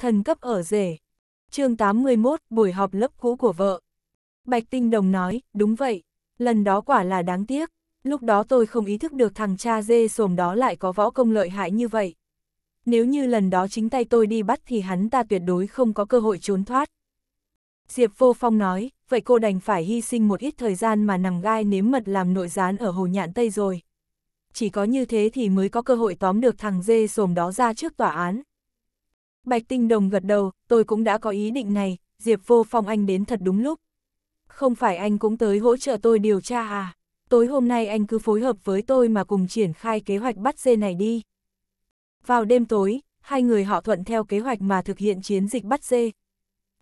thần cấp ở rể. chương 81, buổi họp lớp cũ của vợ. Bạch Tinh Đồng nói, đúng vậy, lần đó quả là đáng tiếc, lúc đó tôi không ý thức được thằng cha dê sồm đó lại có võ công lợi hại như vậy. Nếu như lần đó chính tay tôi đi bắt thì hắn ta tuyệt đối không có cơ hội trốn thoát. Diệp Vô Phong nói, vậy cô đành phải hy sinh một ít thời gian mà nằm gai nếm mật làm nội gián ở Hồ Nhạn Tây rồi. Chỉ có như thế thì mới có cơ hội tóm được thằng dê sồm đó ra trước tòa án. Bạch Tinh Đồng gật đầu, tôi cũng đã có ý định này, Diệp Vô Phong anh đến thật đúng lúc. Không phải anh cũng tới hỗ trợ tôi điều tra à? Tối hôm nay anh cứ phối hợp với tôi mà cùng triển khai kế hoạch bắt dê này đi. Vào đêm tối, hai người họ thuận theo kế hoạch mà thực hiện chiến dịch bắt dê.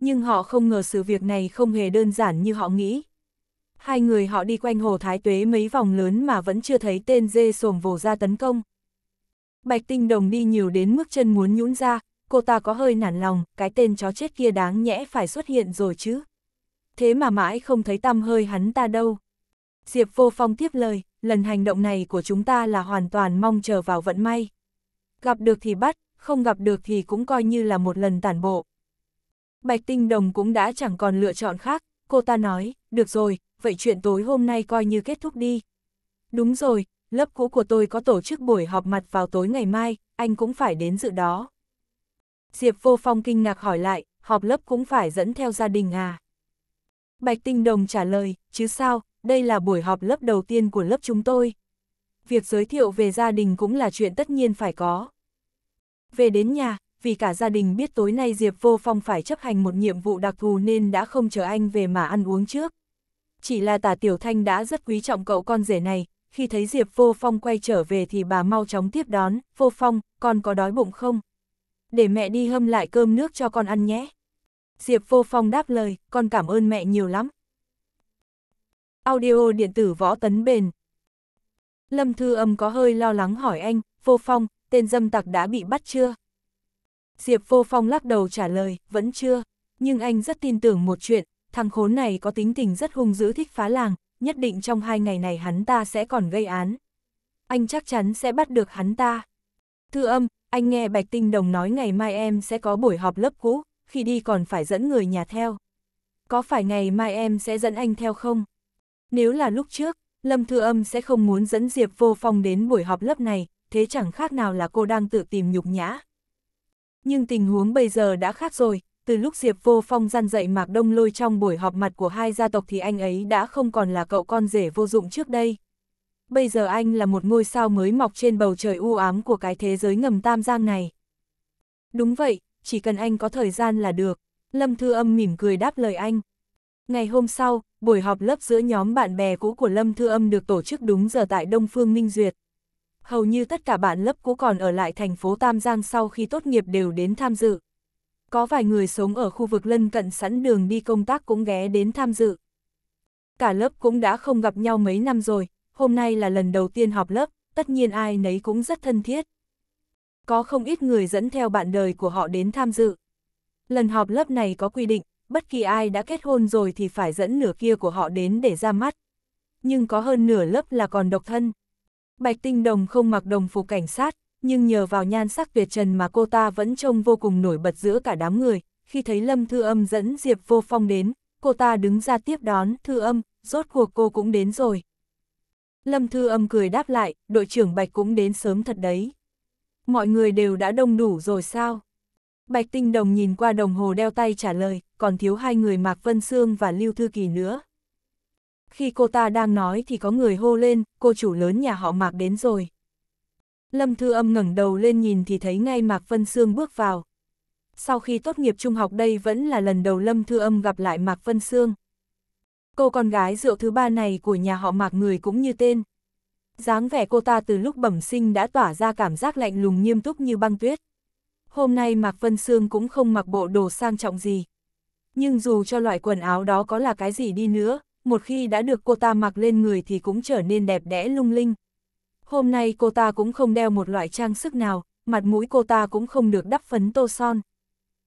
Nhưng họ không ngờ sự việc này không hề đơn giản như họ nghĩ. Hai người họ đi quanh hồ Thái Tuế mấy vòng lớn mà vẫn chưa thấy tên dê sồm vồ ra tấn công. Bạch Tinh Đồng đi nhiều đến mức chân muốn nhũn ra, cô ta có hơi nản lòng, cái tên chó chết kia đáng nhẽ phải xuất hiện rồi chứ. Thế mà mãi không thấy tâm hơi hắn ta đâu. Diệp Vô Phong tiếp lời, lần hành động này của chúng ta là hoàn toàn mong chờ vào vận may. Gặp được thì bắt, không gặp được thì cũng coi như là một lần tản bộ. Bạch Tinh Đồng cũng đã chẳng còn lựa chọn khác, cô ta nói, được rồi, vậy chuyện tối hôm nay coi như kết thúc đi. Đúng rồi, lớp cũ của tôi có tổ chức buổi họp mặt vào tối ngày mai, anh cũng phải đến dự đó. Diệp Vô Phong kinh ngạc hỏi lại, họp lớp cũng phải dẫn theo gia đình à? Bạch Tinh Đồng trả lời, chứ sao, đây là buổi họp lớp đầu tiên của lớp chúng tôi. Việc giới thiệu về gia đình cũng là chuyện tất nhiên phải có. Về đến nhà, vì cả gia đình biết tối nay Diệp Vô Phong phải chấp hành một nhiệm vụ đặc thù nên đã không chờ anh về mà ăn uống trước. Chỉ là tả Tiểu Thanh đã rất quý trọng cậu con rể này, khi thấy Diệp Vô Phong quay trở về thì bà mau chóng tiếp đón, Vô Phong, con có đói bụng không? để mẹ đi hâm lại cơm nước cho con ăn nhé. Diệp Vô Phong đáp lời, con cảm ơn mẹ nhiều lắm. Audio điện tử võ tấn bền. Lâm Thư Âm có hơi lo lắng hỏi anh, Vô Phong, tên dâm tặc đã bị bắt chưa? Diệp Vô Phong lắc đầu trả lời, vẫn chưa, nhưng anh rất tin tưởng một chuyện, thằng khốn này có tính tình rất hung dữ thích phá làng, nhất định trong hai ngày này hắn ta sẽ còn gây án. Anh chắc chắn sẽ bắt được hắn ta. Thư âm, anh nghe Bạch Tinh Đồng nói ngày mai em sẽ có buổi họp lớp cũ, khi đi còn phải dẫn người nhà theo. Có phải ngày mai em sẽ dẫn anh theo không? Nếu là lúc trước, Lâm Thư Âm sẽ không muốn dẫn Diệp Vô Phong đến buổi họp lớp này, thế chẳng khác nào là cô đang tự tìm nhục nhã. Nhưng tình huống bây giờ đã khác rồi, từ lúc Diệp Vô Phong gian dạy Mạc Đông Lôi trong buổi họp mặt của hai gia tộc thì anh ấy đã không còn là cậu con rể vô dụng trước đây bây giờ anh là một ngôi sao mới mọc trên bầu trời u ám của cái thế giới ngầm tam giang này. Đúng vậy, chỉ cần anh có thời gian là được, Lâm Thư Âm mỉm cười đáp lời anh. Ngày hôm sau, buổi họp lớp giữa nhóm bạn bè cũ của Lâm Thư Âm được tổ chức đúng giờ tại Đông Phương Minh Duyệt. Hầu như tất cả bạn lớp cũ còn ở lại thành phố Tam Giang sau khi tốt nghiệp đều đến tham dự. Có vài người sống ở khu vực lân cận sẵn đường đi công tác cũng ghé đến tham dự. Cả lớp cũng đã không gặp nhau mấy năm rồi, hôm nay là lần đầu tiên họp lớp, tất nhiên ai nấy cũng rất thân thiết. Có không ít người dẫn theo bạn đời của họ đến tham dự. Lần họp lớp này có quy định, bất kỳ ai đã kết hôn rồi thì phải dẫn nửa kia của họ đến để ra mắt. Nhưng có hơn nửa lớp là còn độc thân. Bạch Tinh Đồng không mặc đồng phục cảnh sát, nhưng nhờ vào nhan sắc tuyệt trần mà cô ta vẫn trông vô cùng nổi bật giữa cả đám người. Khi thấy Lâm Thư Âm dẫn Diệp Vô Phong đến, cô ta đứng ra tiếp đón Thư Âm, rốt cuộc cô cũng đến rồi. Lâm Thư âm cười đáp lại, đội trưởng Bạch cũng đến sớm thật đấy. Mọi người đều đã đông đủ rồi sao? Bạch Tinh Đồng nhìn qua đồng hồ đeo tay trả lời, còn thiếu hai người Mạc Vân Sương và Lưu Thư Kỳ nữa. Khi cô ta đang nói thì có người hô lên, cô chủ lớn nhà họ Mạc đến rồi. Lâm Thư Âm ngẩng đầu lên nhìn thì thấy ngay Mạc Vân Sương bước vào. Sau khi tốt nghiệp trung học đây vẫn là lần đầu Lâm Thư Âm gặp lại Mạc Vân Sương cô con gái rượu thứ ba này của nhà họ mạc người cũng như tên. dáng vẻ cô ta từ lúc bẩm sinh đã tỏa ra cảm giác lạnh lùng nghiêm túc như băng tuyết. Hôm nay Mạc Vân Sương cũng không mặc bộ đồ sang trọng gì. Nhưng dù cho loại quần áo đó có là cái gì đi nữa, một khi đã được cô ta mặc lên người thì cũng trở nên đẹp đẽ lung linh. Hôm nay cô ta cũng không đeo một loại trang sức nào, mặt mũi cô ta cũng không được đắp phấn tô son.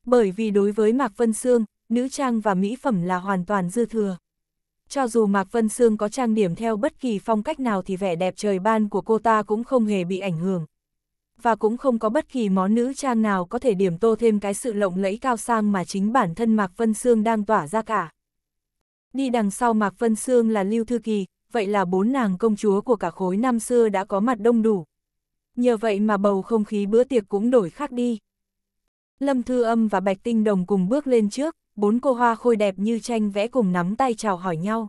Bởi vì đối với Mạc Vân Sương, nữ trang và mỹ phẩm là hoàn toàn dư thừa cho dù Mạc Vân Sương có trang điểm theo bất kỳ phong cách nào thì vẻ đẹp trời ban của cô ta cũng không hề bị ảnh hưởng. Và cũng không có bất kỳ món nữ trang nào có thể điểm tô thêm cái sự lộng lẫy cao sang mà chính bản thân Mạc Vân Sương đang tỏa ra cả. Đi đằng sau Mạc Vân Sương là Lưu Thư Kỳ, vậy là bốn nàng công chúa của cả khối năm xưa đã có mặt đông đủ. Nhờ vậy mà bầu không khí bữa tiệc cũng đổi khác đi. Lâm Thư Âm và Bạch Tinh Đồng cùng bước lên trước, bốn cô hoa khôi đẹp như tranh vẽ cùng nắm tay chào hỏi nhau.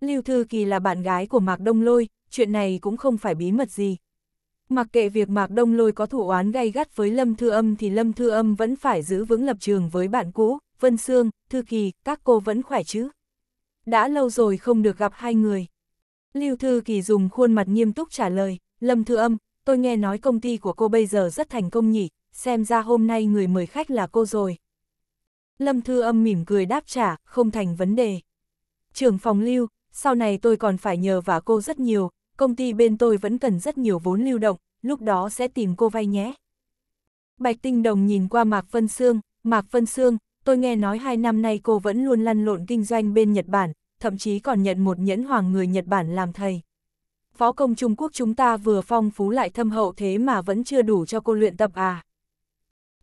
Lưu Thư Kỳ là bạn gái của Mạc Đông Lôi, chuyện này cũng không phải bí mật gì. Mặc kệ việc Mạc Đông Lôi có thủ oán gay gắt với Lâm Thư Âm thì Lâm Thư Âm vẫn phải giữ vững lập trường với bạn cũ, Vân Sương, Thư Kỳ, các cô vẫn khỏe chứ. Đã lâu rồi không được gặp hai người. Lưu Thư Kỳ dùng khuôn mặt nghiêm túc trả lời, Lâm Thư Âm, tôi nghe nói công ty của cô bây giờ rất thành công nhỉ, xem ra hôm nay người mời khách là cô rồi. Lâm Thư Âm mỉm cười đáp trả, không thành vấn đề. Trường phòng lưu, sau này tôi còn phải nhờ vả cô rất nhiều, công ty bên tôi vẫn cần rất nhiều vốn lưu động, lúc đó sẽ tìm cô vay nhé. Bạch Tinh Đồng nhìn qua Mạc Vân Sương, Mạc Vân Sương, tôi nghe nói hai năm nay cô vẫn luôn lăn lộn kinh doanh bên Nhật Bản, thậm chí còn nhận một nhẫn hoàng người Nhật Bản làm thầy. Phó công Trung Quốc chúng ta vừa phong phú lại thâm hậu thế mà vẫn chưa đủ cho cô luyện tập à.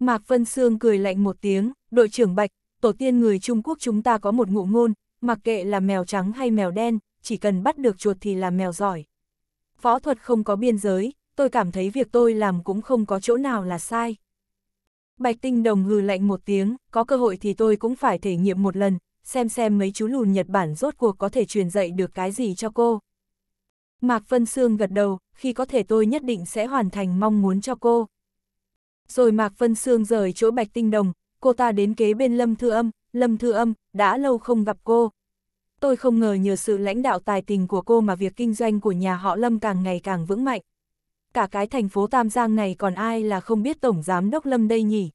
Mạc Vân Sương cười lạnh một tiếng, đội trưởng Bạch, tổ tiên người Trung Quốc chúng ta có một ngụ ngôn, mặc kệ là mèo trắng hay mèo đen, chỉ cần bắt được chuột thì là mèo giỏi. Võ thuật không có biên giới, tôi cảm thấy việc tôi làm cũng không có chỗ nào là sai. Bạch Tinh Đồng hừ lạnh một tiếng, có cơ hội thì tôi cũng phải thể nghiệm một lần, xem xem mấy chú lùn Nhật Bản rốt cuộc có thể truyền dạy được cái gì cho cô. Mạc Vân Sương gật đầu, khi có thể tôi nhất định sẽ hoàn thành mong muốn cho cô rồi Mạc Vân Sương rời chỗ Bạch Tinh Đồng, cô ta đến kế bên Lâm Thư Âm, Lâm Thư Âm, đã lâu không gặp cô. Tôi không ngờ nhờ sự lãnh đạo tài tình của cô mà việc kinh doanh của nhà họ Lâm càng ngày càng vững mạnh. Cả cái thành phố Tam Giang này còn ai là không biết Tổng Giám Đốc Lâm đây nhỉ?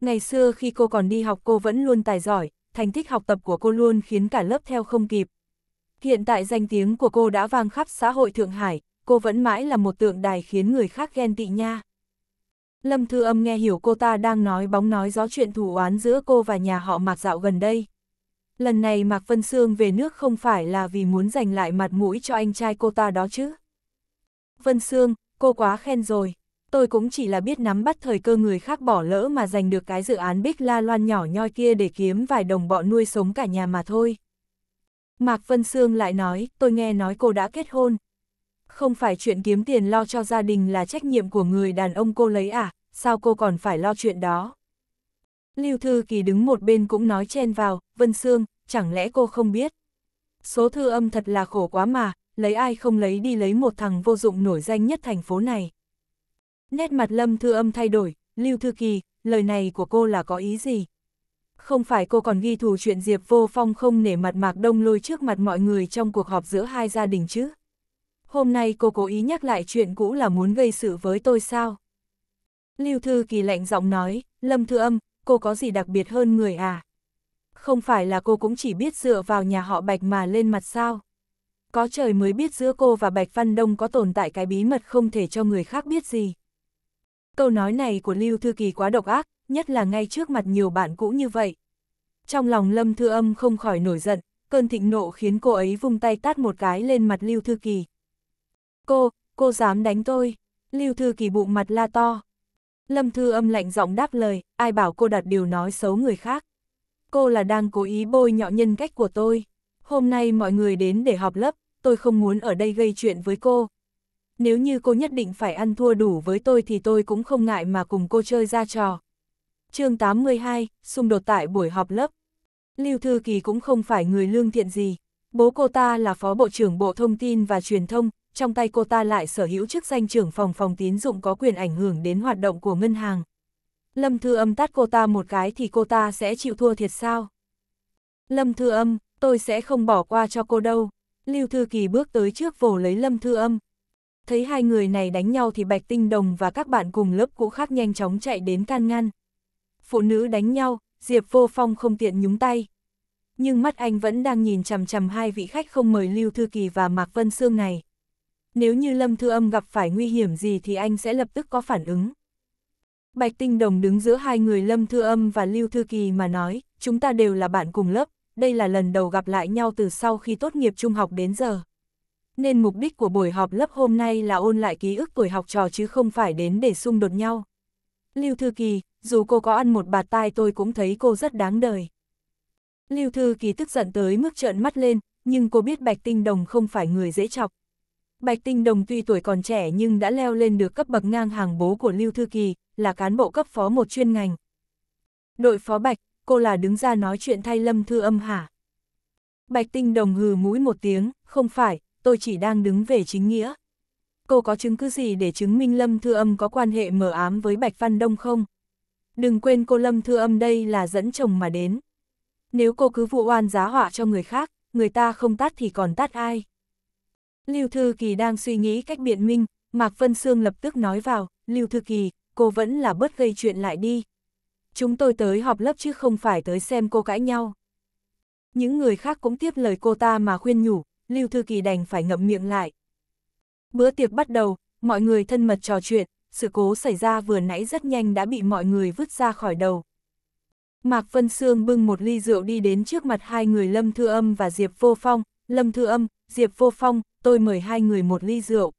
Ngày xưa khi cô còn đi học cô vẫn luôn tài giỏi, thành tích học tập của cô luôn khiến cả lớp theo không kịp. Hiện tại danh tiếng của cô đã vang khắp xã hội Thượng Hải, cô vẫn mãi là một tượng đài khiến người khác ghen tị nha. Lâm Thư Âm nghe hiểu cô ta đang nói bóng nói gió chuyện thủ oán giữa cô và nhà họ Mạc Dạo gần đây. Lần này Mạc Vân Sương về nước không phải là vì muốn giành lại mặt mũi cho anh trai cô ta đó chứ. Vân Sương, cô quá khen rồi. Tôi cũng chỉ là biết nắm bắt thời cơ người khác bỏ lỡ mà giành được cái dự án Bích La Loan nhỏ nhoi kia để kiếm vài đồng bọn nuôi sống cả nhà mà thôi. Mạc Vân Sương lại nói, tôi nghe nói cô đã kết hôn, không phải chuyện kiếm tiền lo cho gia đình là trách nhiệm của người đàn ông cô lấy à, sao cô còn phải lo chuyện đó? Lưu Thư Kỳ đứng một bên cũng nói chen vào, Vân Sương, chẳng lẽ cô không biết? Số thư âm thật là khổ quá mà, lấy ai không lấy đi lấy một thằng vô dụng nổi danh nhất thành phố này. Nét mặt Lâm Thư âm thay đổi, Lưu Thư Kỳ, lời này của cô là có ý gì? Không phải cô còn ghi thù chuyện Diệp Vô Phong không nể mặt Mạc Đông lôi trước mặt mọi người trong cuộc họp giữa hai gia đình chứ? hôm nay cô cố ý nhắc lại chuyện cũ là muốn gây sự với tôi sao? Lưu Thư Kỳ lạnh giọng nói, Lâm Thư Âm, cô có gì đặc biệt hơn người à? Không phải là cô cũng chỉ biết dựa vào nhà họ Bạch mà lên mặt sao? Có trời mới biết giữa cô và Bạch Văn Đông có tồn tại cái bí mật không thể cho người khác biết gì. Câu nói này của Lưu Thư Kỳ quá độc ác, nhất là ngay trước mặt nhiều bạn cũ như vậy. Trong lòng Lâm Thư Âm không khỏi nổi giận, cơn thịnh nộ khiến cô ấy vung tay tát một cái lên mặt Lưu Thư Kỳ, Cô, cô dám đánh tôi. Lưu Thư Kỳ bụng mặt la to. Lâm Thư âm lạnh giọng đáp lời, ai bảo cô đặt điều nói xấu người khác. Cô là đang cố ý bôi nhọ nhân cách của tôi. Hôm nay mọi người đến để họp lớp, tôi không muốn ở đây gây chuyện với cô. Nếu như cô nhất định phải ăn thua đủ với tôi thì tôi cũng không ngại mà cùng cô chơi ra trò. chương 82, xung đột tại buổi họp lớp. Lưu Thư Kỳ cũng không phải người lương thiện gì. Bố cô ta là phó bộ trưởng Bộ Thông tin và Truyền thông, trong tay cô ta lại sở hữu chức danh trưởng phòng phòng tín dụng có quyền ảnh hưởng đến hoạt động của ngân hàng. Lâm Thư Âm tát cô ta một cái thì cô ta sẽ chịu thua thiệt sao? Lâm Thư Âm, tôi sẽ không bỏ qua cho cô đâu. Lưu Thư Kỳ bước tới trước vồ lấy Lâm Thư Âm. Thấy hai người này đánh nhau thì Bạch Tinh Đồng và các bạn cùng lớp cũ khác nhanh chóng chạy đến can ngăn. Phụ nữ đánh nhau, Diệp Vô Phong không tiện nhúng tay. Nhưng mắt anh vẫn đang nhìn chằm chằm hai vị khách không mời Lưu Thư Kỳ và Mạc Vân Sương này nếu như Lâm Thư Âm gặp phải nguy hiểm gì thì anh sẽ lập tức có phản ứng. Bạch Tinh Đồng đứng giữa hai người Lâm Thư Âm và Lưu Thư Kỳ mà nói, chúng ta đều là bạn cùng lớp, đây là lần đầu gặp lại nhau từ sau khi tốt nghiệp trung học đến giờ. Nên mục đích của buổi họp lớp hôm nay là ôn lại ký ức tuổi học trò chứ không phải đến để xung đột nhau. Lưu Thư Kỳ, dù cô có ăn một bạt tai tôi cũng thấy cô rất đáng đời. Lưu Thư Kỳ tức giận tới mức trợn mắt lên, nhưng cô biết Bạch Tinh Đồng không phải người dễ chọc. Bạch Tinh Đồng tuy tuổi còn trẻ nhưng đã leo lên được cấp bậc ngang hàng bố của Lưu Thư Kỳ, là cán bộ cấp phó một chuyên ngành. Đội phó Bạch, cô là đứng ra nói chuyện thay Lâm Thư Âm hả? Bạch Tinh Đồng hừ mũi một tiếng, không phải, tôi chỉ đang đứng về chính nghĩa. Cô có chứng cứ gì để chứng minh Lâm Thư Âm có quan hệ mờ ám với Bạch Văn Đông không? Đừng quên cô Lâm Thư Âm đây là dẫn chồng mà đến. Nếu cô cứ vụ oan giá họa cho người khác, người ta không tát thì còn tát ai? Lưu Thư Kỳ đang suy nghĩ cách biện minh, Mạc Vân Sương lập tức nói vào, Lưu Thư Kỳ, cô vẫn là bớt gây chuyện lại đi. Chúng tôi tới họp lớp chứ không phải tới xem cô cãi nhau. Những người khác cũng tiếp lời cô ta mà khuyên nhủ, Lưu Thư Kỳ đành phải ngậm miệng lại. Bữa tiệc bắt đầu, mọi người thân mật trò chuyện, sự cố xảy ra vừa nãy rất nhanh đã bị mọi người vứt ra khỏi đầu. Mạc Vân Sương bưng một ly rượu đi đến trước mặt hai người Lâm Thư Âm và Diệp Vô Phong, Lâm Thư Âm, Diệp Vô Phong, tôi mời hai người một ly rượu.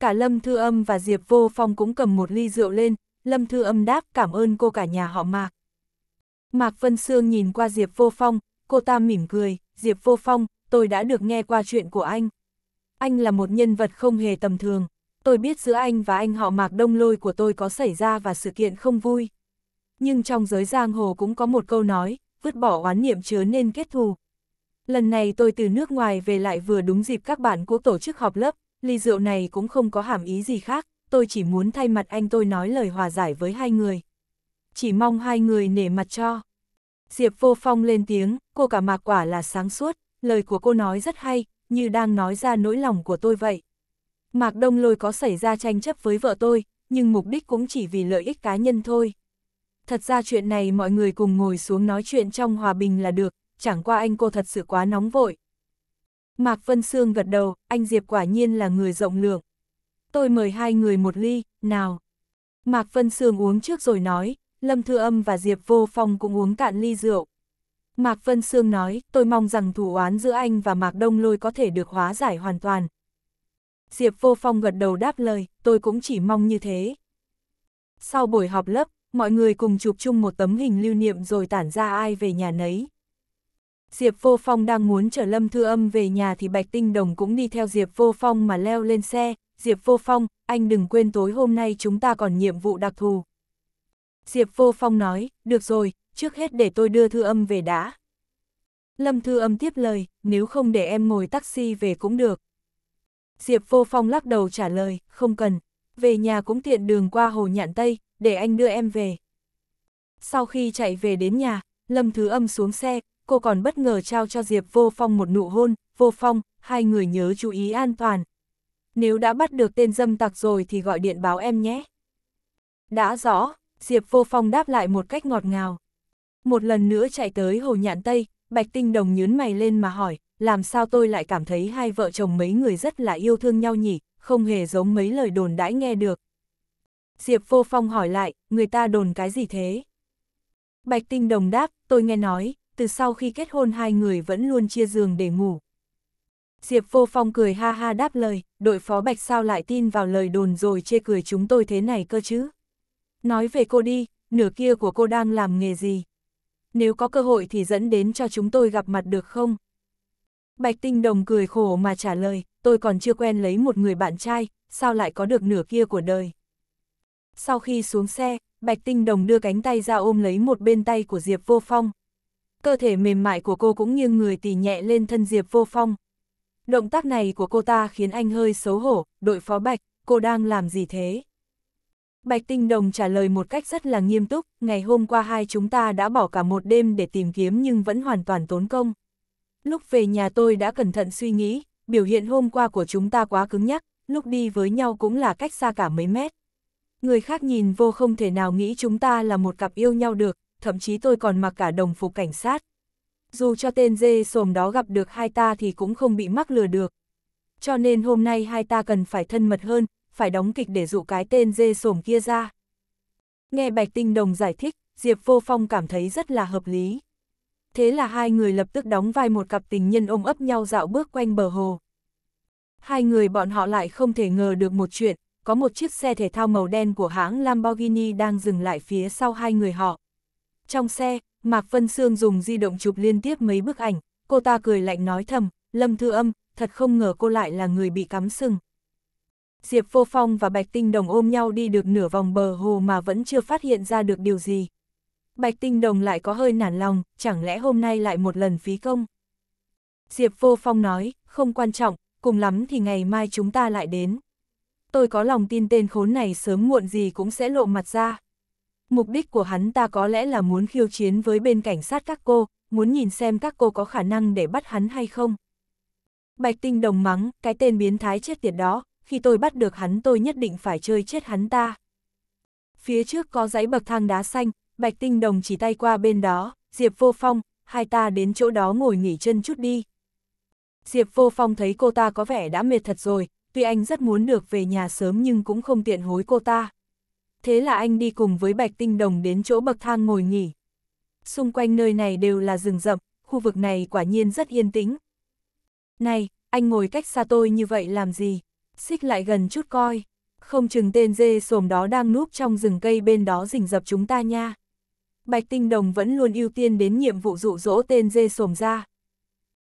Cả Lâm Thư Âm và Diệp Vô Phong cũng cầm một ly rượu lên, Lâm Thư Âm đáp cảm ơn cô cả nhà họ Mạc. Mạc Vân Sương nhìn qua Diệp Vô Phong, cô ta mỉm cười, Diệp Vô Phong, tôi đã được nghe qua chuyện của anh. Anh là một nhân vật không hề tầm thường, tôi biết giữa anh và anh họ Mạc Đông Lôi của tôi có xảy ra và sự kiện không vui. Nhưng trong giới giang hồ cũng có một câu nói, vứt bỏ oán niệm chứa nên kết thù, Lần này tôi từ nước ngoài về lại vừa đúng dịp các bạn của tổ chức họp lớp, ly rượu này cũng không có hàm ý gì khác, tôi chỉ muốn thay mặt anh tôi nói lời hòa giải với hai người. Chỉ mong hai người nể mặt cho. Diệp vô phong lên tiếng, cô cả mạc quả là sáng suốt, lời của cô nói rất hay, như đang nói ra nỗi lòng của tôi vậy. Mạc Đông Lôi có xảy ra tranh chấp với vợ tôi, nhưng mục đích cũng chỉ vì lợi ích cá nhân thôi. Thật ra chuyện này mọi người cùng ngồi xuống nói chuyện trong hòa bình là được, chẳng qua anh cô thật sự quá nóng vội. Mạc Vân Sương gật đầu, anh Diệp quả nhiên là người rộng lượng. Tôi mời hai người một ly, nào. Mạc Vân Sương uống trước rồi nói, Lâm Thư Âm và Diệp Vô Phong cũng uống cạn ly rượu. Mạc Vân Sương nói, tôi mong rằng thủ oán giữa anh và Mạc Đông Lôi có thể được hóa giải hoàn toàn. Diệp Vô Phong gật đầu đáp lời, tôi cũng chỉ mong như thế. Sau buổi họp lớp, mọi người cùng chụp chung một tấm hình lưu niệm rồi tản ra ai về nhà nấy. Diệp Vô Phong đang muốn chở Lâm Thư Âm về nhà thì Bạch Tinh Đồng cũng đi theo Diệp Vô Phong mà leo lên xe. Diệp Vô Phong, anh đừng quên tối hôm nay chúng ta còn nhiệm vụ đặc thù. Diệp Vô Phong nói, được rồi, trước hết để tôi đưa Thư Âm về đã. Lâm Thư Âm tiếp lời, nếu không để em ngồi taxi về cũng được. Diệp Vô Phong lắc đầu trả lời, không cần, về nhà cũng tiện đường qua Hồ Nhạn Tây, để anh đưa em về. Sau khi chạy về đến nhà, Lâm Thư Âm xuống xe, cô còn bất ngờ trao cho Diệp Vô Phong một nụ hôn, Vô Phong, hai người nhớ chú ý an toàn. Nếu đã bắt được tên dâm tặc rồi thì gọi điện báo em nhé. Đã rõ, Diệp Vô Phong đáp lại một cách ngọt ngào. Một lần nữa chạy tới Hồ Nhạn Tây, Bạch Tinh Đồng nhớn mày lên mà hỏi, làm sao tôi lại cảm thấy hai vợ chồng mấy người rất là yêu thương nhau nhỉ, không hề giống mấy lời đồn đãi nghe được. Diệp Vô Phong hỏi lại, người ta đồn cái gì thế? Bạch Tinh Đồng đáp, tôi nghe nói, từ sau khi kết hôn hai người vẫn luôn chia giường để ngủ. Diệp Vô Phong cười ha ha đáp lời, đội phó Bạch sao lại tin vào lời đồn rồi chê cười chúng tôi thế này cơ chứ. Nói về cô đi, nửa kia của cô đang làm nghề gì? Nếu có cơ hội thì dẫn đến cho chúng tôi gặp mặt được không? Bạch Tinh Đồng cười khổ mà trả lời, tôi còn chưa quen lấy một người bạn trai, sao lại có được nửa kia của đời. Sau khi xuống xe, Bạch Tinh Đồng đưa cánh tay ra ôm lấy một bên tay của Diệp Vô Phong, cơ thể mềm mại của cô cũng nghiêng người tì nhẹ lên thân Diệp Vô Phong. Động tác này của cô ta khiến anh hơi xấu hổ, đội phó Bạch, cô đang làm gì thế? Bạch Tinh Đồng trả lời một cách rất là nghiêm túc, ngày hôm qua hai chúng ta đã bỏ cả một đêm để tìm kiếm nhưng vẫn hoàn toàn tốn công. Lúc về nhà tôi đã cẩn thận suy nghĩ, biểu hiện hôm qua của chúng ta quá cứng nhắc, lúc đi với nhau cũng là cách xa cả mấy mét. Người khác nhìn vô không thể nào nghĩ chúng ta là một cặp yêu nhau được, thậm chí tôi còn mặc cả đồng phục cảnh sát. Dù cho tên dê sồm đó gặp được hai ta thì cũng không bị mắc lừa được. Cho nên hôm nay hai ta cần phải thân mật hơn, phải đóng kịch để dụ cái tên dê sồm kia ra. Nghe Bạch Tinh Đồng giải thích, Diệp Vô Phong cảm thấy rất là hợp lý. Thế là hai người lập tức đóng vai một cặp tình nhân ôm ấp nhau dạo bước quanh bờ hồ. Hai người bọn họ lại không thể ngờ được một chuyện, có một chiếc xe thể thao màu đen của hãng Lamborghini đang dừng lại phía sau hai người họ. Trong xe, Mạc Vân Sương dùng di động chụp liên tiếp mấy bức ảnh, cô ta cười lạnh nói thầm, Lâm Thư Âm, thật không ngờ cô lại là người bị cắm sừng. Diệp Vô Phong và Bạch Tinh Đồng ôm nhau đi được nửa vòng bờ hồ mà vẫn chưa phát hiện ra được điều gì. Bạch Tinh Đồng lại có hơi nản lòng, chẳng lẽ hôm nay lại một lần phí công? Diệp Vô Phong nói, không quan trọng, cùng lắm thì ngày mai chúng ta lại đến. Tôi có lòng tin tên khốn này sớm muộn gì cũng sẽ lộ mặt ra mục đích của hắn ta có lẽ là muốn khiêu chiến với bên cảnh sát các cô, muốn nhìn xem các cô có khả năng để bắt hắn hay không. Bạch Tinh đồng mắng, cái tên biến thái chết tiệt đó, khi tôi bắt được hắn tôi nhất định phải chơi chết hắn ta. Phía trước có dãy bậc thang đá xanh, Bạch Tinh đồng chỉ tay qua bên đó, Diệp Vô Phong, hai ta đến chỗ đó ngồi nghỉ chân chút đi. Diệp Vô Phong thấy cô ta có vẻ đã mệt thật rồi, tuy anh rất muốn được về nhà sớm nhưng cũng không tiện hối cô ta thế là anh đi cùng với Bạch Tinh Đồng đến chỗ bậc thang ngồi nghỉ. Xung quanh nơi này đều là rừng rậm, khu vực này quả nhiên rất yên tĩnh. Này, anh ngồi cách xa tôi như vậy làm gì? Xích lại gần chút coi, không chừng tên dê sồm đó đang núp trong rừng cây bên đó rình rập chúng ta nha. Bạch Tinh Đồng vẫn luôn ưu tiên đến nhiệm vụ dụ dỗ tên dê sồm ra.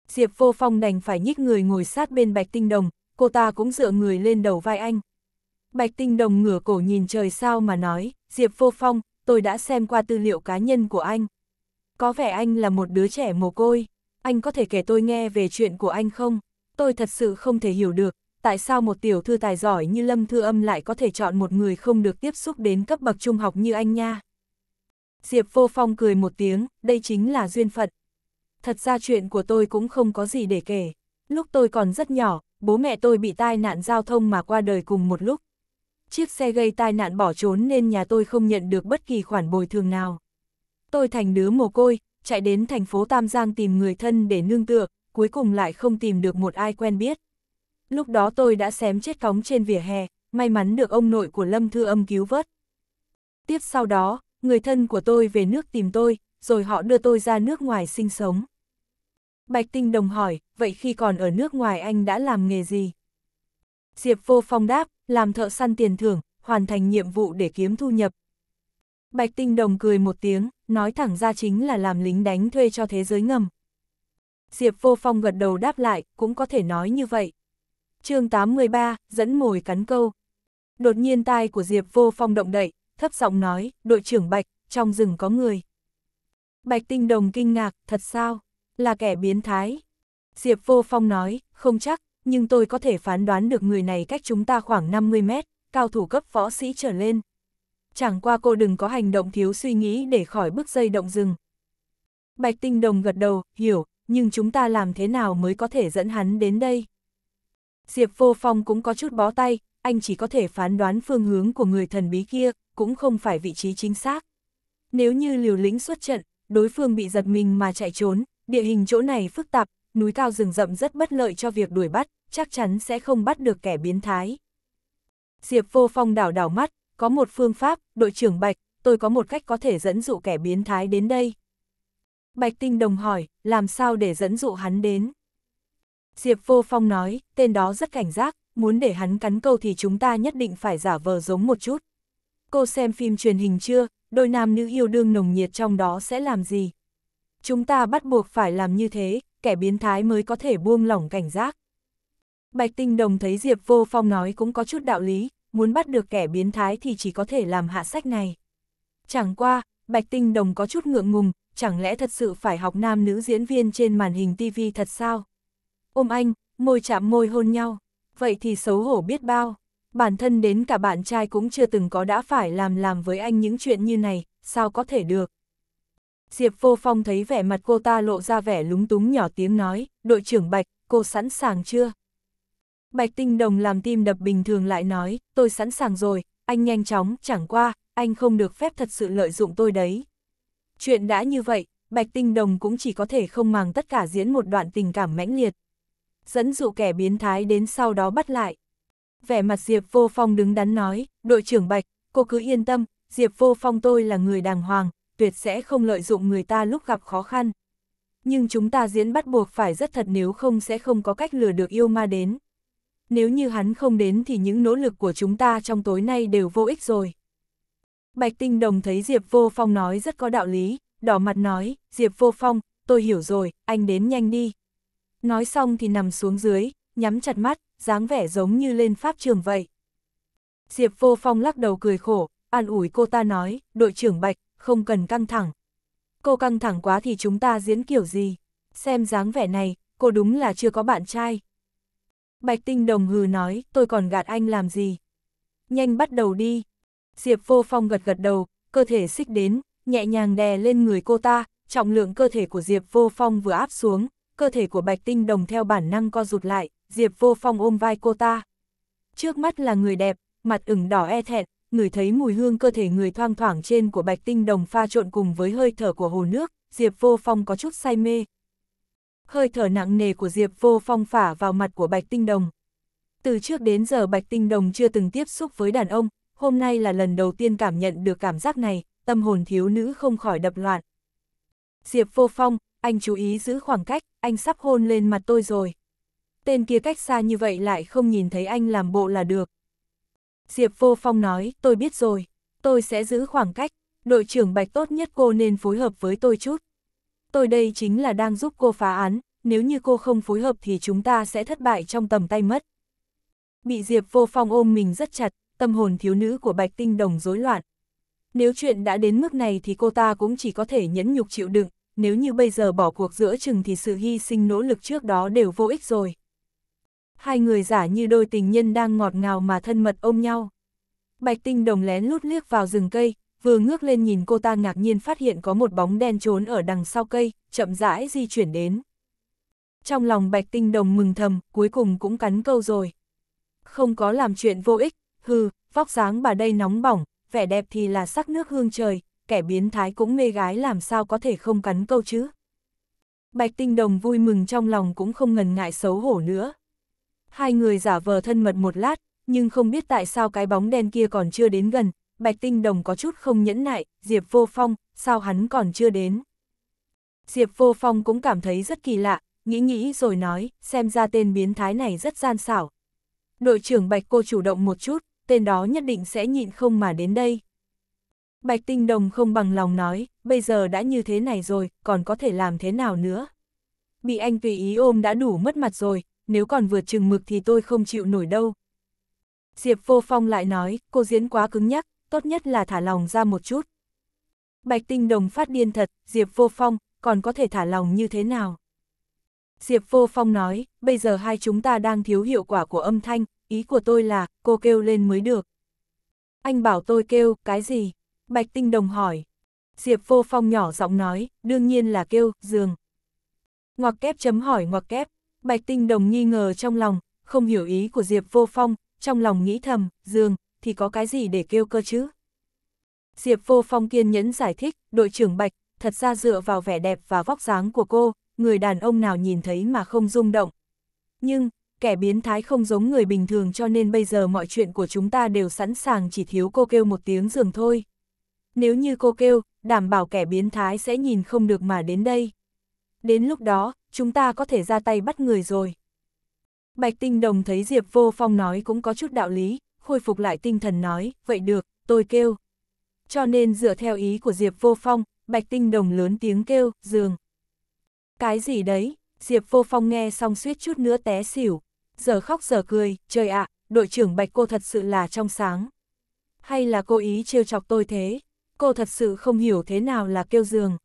Diệp Vô Phong đành phải nhích người ngồi sát bên Bạch Tinh Đồng, cô ta cũng dựa người lên đầu vai anh. Bạch Tinh Đồng ngửa cổ nhìn trời sao mà nói, Diệp Vô Phong, tôi đã xem qua tư liệu cá nhân của anh. Có vẻ anh là một đứa trẻ mồ côi, anh có thể kể tôi nghe về chuyện của anh không? Tôi thật sự không thể hiểu được, tại sao một tiểu thư tài giỏi như Lâm Thư Âm lại có thể chọn một người không được tiếp xúc đến cấp bậc trung học như anh nha? Diệp Vô Phong cười một tiếng, đây chính là duyên phận. Thật ra chuyện của tôi cũng không có gì để kể. Lúc tôi còn rất nhỏ, bố mẹ tôi bị tai nạn giao thông mà qua đời cùng một lúc chiếc xe gây tai nạn bỏ trốn nên nhà tôi không nhận được bất kỳ khoản bồi thường nào. Tôi thành đứa mồ côi, chạy đến thành phố Tam Giang tìm người thân để nương tựa, cuối cùng lại không tìm được một ai quen biết. Lúc đó tôi đã xém chết cóng trên vỉa hè, may mắn được ông nội của Lâm Thư Âm cứu vớt. Tiếp sau đó, người thân của tôi về nước tìm tôi, rồi họ đưa tôi ra nước ngoài sinh sống. Bạch Tinh Đồng hỏi, vậy khi còn ở nước ngoài anh đã làm nghề gì? Diệp Vô Phong đáp, làm thợ săn tiền thưởng, hoàn thành nhiệm vụ để kiếm thu nhập. Bạch Tinh Đồng cười một tiếng, nói thẳng ra chính là làm lính đánh thuê cho thế giới ngầm. Diệp Vô Phong gật đầu đáp lại, cũng có thể nói như vậy. chương 83, dẫn mồi cắn câu. Đột nhiên tai của Diệp Vô Phong động đậy, thấp giọng nói, đội trưởng Bạch, trong rừng có người. Bạch Tinh Đồng kinh ngạc, thật sao? Là kẻ biến thái. Diệp Vô Phong nói, không chắc, nhưng tôi có thể phán đoán được người này cách chúng ta khoảng 50 mét, cao thủ cấp võ sĩ trở lên. Chẳng qua cô đừng có hành động thiếu suy nghĩ để khỏi bức dây động rừng. Bạch Tinh Đồng gật đầu, hiểu, nhưng chúng ta làm thế nào mới có thể dẫn hắn đến đây? Diệp Vô Phong cũng có chút bó tay, anh chỉ có thể phán đoán phương hướng của người thần bí kia, cũng không phải vị trí chính xác. Nếu như liều lĩnh xuất trận, đối phương bị giật mình mà chạy trốn, địa hình chỗ này phức tạp, núi cao rừng rậm rất bất lợi cho việc đuổi bắt, chắc chắn sẽ không bắt được kẻ biến thái. Diệp vô phong đảo đảo mắt, có một phương pháp, đội trưởng Bạch, tôi có một cách có thể dẫn dụ kẻ biến thái đến đây. Bạch Tinh Đồng hỏi, làm sao để dẫn dụ hắn đến? Diệp Vô Phong nói, tên đó rất cảnh giác, muốn để hắn cắn câu thì chúng ta nhất định phải giả vờ giống một chút. Cô xem phim truyền hình chưa, đôi nam nữ yêu đương nồng nhiệt trong đó sẽ làm gì? Chúng ta bắt buộc phải làm như thế, kẻ biến thái mới có thể buông lỏng cảnh giác. Bạch Tinh Đồng thấy Diệp Vô Phong nói cũng có chút đạo lý, muốn bắt được kẻ biến thái thì chỉ có thể làm hạ sách này. Chẳng qua, Bạch Tinh Đồng có chút ngượng ngùng, chẳng lẽ thật sự phải học nam nữ diễn viên trên màn hình TV thật sao? Ôm anh, môi chạm môi hôn nhau, vậy thì xấu hổ biết bao. Bản thân đến cả bạn trai cũng chưa từng có đã phải làm làm với anh những chuyện như này, sao có thể được. Diệp Vô Phong thấy vẻ mặt cô ta lộ ra vẻ lúng túng nhỏ tiếng nói, đội trưởng Bạch, cô sẵn sàng chưa? Bạch Tinh Đồng làm tim đập bình thường lại nói, tôi sẵn sàng rồi, anh nhanh chóng, chẳng qua, anh không được phép thật sự lợi dụng tôi đấy. Chuyện đã như vậy, Bạch Tinh Đồng cũng chỉ có thể không màng tất cả diễn một đoạn tình cảm mãnh liệt. Dẫn dụ kẻ biến thái đến sau đó bắt lại. Vẻ mặt Diệp Vô Phong đứng đắn nói, đội trưởng Bạch, cô cứ yên tâm, Diệp Vô Phong tôi là người đàng hoàng, tuyệt sẽ không lợi dụng người ta lúc gặp khó khăn. Nhưng chúng ta diễn bắt buộc phải rất thật nếu không sẽ không có cách lừa được yêu ma đến. Nếu như hắn không đến thì những nỗ lực của chúng ta trong tối nay đều vô ích rồi. Bạch Tinh Đồng thấy Diệp Vô Phong nói rất có đạo lý, đỏ mặt nói, Diệp Vô Phong, tôi hiểu rồi, anh đến nhanh đi. Nói xong thì nằm xuống dưới, nhắm chặt mắt, dáng vẻ giống như lên pháp trường vậy. Diệp Vô Phong lắc đầu cười khổ, an ủi cô ta nói, đội trưởng Bạch, không cần căng thẳng. Cô căng thẳng quá thì chúng ta diễn kiểu gì? Xem dáng vẻ này, cô đúng là chưa có bạn trai. Bạch Tinh Đồng hừ nói, tôi còn gạt anh làm gì? Nhanh bắt đầu đi. Diệp Vô Phong gật gật đầu, cơ thể xích đến, nhẹ nhàng đè lên người cô ta, trọng lượng cơ thể của Diệp Vô Phong vừa áp xuống, cơ thể của Bạch Tinh Đồng theo bản năng co rụt lại, Diệp Vô Phong ôm vai cô ta. Trước mắt là người đẹp, mặt ửng đỏ e thẹn, người thấy mùi hương cơ thể người thoang thoảng trên của bạch tinh đồng pha trộn cùng với hơi thở của hồ nước, Diệp Vô Phong có chút say mê. Hơi thở nặng nề của Diệp Vô Phong phả vào mặt của bạch tinh đồng. Từ trước đến giờ bạch tinh đồng chưa từng tiếp xúc với đàn ông, hôm nay là lần đầu tiên cảm nhận được cảm giác này, tâm hồn thiếu nữ không khỏi đập loạn. Diệp Vô Phong, anh chú ý giữ khoảng cách, anh sắp hôn lên mặt tôi rồi. Tên kia cách xa như vậy lại không nhìn thấy anh làm bộ là được, Diệp Vô Phong nói, tôi biết rồi, tôi sẽ giữ khoảng cách, đội trưởng Bạch tốt nhất cô nên phối hợp với tôi chút. Tôi đây chính là đang giúp cô phá án, nếu như cô không phối hợp thì chúng ta sẽ thất bại trong tầm tay mất. Bị Diệp Vô Phong ôm mình rất chặt, tâm hồn thiếu nữ của Bạch Tinh Đồng rối loạn. Nếu chuyện đã đến mức này thì cô ta cũng chỉ có thể nhẫn nhục chịu đựng, nếu như bây giờ bỏ cuộc giữa chừng thì sự hy sinh nỗ lực trước đó đều vô ích rồi hai người giả như đôi tình nhân đang ngọt ngào mà thân mật ôm nhau. Bạch tinh đồng lén lút liếc vào rừng cây, vừa ngước lên nhìn cô ta ngạc nhiên phát hiện có một bóng đen trốn ở đằng sau cây, chậm rãi di chuyển đến. Trong lòng bạch tinh đồng mừng thầm, cuối cùng cũng cắn câu rồi. Không có làm chuyện vô ích, hừ, vóc dáng bà đây nóng bỏng, vẻ đẹp thì là sắc nước hương trời, kẻ biến thái cũng mê gái làm sao có thể không cắn câu chứ. Bạch tinh đồng vui mừng trong lòng cũng không ngần ngại xấu hổ nữa, hai người giả vờ thân mật một lát, nhưng không biết tại sao cái bóng đen kia còn chưa đến gần, Bạch Tinh Đồng có chút không nhẫn nại, Diệp Vô Phong, sao hắn còn chưa đến. Diệp Vô Phong cũng cảm thấy rất kỳ lạ, nghĩ nghĩ rồi nói, xem ra tên biến thái này rất gian xảo. Đội trưởng Bạch cô chủ động một chút, tên đó nhất định sẽ nhịn không mà đến đây. Bạch Tinh Đồng không bằng lòng nói, bây giờ đã như thế này rồi, còn có thể làm thế nào nữa. Bị anh tùy ý ôm đã đủ mất mặt rồi, nếu còn vượt chừng mực thì tôi không chịu nổi đâu. Diệp Vô Phong lại nói, cô diễn quá cứng nhắc, tốt nhất là thả lòng ra một chút. Bạch Tinh Đồng phát điên thật, Diệp Vô Phong, còn có thể thả lòng như thế nào? Diệp Vô Phong nói, bây giờ hai chúng ta đang thiếu hiệu quả của âm thanh, ý của tôi là, cô kêu lên mới được. Anh bảo tôi kêu, cái gì? Bạch Tinh Đồng hỏi. Diệp Vô Phong nhỏ giọng nói, đương nhiên là kêu, giường. Ngoặc kép chấm hỏi ngoặc kép, Bạch Tinh Đồng nghi ngờ trong lòng, không hiểu ý của Diệp Vô Phong, trong lòng nghĩ thầm, Dương, thì có cái gì để kêu cơ chứ? Diệp Vô Phong kiên nhẫn giải thích, đội trưởng Bạch, thật ra dựa vào vẻ đẹp và vóc dáng của cô, người đàn ông nào nhìn thấy mà không rung động. Nhưng, kẻ biến thái không giống người bình thường cho nên bây giờ mọi chuyện của chúng ta đều sẵn sàng chỉ thiếu cô kêu một tiếng giường thôi. Nếu như cô kêu, đảm bảo kẻ biến thái sẽ nhìn không được mà đến đây đến lúc đó, chúng ta có thể ra tay bắt người rồi. Bạch Tinh Đồng thấy Diệp Vô Phong nói cũng có chút đạo lý, khôi phục lại tinh thần nói, vậy được, tôi kêu. Cho nên dựa theo ý của Diệp Vô Phong, Bạch Tinh Đồng lớn tiếng kêu, giường. Cái gì đấy, Diệp Vô Phong nghe xong suýt chút nữa té xỉu, giờ khóc giờ cười, trời ạ, đội trưởng Bạch cô thật sự là trong sáng. Hay là cô ý trêu chọc tôi thế, cô thật sự không hiểu thế nào là kêu giường.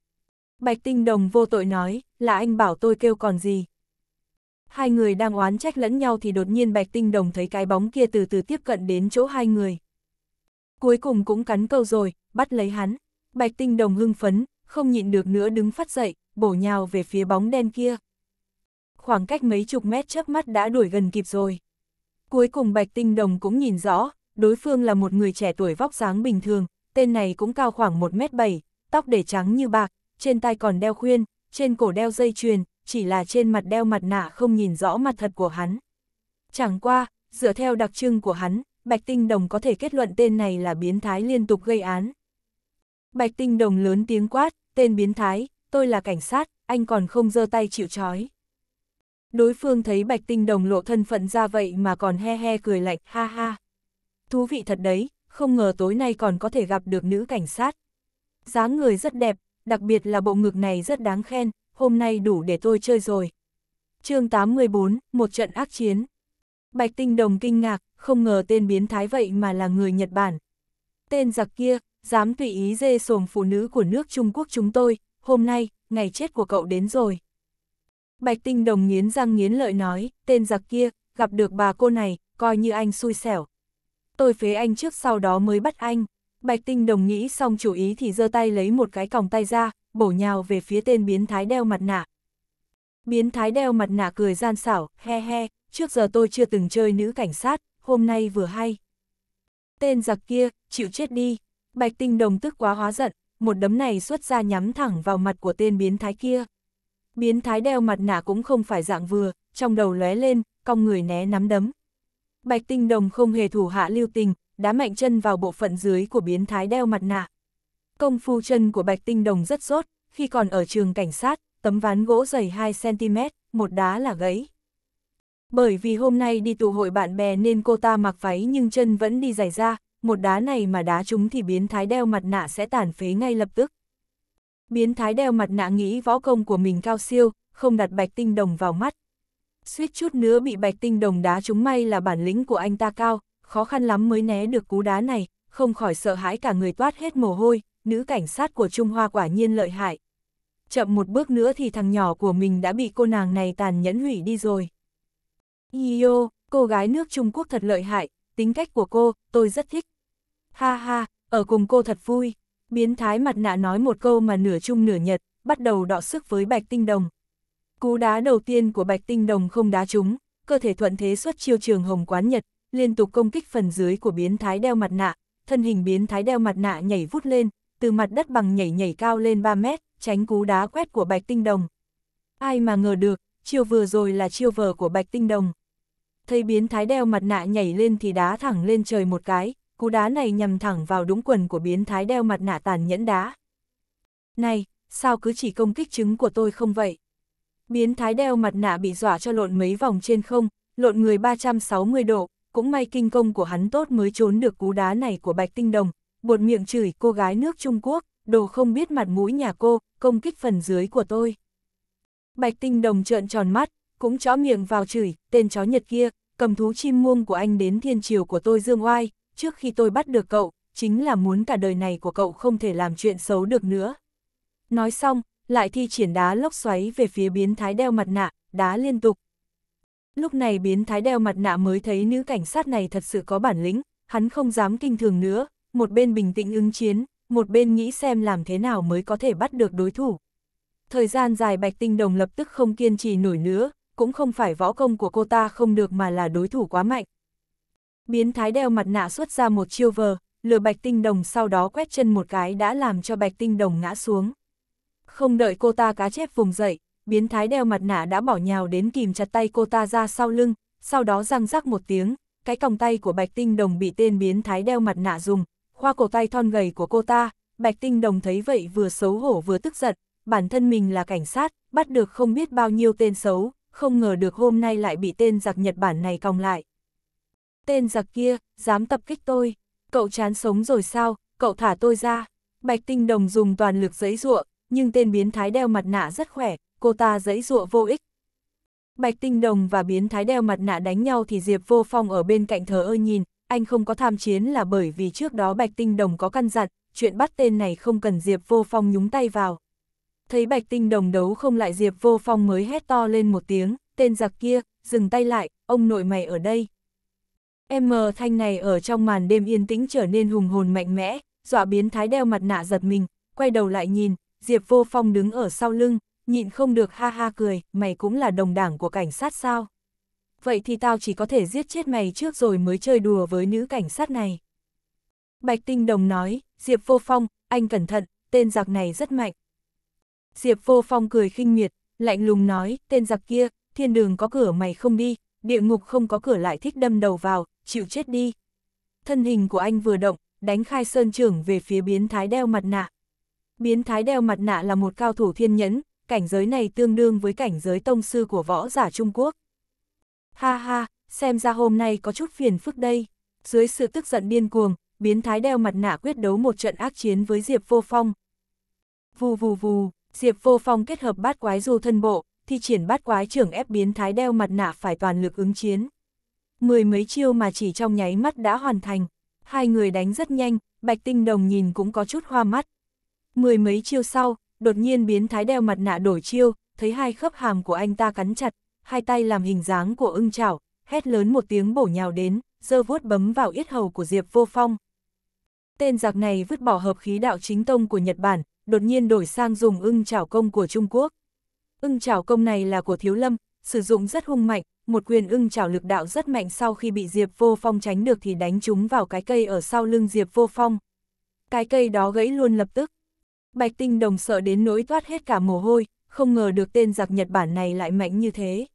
Bạch Tinh Đồng vô tội nói, là anh bảo tôi kêu còn gì. Hai người đang oán trách lẫn nhau thì đột nhiên Bạch Tinh Đồng thấy cái bóng kia từ từ tiếp cận đến chỗ hai người. Cuối cùng cũng cắn câu rồi, bắt lấy hắn. Bạch Tinh Đồng hưng phấn, không nhịn được nữa đứng phát dậy, bổ nhào về phía bóng đen kia. Khoảng cách mấy chục mét chớp mắt đã đuổi gần kịp rồi. Cuối cùng Bạch Tinh Đồng cũng nhìn rõ, đối phương là một người trẻ tuổi vóc dáng bình thường, tên này cũng cao khoảng 1m7, tóc để trắng như bạc, trên tay còn đeo khuyên, trên cổ đeo dây chuyền, chỉ là trên mặt đeo mặt nạ không nhìn rõ mặt thật của hắn. Chẳng qua, dựa theo đặc trưng của hắn, Bạch Tinh Đồng có thể kết luận tên này là biến thái liên tục gây án. Bạch Tinh Đồng lớn tiếng quát, tên biến thái, tôi là cảnh sát, anh còn không dơ tay chịu trói. Đối phương thấy Bạch Tinh Đồng lộ thân phận ra vậy mà còn he he cười lạnh, ha ha. Thú vị thật đấy, không ngờ tối nay còn có thể gặp được nữ cảnh sát. dáng người rất đẹp, đặc biệt là bộ ngực này rất đáng khen, hôm nay đủ để tôi chơi rồi. chương 814, một trận ác chiến. Bạch Tinh Đồng kinh ngạc, không ngờ tên biến thái vậy mà là người Nhật Bản. Tên giặc kia, dám tùy ý dê sồm phụ nữ của nước Trung Quốc chúng tôi, hôm nay, ngày chết của cậu đến rồi. Bạch Tinh Đồng nghiến răng nghiến lợi nói, tên giặc kia, gặp được bà cô này, coi như anh xui xẻo. Tôi phế anh trước sau đó mới bắt anh. Bạch Tinh đồng nghĩ xong chủ ý thì giơ tay lấy một cái còng tay ra, bổ nhào về phía tên biến thái đeo mặt nạ. Biến thái đeo mặt nạ cười gian xảo, he he, trước giờ tôi chưa từng chơi nữ cảnh sát, hôm nay vừa hay. Tên giặc kia, chịu chết đi. Bạch Tinh đồng tức quá hóa giận, một đấm này xuất ra nhắm thẳng vào mặt của tên biến thái kia. Biến thái đeo mặt nạ cũng không phải dạng vừa, trong đầu lóe lên, cong người né nắm đấm. Bạch Tinh Đồng không hề thủ hạ lưu tình, đá mạnh chân vào bộ phận dưới của biến thái đeo mặt nạ. Công phu chân của Bạch Tinh Đồng rất sốt, khi còn ở trường cảnh sát, tấm ván gỗ dày 2cm, một đá là gãy. Bởi vì hôm nay đi tụ hội bạn bè nên cô ta mặc váy nhưng chân vẫn đi giày ra, một đá này mà đá chúng thì biến thái đeo mặt nạ sẽ tàn phế ngay lập tức. Biến thái đeo mặt nạ nghĩ võ công của mình cao siêu, không đặt bạch tinh đồng vào mắt. Suýt chút nữa bị bạch tinh đồng đá chúng may là bản lĩnh của anh ta cao, khó khăn lắm mới né được cú đá này, không khỏi sợ hãi cả người toát hết mồ hôi, nữ cảnh sát của Trung Hoa quả nhiên lợi hại. Chậm một bước nữa thì thằng nhỏ của mình đã bị cô nàng này tàn nhẫn hủy đi rồi. Yo, cô gái nước Trung Quốc thật lợi hại, tính cách của cô, tôi rất thích. Ha ha, ở cùng cô thật vui. Biến thái mặt nạ nói một câu mà nửa Trung nửa Nhật, bắt đầu đọ sức với Bạch Tinh Đồng. Cú đá đầu tiên của Bạch Tinh Đồng không đá trúng, cơ thể thuận thế xuất chiêu trường hồng quán Nhật, liên tục công kích phần dưới của biến thái đeo mặt nạ, thân hình biến thái đeo mặt nạ nhảy vút lên, từ mặt đất bằng nhảy nhảy cao lên 3 mét, tránh cú đá quét của Bạch Tinh Đồng. Ai mà ngờ được, chiêu vừa rồi là chiêu vờ của Bạch Tinh Đồng. Thấy biến thái đeo mặt nạ nhảy lên thì đá thẳng lên trời một cái, cú đá này nhằm thẳng vào đúng quần của biến thái đeo mặt nạ tàn nhẫn đá. Này, sao cứ chỉ công kích trứng của tôi không vậy? Biến thái đeo mặt nạ bị dọa cho lộn mấy vòng trên không, lộn người 360 độ, cũng may kinh công của hắn tốt mới trốn được cú đá này của Bạch Tinh Đồng, buột miệng chửi cô gái nước Trung Quốc, đồ không biết mặt mũi nhà cô, công kích phần dưới của tôi. Bạch Tinh Đồng trợn tròn mắt, cũng chó miệng vào chửi, tên chó Nhật kia, cầm thú chim muông của anh đến thiên triều của tôi dương oai, trước khi tôi bắt được cậu, chính là muốn cả đời này của cậu không thể làm chuyện xấu được nữa. Nói xong, lại thi triển đá lốc xoáy về phía biến thái đeo mặt nạ, đá liên tục, Lúc này biến thái đeo mặt nạ mới thấy nữ cảnh sát này thật sự có bản lĩnh, hắn không dám kinh thường nữa, một bên bình tĩnh ứng chiến, một bên nghĩ xem làm thế nào mới có thể bắt được đối thủ. Thời gian dài bạch tinh đồng lập tức không kiên trì nổi nữa, cũng không phải võ công của cô ta không được mà là đối thủ quá mạnh. Biến thái đeo mặt nạ xuất ra một chiêu vờ, lừa bạch tinh đồng sau đó quét chân một cái đã làm cho bạch tinh đồng ngã xuống. Không đợi cô ta cá chép vùng dậy, biến thái đeo mặt nạ đã bỏ nhào đến kìm chặt tay cô ta ra sau lưng, sau đó răng rắc một tiếng, cái còng tay của Bạch Tinh Đồng bị tên biến thái đeo mặt nạ dùng, khoa cổ tay thon gầy của cô ta, Bạch Tinh Đồng thấy vậy vừa xấu hổ vừa tức giận, bản thân mình là cảnh sát, bắt được không biết bao nhiêu tên xấu, không ngờ được hôm nay lại bị tên giặc Nhật Bản này còng lại. Tên giặc kia, dám tập kích tôi, cậu chán sống rồi sao, cậu thả tôi ra. Bạch Tinh Đồng dùng toàn lực giấy ruộng, nhưng tên biến thái đeo mặt nạ rất khỏe, cô ta dẫy dụa vô ích. Bạch Tinh Đồng và biến thái đeo mặt nạ đánh nhau thì Diệp Vô Phong ở bên cạnh thờ ơ nhìn, anh không có tham chiến là bởi vì trước đó Bạch Tinh Đồng có căn dặn, chuyện bắt tên này không cần Diệp Vô Phong nhúng tay vào. Thấy Bạch Tinh Đồng đấu không lại Diệp Vô Phong mới hét to lên một tiếng, tên giặc kia, dừng tay lại, ông nội mày ở đây. Em mờ thanh này ở trong màn đêm yên tĩnh trở nên hùng hồn mạnh mẽ, dọa biến thái đeo mặt nạ giật mình, quay đầu lại nhìn, Diệp Vô Phong đứng ở sau lưng, nhịn không được ha ha cười, mày cũng là đồng đảng của cảnh sát sao? Vậy thì tao chỉ có thể giết chết mày trước rồi mới chơi đùa với nữ cảnh sát này. Bạch Tinh Đồng nói, Diệp Vô Phong, anh cẩn thận, tên giặc này rất mạnh. Diệp Vô Phong cười khinh miệt, lạnh lùng nói, tên giặc kia, thiên đường có cửa mày không đi, địa ngục không có cửa lại thích đâm đầu vào, chịu chết đi. Thân hình của anh vừa động, đánh khai sơn trưởng về phía biến thái đeo mặt nạ. Biến thái đeo mặt nạ là một cao thủ thiên nhẫn, cảnh giới này tương đương với cảnh giới tông sư của võ giả Trung Quốc. Ha ha, xem ra hôm nay có chút phiền phức đây. Dưới sự tức giận điên cuồng, biến thái đeo mặt nạ quyết đấu một trận ác chiến với Diệp Vô Phong. Vù vù vù, Diệp Vô Phong kết hợp bát quái du thân bộ, thi triển bát quái trưởng ép biến thái đeo mặt nạ phải toàn lực ứng chiến. Mười mấy chiêu mà chỉ trong nháy mắt đã hoàn thành. Hai người đánh rất nhanh, Bạch Tinh Đồng nhìn cũng có chút hoa mắt. Mười mấy chiêu sau, đột nhiên biến thái đeo mặt nạ đổi chiêu, thấy hai khớp hàm của anh ta cắn chặt, hai tay làm hình dáng của ưng chảo, hét lớn một tiếng bổ nhào đến, giơ vuốt bấm vào yết hầu của Diệp Vô Phong. Tên giặc này vứt bỏ hợp khí đạo chính tông của Nhật Bản, đột nhiên đổi sang dùng ưng chảo công của Trung Quốc. Ưng chảo công này là của Thiếu Lâm, sử dụng rất hung mạnh, một quyền ưng chảo lực đạo rất mạnh sau khi bị Diệp Vô Phong tránh được thì đánh trúng vào cái cây ở sau lưng Diệp Vô Phong. Cái cây đó gãy luôn lập tức. Bạch Tinh Đồng sợ đến nỗi toát hết cả mồ hôi, không ngờ được tên giặc Nhật Bản này lại mạnh như thế.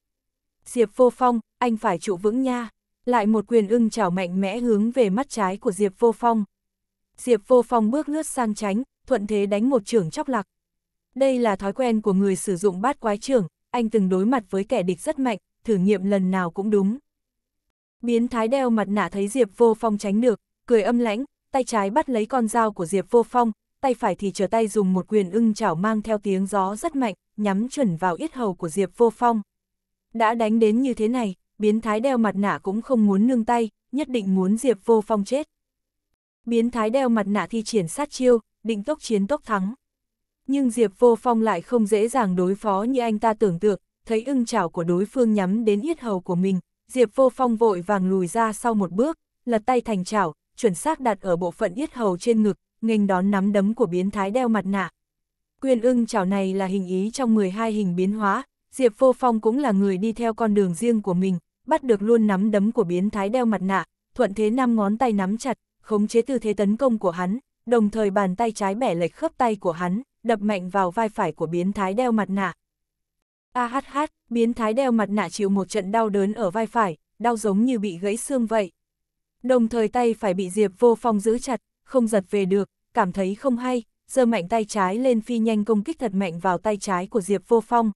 Diệp Vô Phong, anh phải trụ vững nha. Lại một quyền ưng chảo mạnh mẽ hướng về mắt trái của Diệp Vô Phong. Diệp Vô Phong bước lướt sang tránh, thuận thế đánh một trưởng chóc lạc. Đây là thói quen của người sử dụng bát quái trưởng, anh từng đối mặt với kẻ địch rất mạnh, thử nghiệm lần nào cũng đúng. Biến thái đeo mặt nạ thấy Diệp Vô Phong tránh được, cười âm lãnh, tay trái bắt lấy con dao của Diệp Vô Phong, tay phải thì trở tay dùng một quyền ưng chảo mang theo tiếng gió rất mạnh, nhắm chuẩn vào yết hầu của Diệp Vô Phong. Đã đánh đến như thế này, biến thái đeo mặt nạ cũng không muốn nương tay, nhất định muốn Diệp Vô Phong chết. Biến thái đeo mặt nạ thi triển sát chiêu, định tốc chiến tốc thắng. Nhưng Diệp Vô Phong lại không dễ dàng đối phó như anh ta tưởng tượng, thấy ưng chảo của đối phương nhắm đến yết hầu của mình, Diệp Vô Phong vội vàng lùi ra sau một bước, lật tay thành chảo, chuẩn xác đặt ở bộ phận yết hầu trên ngực, nghênh đón nắm đấm của biến thái đeo mặt nạ. Quyền ưng chảo này là hình ý trong 12 hình biến hóa, Diệp Vô Phong cũng là người đi theo con đường riêng của mình, bắt được luôn nắm đấm của biến thái đeo mặt nạ, thuận thế năm ngón tay nắm chặt, khống chế tư thế tấn công của hắn, đồng thời bàn tay trái bẻ lệch khớp tay của hắn, đập mạnh vào vai phải của biến thái đeo mặt nạ. ahh, biến thái đeo mặt nạ chịu một trận đau đớn ở vai phải, đau giống như bị gãy xương vậy. Đồng thời tay phải bị Diệp Vô Phong giữ chặt, không giật về được, cảm thấy không hay, giơ mạnh tay trái lên phi nhanh công kích thật mạnh vào tay trái của Diệp Vô Phong.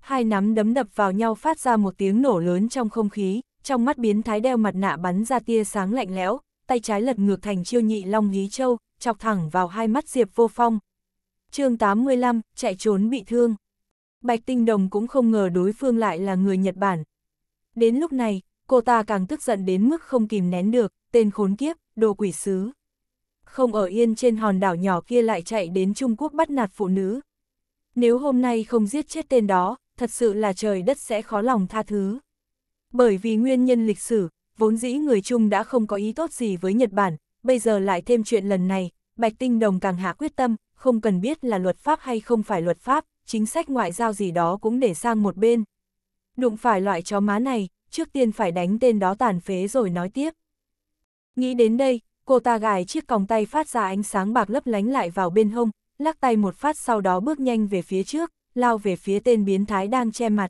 Hai nắm đấm đập vào nhau phát ra một tiếng nổ lớn trong không khí, trong mắt biến thái đeo mặt nạ bắn ra tia sáng lạnh lẽo, tay trái lật ngược thành chiêu nhị long hí châu, chọc thẳng vào hai mắt Diệp Vô Phong. chương 85, chạy trốn bị thương. Bạch Tinh Đồng cũng không ngờ đối phương lại là người Nhật Bản. Đến lúc này, cô ta càng tức giận đến mức không kìm nén được, tên khốn kiếp, đồ quỷ sứ không ở yên trên hòn đảo nhỏ kia lại chạy đến Trung Quốc bắt nạt phụ nữ. Nếu hôm nay không giết chết tên đó, thật sự là trời đất sẽ khó lòng tha thứ. Bởi vì nguyên nhân lịch sử, vốn dĩ người Trung đã không có ý tốt gì với Nhật Bản, bây giờ lại thêm chuyện lần này, Bạch Tinh Đồng càng hạ quyết tâm, không cần biết là luật pháp hay không phải luật pháp, chính sách ngoại giao gì đó cũng để sang một bên. Đụng phải loại chó má này, trước tiên phải đánh tên đó tàn phế rồi nói tiếp. Nghĩ đến đây, cô ta gài chiếc còng tay phát ra ánh sáng bạc lấp lánh lại vào bên hông, lắc tay một phát sau đó bước nhanh về phía trước, lao về phía tên biến thái đang che mặt.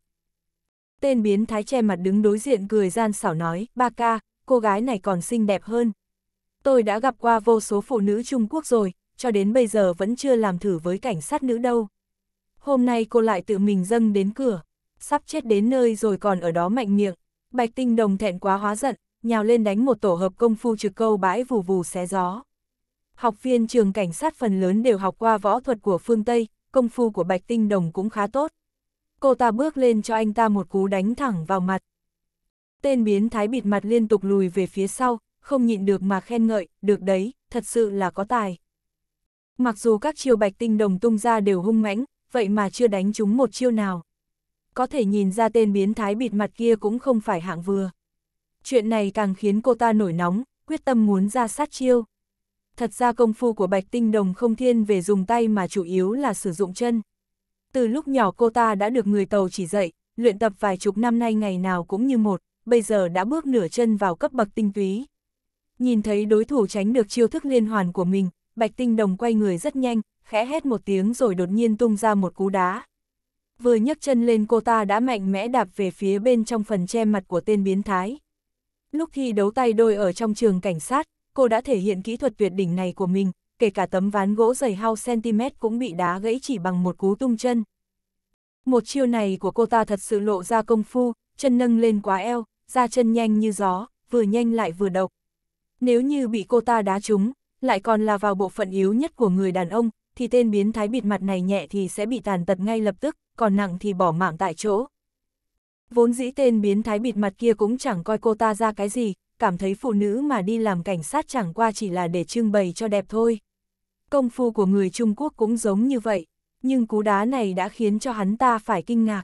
Tên biến thái che mặt đứng đối diện cười gian xảo nói, ba ca, cô gái này còn xinh đẹp hơn. Tôi đã gặp qua vô số phụ nữ Trung Quốc rồi, cho đến bây giờ vẫn chưa làm thử với cảnh sát nữ đâu. Hôm nay cô lại tự mình dâng đến cửa, sắp chết đến nơi rồi còn ở đó mạnh miệng. Bạch Tinh Đồng thẹn quá hóa giận, nhào lên đánh một tổ hợp công phu trực câu bãi vù vù xé gió. Học viên trường cảnh sát phần lớn đều học qua võ thuật của phương Tây, công phu của Bạch Tinh Đồng cũng khá tốt. Cô ta bước lên cho anh ta một cú đánh thẳng vào mặt. Tên biến thái bịt mặt liên tục lùi về phía sau, không nhịn được mà khen ngợi, được đấy, thật sự là có tài. Mặc dù các chiêu Bạch Tinh Đồng tung ra đều hung mãnh, vậy mà chưa đánh chúng một chiêu nào. Có thể nhìn ra tên biến thái bịt mặt kia cũng không phải hạng vừa chuyện này càng khiến cô ta nổi nóng, quyết tâm muốn ra sát chiêu. Thật ra công phu của Bạch Tinh Đồng không thiên về dùng tay mà chủ yếu là sử dụng chân. Từ lúc nhỏ cô ta đã được người tàu chỉ dạy, luyện tập vài chục năm nay ngày nào cũng như một, bây giờ đã bước nửa chân vào cấp bậc tinh túy. Nhìn thấy đối thủ tránh được chiêu thức liên hoàn của mình, Bạch Tinh Đồng quay người rất nhanh, khẽ hét một tiếng rồi đột nhiên tung ra một cú đá. Vừa nhấc chân lên cô ta đã mạnh mẽ đạp về phía bên trong phần che mặt của tên biến thái. Lúc thi đấu tay đôi ở trong trường cảnh sát, cô đã thể hiện kỹ thuật tuyệt đỉnh này của mình, kể cả tấm ván gỗ dày hao cm cũng bị đá gãy chỉ bằng một cú tung chân. Một chiêu này của cô ta thật sự lộ ra công phu, chân nâng lên quá eo, ra chân nhanh như gió, vừa nhanh lại vừa độc. Nếu như bị cô ta đá trúng, lại còn là vào bộ phận yếu nhất của người đàn ông, thì tên biến thái bịt mặt này nhẹ thì sẽ bị tàn tật ngay lập tức, còn nặng thì bỏ mạng tại chỗ. Vốn dĩ tên biến thái bịt mặt kia cũng chẳng coi cô ta ra cái gì, cảm thấy phụ nữ mà đi làm cảnh sát chẳng qua chỉ là để trưng bày cho đẹp thôi. Công phu của người Trung Quốc cũng giống như vậy, nhưng cú đá này đã khiến cho hắn ta phải kinh ngạc.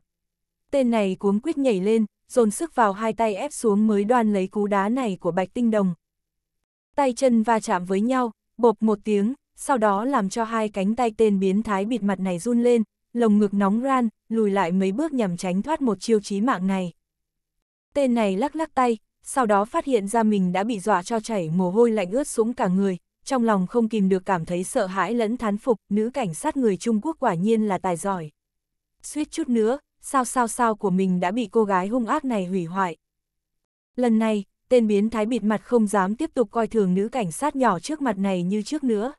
Tên này cuống quýt nhảy lên, dồn sức vào hai tay ép xuống mới đoan lấy cú đá này của Bạch Tinh Đồng. Tay chân va chạm với nhau, bộp một tiếng, sau đó làm cho hai cánh tay tên biến thái bịt mặt này run lên, lồng ngực nóng ran, lùi lại mấy bước nhằm tránh thoát một chiêu chí mạng này. Tên này lắc lắc tay, sau đó phát hiện ra mình đã bị dọa cho chảy mồ hôi lạnh ướt xuống cả người, trong lòng không kìm được cảm thấy sợ hãi lẫn thán phục, nữ cảnh sát người Trung Quốc quả nhiên là tài giỏi. Suýt chút nữa, sao sao sao của mình đã bị cô gái hung ác này hủy hoại. Lần này, tên biến thái bịt mặt không dám tiếp tục coi thường nữ cảnh sát nhỏ trước mặt này như trước nữa.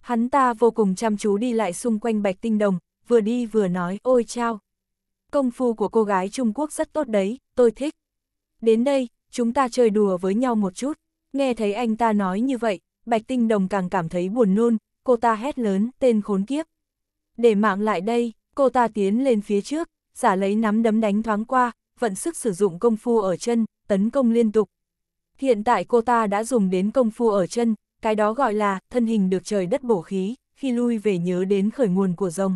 Hắn ta vô cùng chăm chú đi lại xung quanh Bạch Tinh Đồng, vừa đi vừa nói, ôi chao. Công phu của cô gái Trung Quốc rất tốt đấy, tôi thích. Đến đây, chúng ta chơi đùa với nhau một chút. Nghe thấy anh ta nói như vậy, Bạch Tinh Đồng càng cảm thấy buồn nôn, cô ta hét lớn, tên khốn kiếp. Để mạng lại đây, cô ta tiến lên phía trước, giả lấy nắm đấm đánh thoáng qua, vận sức sử dụng công phu ở chân, tấn công liên tục. Hiện tại cô ta đã dùng đến công phu ở chân, cái đó gọi là thân hình được trời đất bổ khí, khi lui về nhớ đến khởi nguồn của rồng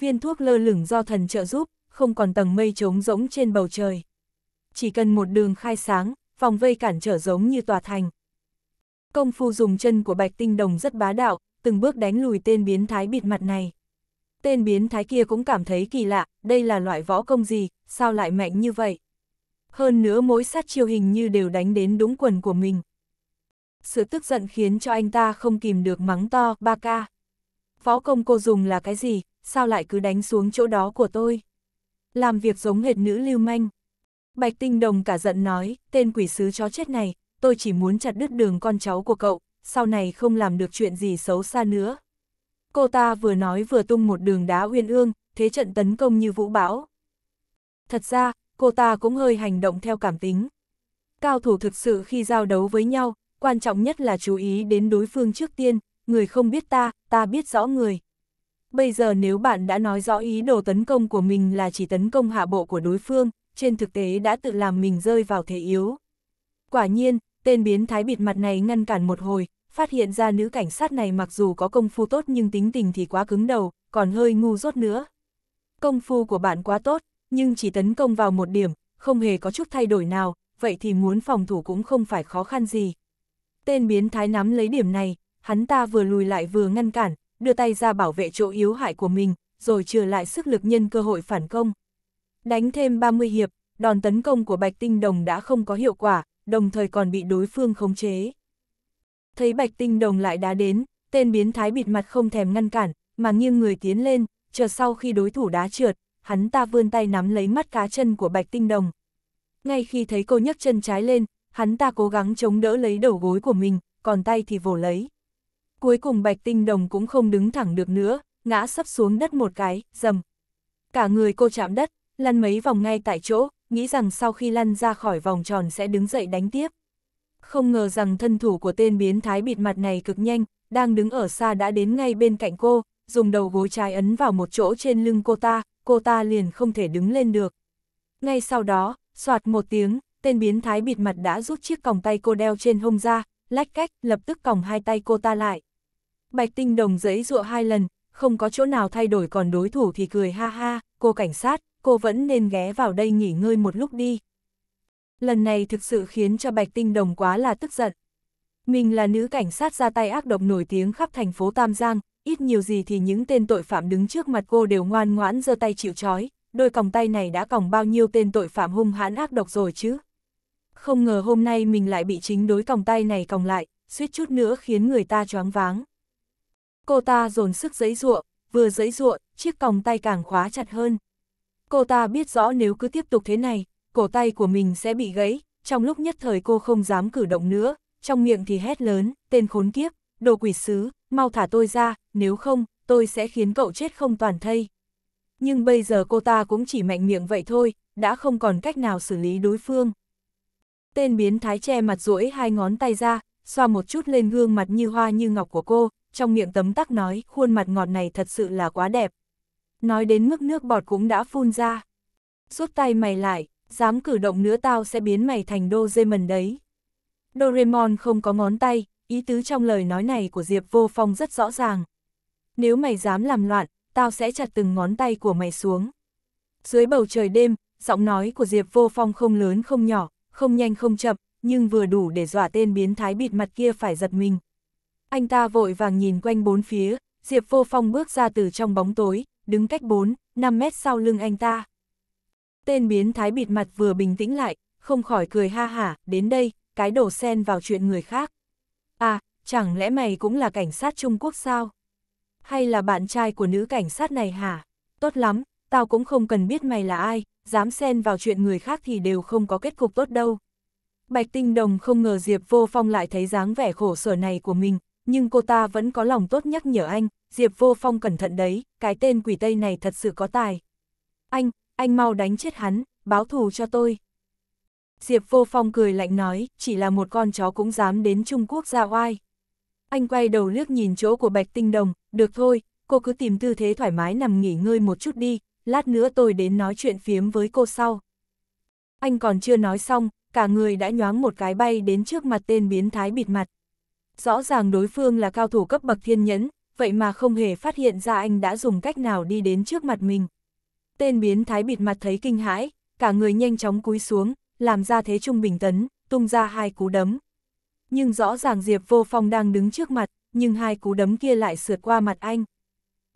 viên thuốc lơ lửng do thần trợ giúp, không còn tầng mây trống rỗng trên bầu trời. Chỉ cần một đường khai sáng, vòng vây cản trở giống như tòa thành. Công phu dùng chân của bạch tinh đồng rất bá đạo, từng bước đánh lùi tên biến thái bịt mặt này. Tên biến thái kia cũng cảm thấy kỳ lạ, đây là loại võ công gì, sao lại mạnh như vậy? Hơn nữa mỗi sát chiêu hình như đều đánh đến đúng quần của mình. Sự tức giận khiến cho anh ta không kìm được mắng to, ba ca. Võ công cô dùng là cái gì, sao lại cứ đánh xuống chỗ đó của tôi? Làm việc giống hệt nữ lưu manh. Bạch Tinh Đồng cả giận nói, tên quỷ sứ chó chết này, tôi chỉ muốn chặt đứt đường con cháu của cậu, sau này không làm được chuyện gì xấu xa nữa. Cô ta vừa nói vừa tung một đường đá uyên ương, thế trận tấn công như vũ bão. Thật ra, cô ta cũng hơi hành động theo cảm tính. Cao thủ thực sự khi giao đấu với nhau, quan trọng nhất là chú ý đến đối phương trước tiên, người không biết ta, ta biết rõ người. Bây giờ nếu bạn đã nói rõ ý đồ tấn công của mình là chỉ tấn công hạ bộ của đối phương, trên thực tế đã tự làm mình rơi vào thế yếu. Quả nhiên, tên biến thái bịt mặt này ngăn cản một hồi, phát hiện ra nữ cảnh sát này mặc dù có công phu tốt nhưng tính tình thì quá cứng đầu, còn hơi ngu dốt nữa. Công phu của bạn quá tốt, nhưng chỉ tấn công vào một điểm, không hề có chút thay đổi nào, vậy thì muốn phòng thủ cũng không phải khó khăn gì. Tên biến thái nắm lấy điểm này, hắn ta vừa lùi lại vừa ngăn cản, đưa tay ra bảo vệ chỗ yếu hại của mình, rồi trừ lại sức lực nhân cơ hội phản công. Đánh thêm 30 hiệp, đòn tấn công của Bạch Tinh Đồng đã không có hiệu quả, đồng thời còn bị đối phương khống chế. Thấy Bạch Tinh Đồng lại đá đến, tên biến thái bịt mặt không thèm ngăn cản, mà nghiêng người tiến lên, chờ sau khi đối thủ đá trượt, hắn ta vươn tay nắm lấy mắt cá chân của Bạch Tinh Đồng. Ngay khi thấy cô nhấc chân trái lên, hắn ta cố gắng chống đỡ lấy đầu gối của mình, còn tay thì vồ lấy. Cuối cùng Bạch Tinh Đồng cũng không đứng thẳng được nữa, ngã sắp xuống đất một cái, dầm. Cả người cô chạm đất, lăn mấy vòng ngay tại chỗ, nghĩ rằng sau khi lăn ra khỏi vòng tròn sẽ đứng dậy đánh tiếp. Không ngờ rằng thân thủ của tên biến thái bịt mặt này cực nhanh, đang đứng ở xa đã đến ngay bên cạnh cô, dùng đầu gối trái ấn vào một chỗ trên lưng cô ta, cô ta liền không thể đứng lên được. Ngay sau đó, soạt một tiếng, tên biến thái bịt mặt đã rút chiếc còng tay cô đeo trên hông ra, lách cách, lập tức còng hai tay cô ta lại. Bạch Tinh Đồng giấy dụa hai lần, không có chỗ nào thay đổi còn đối thủ thì cười ha ha, cô cảnh sát, cô vẫn nên ghé vào đây nghỉ ngơi một lúc đi. Lần này thực sự khiến cho Bạch Tinh Đồng quá là tức giận. Mình là nữ cảnh sát ra tay ác độc nổi tiếng khắp thành phố Tam Giang, ít nhiều gì thì những tên tội phạm đứng trước mặt cô đều ngoan ngoãn giơ tay chịu trói, đôi còng tay này đã còng bao nhiêu tên tội phạm hung hãn ác độc rồi chứ. Không ngờ hôm nay mình lại bị chính đối còng tay này còng lại, suýt chút nữa khiến người ta choáng váng. Cô ta dồn sức giấy ruộng, vừa giấy ruộng, chiếc còng tay càng khóa chặt hơn. Cô ta biết rõ nếu cứ tiếp tục thế này, cổ tay của mình sẽ bị gãy, trong lúc nhất thời cô không dám cử động nữa, trong miệng thì hét lớn, tên khốn kiếp, đồ quỷ sứ, mau thả tôi ra, nếu không, tôi sẽ khiến cậu chết không toàn thây. Nhưng bây giờ cô ta cũng chỉ mạnh miệng vậy thôi, đã không còn cách nào xử lý đối phương. Tên biến thái che mặt rũi hai ngón tay ra, xoa một chút lên gương mặt như hoa như ngọc của cô, trong miệng tấm tắc nói, khuôn mặt ngọt này thật sự là quá đẹp. Nói đến mức nước bọt cũng đã phun ra. Rút tay mày lại, dám cử động nữa tao sẽ biến mày thành đô dê mần đấy. Doraemon không có ngón tay, ý tứ trong lời nói này của Diệp Vô Phong rất rõ ràng. Nếu mày dám làm loạn, tao sẽ chặt từng ngón tay của mày xuống. Dưới bầu trời đêm, giọng nói của Diệp Vô Phong không lớn không nhỏ, không nhanh không chậm, nhưng vừa đủ để dọa tên biến thái bịt mặt kia phải giật mình. Anh ta vội vàng nhìn quanh bốn phía, Diệp Vô Phong bước ra từ trong bóng tối, đứng cách 4, 5 mét sau lưng anh ta. Tên biến thái bịt mặt vừa bình tĩnh lại, không khỏi cười ha hả, đến đây, cái đổ sen vào chuyện người khác. À, chẳng lẽ mày cũng là cảnh sát Trung Quốc sao? Hay là bạn trai của nữ cảnh sát này hả? Tốt lắm, tao cũng không cần biết mày là ai, dám xen vào chuyện người khác thì đều không có kết cục tốt đâu. Bạch Tinh Đồng không ngờ Diệp Vô Phong lại thấy dáng vẻ khổ sở này của mình, nhưng cô ta vẫn có lòng tốt nhắc nhở anh, Diệp Vô Phong cẩn thận đấy, cái tên quỷ Tây này thật sự có tài. Anh, anh mau đánh chết hắn, báo thù cho tôi. Diệp Vô Phong cười lạnh nói, chỉ là một con chó cũng dám đến Trung Quốc ra oai. Anh quay đầu liếc nhìn chỗ của Bạch Tinh Đồng, được thôi, cô cứ tìm tư thế thoải mái nằm nghỉ ngơi một chút đi, lát nữa tôi đến nói chuyện phiếm với cô sau. Anh còn chưa nói xong, cả người đã nhoáng một cái bay đến trước mặt tên biến thái bịt mặt rõ ràng đối phương là cao thủ cấp bậc thiên nhẫn, vậy mà không hề phát hiện ra anh đã dùng cách nào đi đến trước mặt mình. Tên biến thái bịt mặt thấy kinh hãi, cả người nhanh chóng cúi xuống, làm ra thế trung bình tấn, tung ra hai cú đấm. Nhưng rõ ràng Diệp Vô Phong đang đứng trước mặt, nhưng hai cú đấm kia lại sượt qua mặt anh.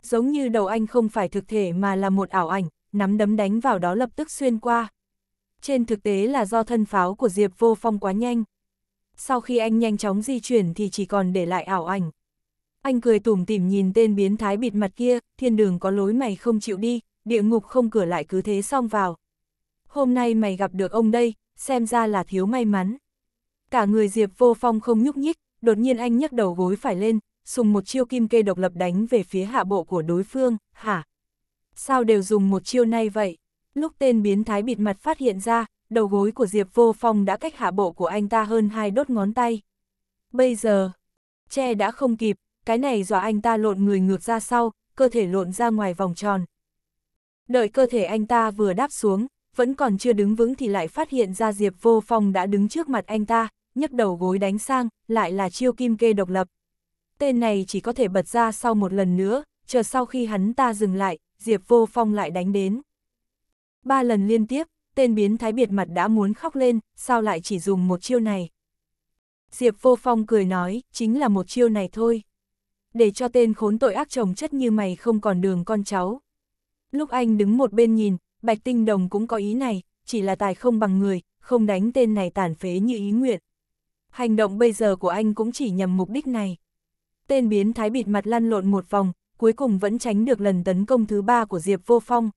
Giống như đầu anh không phải thực thể mà là một ảo ảnh, nắm đấm đánh vào đó lập tức xuyên qua. Trên thực tế là do thân pháo của Diệp Vô Phong quá nhanh sau khi anh nhanh chóng di chuyển thì chỉ còn để lại ảo ảnh. Anh cười tủm tỉm nhìn tên biến thái bịt mặt kia, thiên đường có lối mày không chịu đi, địa ngục không cửa lại cứ thế xong vào. Hôm nay mày gặp được ông đây, xem ra là thiếu may mắn. Cả người Diệp vô phong không nhúc nhích, đột nhiên anh nhấc đầu gối phải lên, dùng một chiêu kim kê độc lập đánh về phía hạ bộ của đối phương, hả? Sao đều dùng một chiêu này vậy? Lúc tên biến thái bịt mặt phát hiện ra, đầu gối của Diệp Vô Phong đã cách hạ bộ của anh ta hơn hai đốt ngón tay. Bây giờ, che đã không kịp, cái này dọa anh ta lộn người ngược ra sau, cơ thể lộn ra ngoài vòng tròn. Đợi cơ thể anh ta vừa đáp xuống, vẫn còn chưa đứng vững thì lại phát hiện ra Diệp Vô Phong đã đứng trước mặt anh ta, nhấc đầu gối đánh sang, lại là chiêu kim kê độc lập. Tên này chỉ có thể bật ra sau một lần nữa, chờ sau khi hắn ta dừng lại, Diệp Vô Phong lại đánh đến. Ba lần liên tiếp, tên biến thái biệt mặt đã muốn khóc lên, sao lại chỉ dùng một chiêu này. Diệp vô phong cười nói, chính là một chiêu này thôi. Để cho tên khốn tội ác chồng chất như mày không còn đường con cháu. Lúc anh đứng một bên nhìn, Bạch Tinh Đồng cũng có ý này, chỉ là tài không bằng người, không đánh tên này tàn phế như ý nguyện. Hành động bây giờ của anh cũng chỉ nhằm mục đích này. Tên biến thái bịt mặt lăn lộn một vòng, cuối cùng vẫn tránh được lần tấn công thứ ba của Diệp Vô Phong,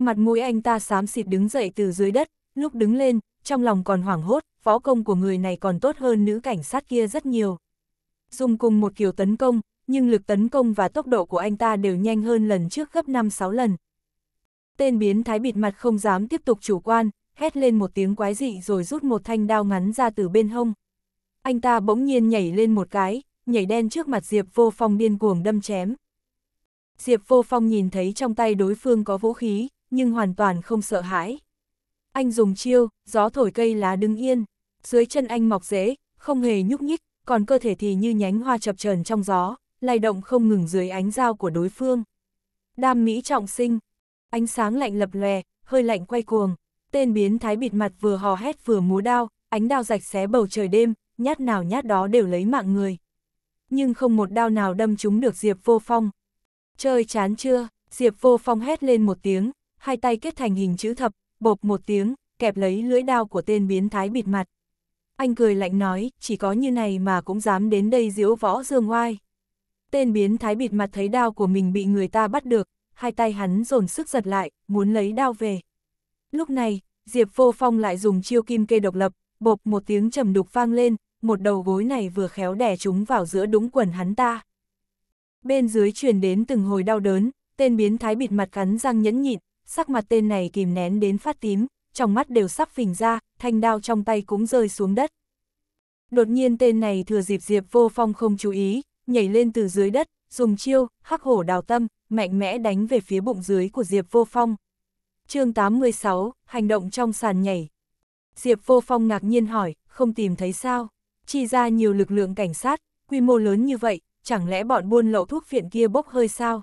mặt mũi anh ta xám xịt đứng dậy từ dưới đất, lúc đứng lên, trong lòng còn hoảng hốt, võ công của người này còn tốt hơn nữ cảnh sát kia rất nhiều. Dùng cùng một kiểu tấn công, nhưng lực tấn công và tốc độ của anh ta đều nhanh hơn lần trước gấp 5-6 lần. Tên biến thái bịt mặt không dám tiếp tục chủ quan, hét lên một tiếng quái dị rồi rút một thanh đao ngắn ra từ bên hông. Anh ta bỗng nhiên nhảy lên một cái, nhảy đen trước mặt Diệp Vô Phong điên cuồng đâm chém. Diệp Vô Phong nhìn thấy trong tay đối phương có vũ khí, nhưng hoàn toàn không sợ hãi. Anh dùng chiêu, gió thổi cây lá đứng yên, dưới chân anh mọc rễ, không hề nhúc nhích, còn cơ thể thì như nhánh hoa chập chờn trong gió, lay động không ngừng dưới ánh dao của đối phương. Đam mỹ trọng sinh, ánh sáng lạnh lập lè, hơi lạnh quay cuồng, tên biến thái bịt mặt vừa hò hét vừa múa đao, ánh đao rạch xé bầu trời đêm, nhát nào nhát đó đều lấy mạng người. Nhưng không một đao nào đâm trúng được Diệp Vô Phong. Chơi chán chưa, Diệp Vô Phong hét lên một tiếng, hai tay kết thành hình chữ thập, bộp một tiếng, kẹp lấy lưỡi đao của tên biến thái bịt mặt. Anh cười lạnh nói, chỉ có như này mà cũng dám đến đây diễu võ dương oai. Tên biến thái bịt mặt thấy đao của mình bị người ta bắt được, hai tay hắn dồn sức giật lại, muốn lấy đao về. Lúc này, Diệp Vô Phong lại dùng chiêu kim kê độc lập, bộp một tiếng trầm đục vang lên, một đầu gối này vừa khéo đè chúng vào giữa đũng quần hắn ta. Bên dưới truyền đến từng hồi đau đớn, tên biến thái bịt mặt cắn răng nhẫn nhịn, sắc mặt tên này kìm nén đến phát tím, trong mắt đều sắp phình ra, thanh đao trong tay cũng rơi xuống đất. Đột nhiên tên này thừa dịp Diệp Vô Phong không chú ý, nhảy lên từ dưới đất, dùng chiêu, hắc hổ đào tâm, mạnh mẽ đánh về phía bụng dưới của Diệp Vô Phong. chương 86, hành động trong sàn nhảy. Diệp Vô Phong ngạc nhiên hỏi, không tìm thấy sao, chi ra nhiều lực lượng cảnh sát, quy mô lớn như vậy, chẳng lẽ bọn buôn lậu thuốc phiện kia bốc hơi sao?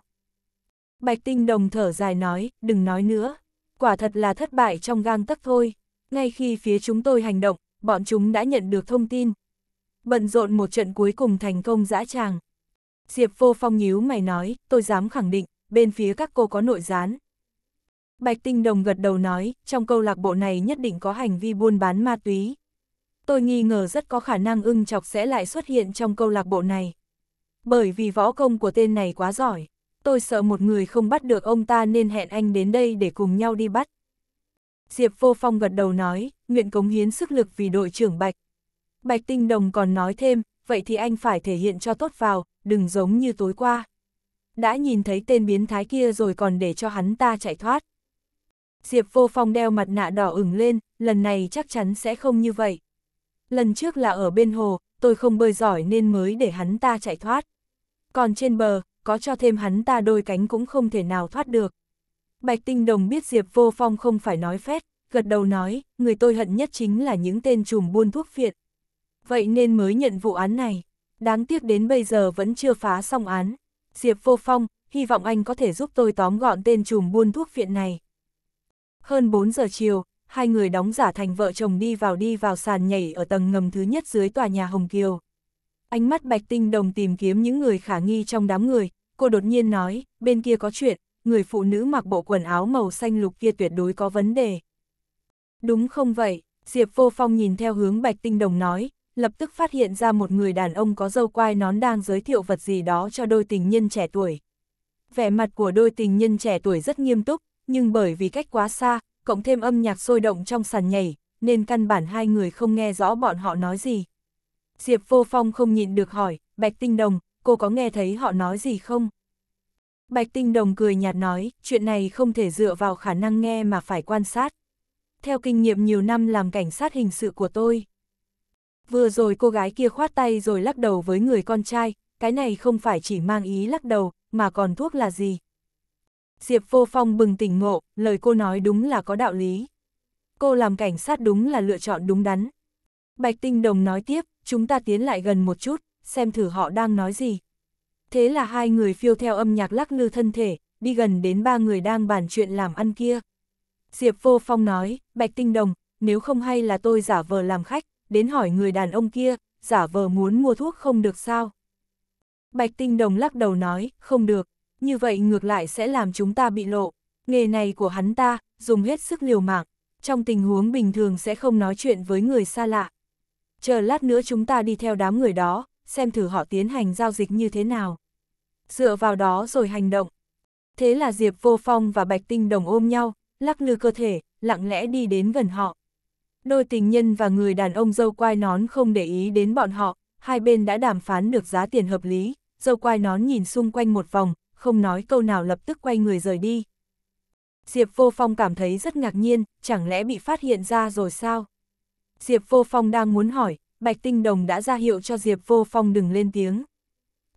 Bạch Tinh Đồng thở dài nói, đừng nói nữa. Quả thật là thất bại trong gang tấc thôi. Ngay khi phía chúng tôi hành động, bọn chúng đã nhận được thông tin. Bận rộn một trận cuối cùng thành công dã tràng. Diệp Vô Phong nhíu mày nói, tôi dám khẳng định, bên phía các cô có nội gián. Bạch Tinh Đồng gật đầu nói, trong câu lạc bộ này nhất định có hành vi buôn bán ma túy. Tôi nghi ngờ rất có khả năng ưng chọc sẽ lại xuất hiện trong câu lạc bộ này. Bởi vì võ công của tên này quá giỏi tôi sợ một người không bắt được ông ta nên hẹn anh đến đây để cùng nhau đi bắt. Diệp Vô Phong gật đầu nói, nguyện cống hiến sức lực vì đội trưởng Bạch. Bạch Tinh Đồng còn nói thêm, vậy thì anh phải thể hiện cho tốt vào, đừng giống như tối qua. Đã nhìn thấy tên biến thái kia rồi còn để cho hắn ta chạy thoát. Diệp Vô Phong đeo mặt nạ đỏ ửng lên, lần này chắc chắn sẽ không như vậy. Lần trước là ở bên hồ, tôi không bơi giỏi nên mới để hắn ta chạy thoát. Còn trên bờ, có cho thêm hắn ta đôi cánh cũng không thể nào thoát được. Bạch Tinh Đồng biết Diệp Vô Phong không phải nói phét, gật đầu nói, người tôi hận nhất chính là những tên trùm buôn thuốc phiện. Vậy nên mới nhận vụ án này, đáng tiếc đến bây giờ vẫn chưa phá xong án. Diệp Vô Phong, hy vọng anh có thể giúp tôi tóm gọn tên trùm buôn thuốc phiện này. Hơn 4 giờ chiều, hai người đóng giả thành vợ chồng đi vào đi vào sàn nhảy ở tầng ngầm thứ nhất dưới tòa nhà Hồng Kiều. Ánh mắt Bạch Tinh Đồng tìm kiếm những người khả nghi trong đám người, cô đột nhiên nói, bên kia có chuyện, người phụ nữ mặc bộ quần áo màu xanh lục kia tuyệt đối có vấn đề. Đúng không vậy, Diệp Vô Phong nhìn theo hướng Bạch Tinh Đồng nói, lập tức phát hiện ra một người đàn ông có dâu quai nón đang giới thiệu vật gì đó cho đôi tình nhân trẻ tuổi. Vẻ mặt của đôi tình nhân trẻ tuổi rất nghiêm túc, nhưng bởi vì cách quá xa, cộng thêm âm nhạc sôi động trong sàn nhảy, nên căn bản hai người không nghe rõ bọn họ nói gì. Diệp Vô Phong không nhịn được hỏi, Bạch Tinh Đồng, cô có nghe thấy họ nói gì không? Bạch Tinh Đồng cười nhạt nói, chuyện này không thể dựa vào khả năng nghe mà phải quan sát. Theo kinh nghiệm nhiều năm làm cảnh sát hình sự của tôi. Vừa rồi cô gái kia khoát tay rồi lắc đầu với người con trai, cái này không phải chỉ mang ý lắc đầu, mà còn thuốc là gì. Diệp Vô Phong bừng tỉnh ngộ, lời cô nói đúng là có đạo lý. Cô làm cảnh sát đúng là lựa chọn đúng đắn. Bạch Tinh Đồng nói tiếp, chúng ta tiến lại gần một chút, xem thử họ đang nói gì. Thế là hai người phiêu theo âm nhạc lắc lư thân thể, đi gần đến ba người đang bàn chuyện làm ăn kia. Diệp Vô Phong nói, Bạch Tinh Đồng, nếu không hay là tôi giả vờ làm khách, đến hỏi người đàn ông kia, giả vờ muốn mua thuốc không được sao? Bạch Tinh Đồng lắc đầu nói, không được, như vậy ngược lại sẽ làm chúng ta bị lộ. Nghề này của hắn ta, dùng hết sức liều mạng, trong tình huống bình thường sẽ không nói chuyện với người xa lạ. Chờ lát nữa chúng ta đi theo đám người đó, xem thử họ tiến hành giao dịch như thế nào. Dựa vào đó rồi hành động. Thế là Diệp Vô Phong và Bạch Tinh Đồng ôm nhau, lắc lư cơ thể, lặng lẽ đi đến gần họ. Đôi tình nhân và người đàn ông dâu quai nón không để ý đến bọn họ, hai bên đã đàm phán được giá tiền hợp lý, dâu quai nón nhìn xung quanh một vòng, không nói câu nào lập tức quay người rời đi. Diệp Vô Phong cảm thấy rất ngạc nhiên, chẳng lẽ bị phát hiện ra rồi sao? Diệp Vô Phong đang muốn hỏi, Bạch Tinh Đồng đã ra hiệu cho Diệp Vô Phong đừng lên tiếng.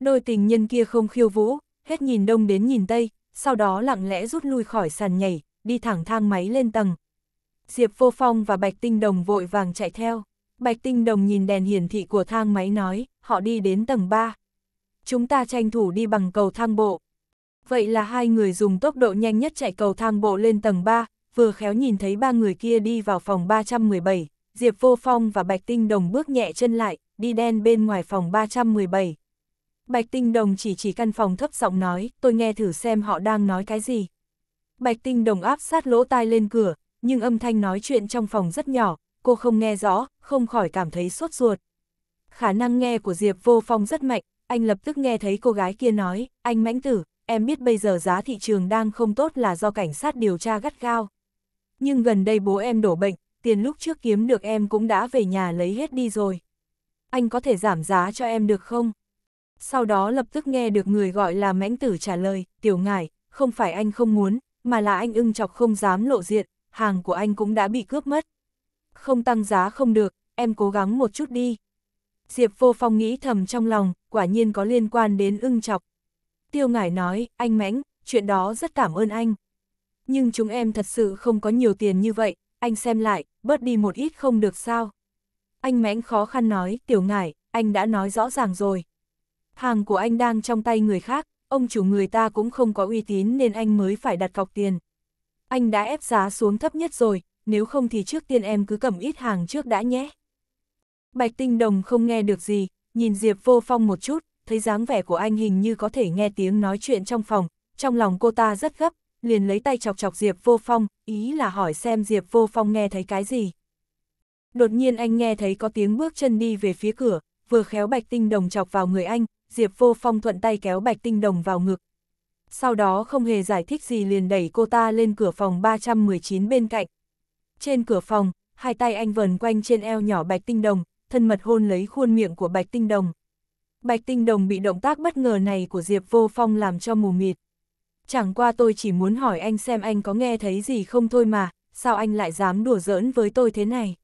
Đôi tình nhân kia không khiêu vũ, hết nhìn đông đến nhìn tây, sau đó lặng lẽ rút lui khỏi sàn nhảy, đi thẳng thang máy lên tầng. Diệp Vô Phong và Bạch Tinh Đồng vội vàng chạy theo. Bạch Tinh Đồng nhìn đèn hiển thị của thang máy nói, họ đi đến tầng 3. Chúng ta tranh thủ đi bằng cầu thang bộ. Vậy là hai người dùng tốc độ nhanh nhất chạy cầu thang bộ lên tầng 3, vừa khéo nhìn thấy ba người kia đi vào phòng 317. Diệp Vô Phong và Bạch Tinh Đồng bước nhẹ chân lại, đi đen bên ngoài phòng 317. Bạch Tinh Đồng chỉ chỉ căn phòng thấp giọng nói, tôi nghe thử xem họ đang nói cái gì. Bạch Tinh Đồng áp sát lỗ tai lên cửa, nhưng âm thanh nói chuyện trong phòng rất nhỏ, cô không nghe rõ, không khỏi cảm thấy sốt ruột. Khả năng nghe của Diệp Vô Phong rất mạnh, anh lập tức nghe thấy cô gái kia nói, anh mãnh tử, em biết bây giờ giá thị trường đang không tốt là do cảnh sát điều tra gắt gao. Nhưng gần đây bố em đổ bệnh, tiền lúc trước kiếm được em cũng đã về nhà lấy hết đi rồi. Anh có thể giảm giá cho em được không? Sau đó lập tức nghe được người gọi là mãnh tử trả lời, tiểu ngải, không phải anh không muốn, mà là anh ưng chọc không dám lộ diện, hàng của anh cũng đã bị cướp mất. Không tăng giá không được, em cố gắng một chút đi. Diệp vô phong nghĩ thầm trong lòng, quả nhiên có liên quan đến ưng chọc. Tiêu ngải nói, anh mãnh, chuyện đó rất cảm ơn anh. Nhưng chúng em thật sự không có nhiều tiền như vậy, anh xem lại, bớt đi một ít không được sao. Anh mẽnh khó khăn nói, tiểu ngải, anh đã nói rõ ràng rồi. Hàng của anh đang trong tay người khác, ông chủ người ta cũng không có uy tín nên anh mới phải đặt cọc tiền. Anh đã ép giá xuống thấp nhất rồi, nếu không thì trước tiên em cứ cầm ít hàng trước đã nhé. Bạch Tinh Đồng không nghe được gì, nhìn Diệp Vô Phong một chút, thấy dáng vẻ của anh hình như có thể nghe tiếng nói chuyện trong phòng, trong lòng cô ta rất gấp, liền lấy tay chọc chọc Diệp Vô Phong, ý là hỏi xem Diệp Vô Phong nghe thấy cái gì. Đột nhiên anh nghe thấy có tiếng bước chân đi về phía cửa, vừa khéo Bạch Tinh Đồng chọc vào người anh, Diệp Vô Phong thuận tay kéo Bạch Tinh Đồng vào ngực. Sau đó không hề giải thích gì liền đẩy cô ta lên cửa phòng 319 bên cạnh. Trên cửa phòng, hai tay anh vần quanh trên eo nhỏ Bạch Tinh Đồng, thân mật hôn lấy khuôn miệng của Bạch Tinh Đồng. Bạch Tinh Đồng bị động tác bất ngờ này của Diệp Vô Phong làm cho mù mịt chẳng qua tôi chỉ muốn hỏi anh xem anh có nghe thấy gì không thôi mà, sao anh lại dám đùa giỡn với tôi thế này.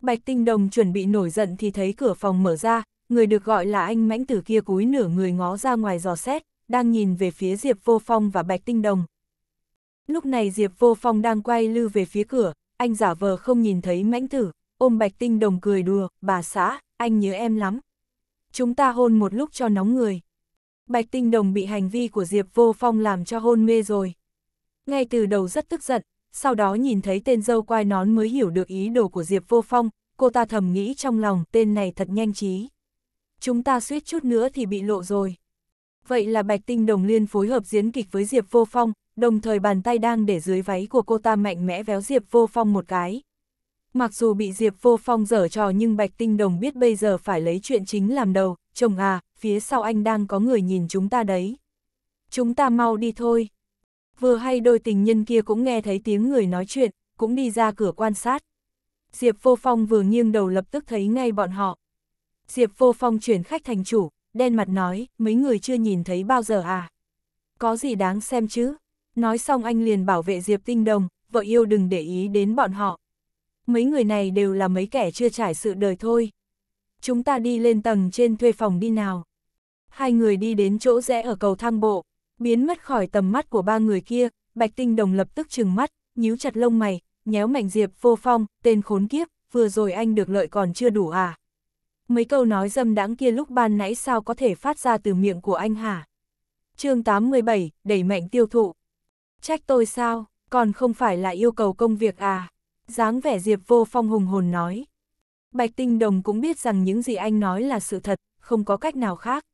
Bạch Tinh Đồng chuẩn bị nổi giận thì thấy cửa phòng mở ra, người được gọi là anh mãnh tử kia cúi nửa người ngó ra ngoài dò xét, đang nhìn về phía Diệp Vô Phong và Bạch Tinh Đồng. Lúc này Diệp Vô Phong đang quay lư về phía cửa, anh giả vờ không nhìn thấy mãnh tử, ôm Bạch Tinh Đồng cười đùa, bà xã, anh nhớ em lắm. Chúng ta hôn một lúc cho nóng người. Bạch Tinh Đồng bị hành vi của Diệp Vô Phong làm cho hôn mê rồi. Ngay từ đầu rất tức giận, sau đó nhìn thấy tên dâu quai nón mới hiểu được ý đồ của Diệp Vô Phong, cô ta thầm nghĩ trong lòng tên này thật nhanh trí. Chúng ta suýt chút nữa thì bị lộ rồi. Vậy là Bạch Tinh Đồng liên phối hợp diễn kịch với Diệp Vô Phong, đồng thời bàn tay đang để dưới váy của cô ta mạnh mẽ véo Diệp Vô Phong một cái. Mặc dù bị Diệp Vô Phong dở trò nhưng Bạch Tinh Đồng biết bây giờ phải lấy chuyện chính làm đầu, chồng à, phía sau anh đang có người nhìn chúng ta đấy. Chúng ta mau đi thôi. Vừa hay đôi tình nhân kia cũng nghe thấy tiếng người nói chuyện, cũng đi ra cửa quan sát. Diệp Vô Phong vừa nghiêng đầu lập tức thấy ngay bọn họ. Diệp Vô Phong chuyển khách thành chủ, đen mặt nói, mấy người chưa nhìn thấy bao giờ à. Có gì đáng xem chứ? Nói xong anh liền bảo vệ Diệp Tinh Đồng, vợ yêu đừng để ý đến bọn họ mấy người này đều là mấy kẻ chưa trải sự đời thôi. Chúng ta đi lên tầng trên thuê phòng đi nào. Hai người đi đến chỗ rẽ ở cầu thang bộ, biến mất khỏi tầm mắt của ba người kia, Bạch Tinh Đồng lập tức trừng mắt, nhíu chặt lông mày, nhéo mạnh Diệp vô phong, tên khốn kiếp, vừa rồi anh được lợi còn chưa đủ à. Mấy câu nói dâm đãng kia lúc ban nãy sao có thể phát ra từ miệng của anh hả? chương 87, đẩy mạnh tiêu thụ. Trách tôi sao, còn không phải là yêu cầu công việc à? dáng vẻ Diệp Vô Phong hùng hồn nói. Bạch Tinh Đồng cũng biết rằng những gì anh nói là sự thật, không có cách nào khác.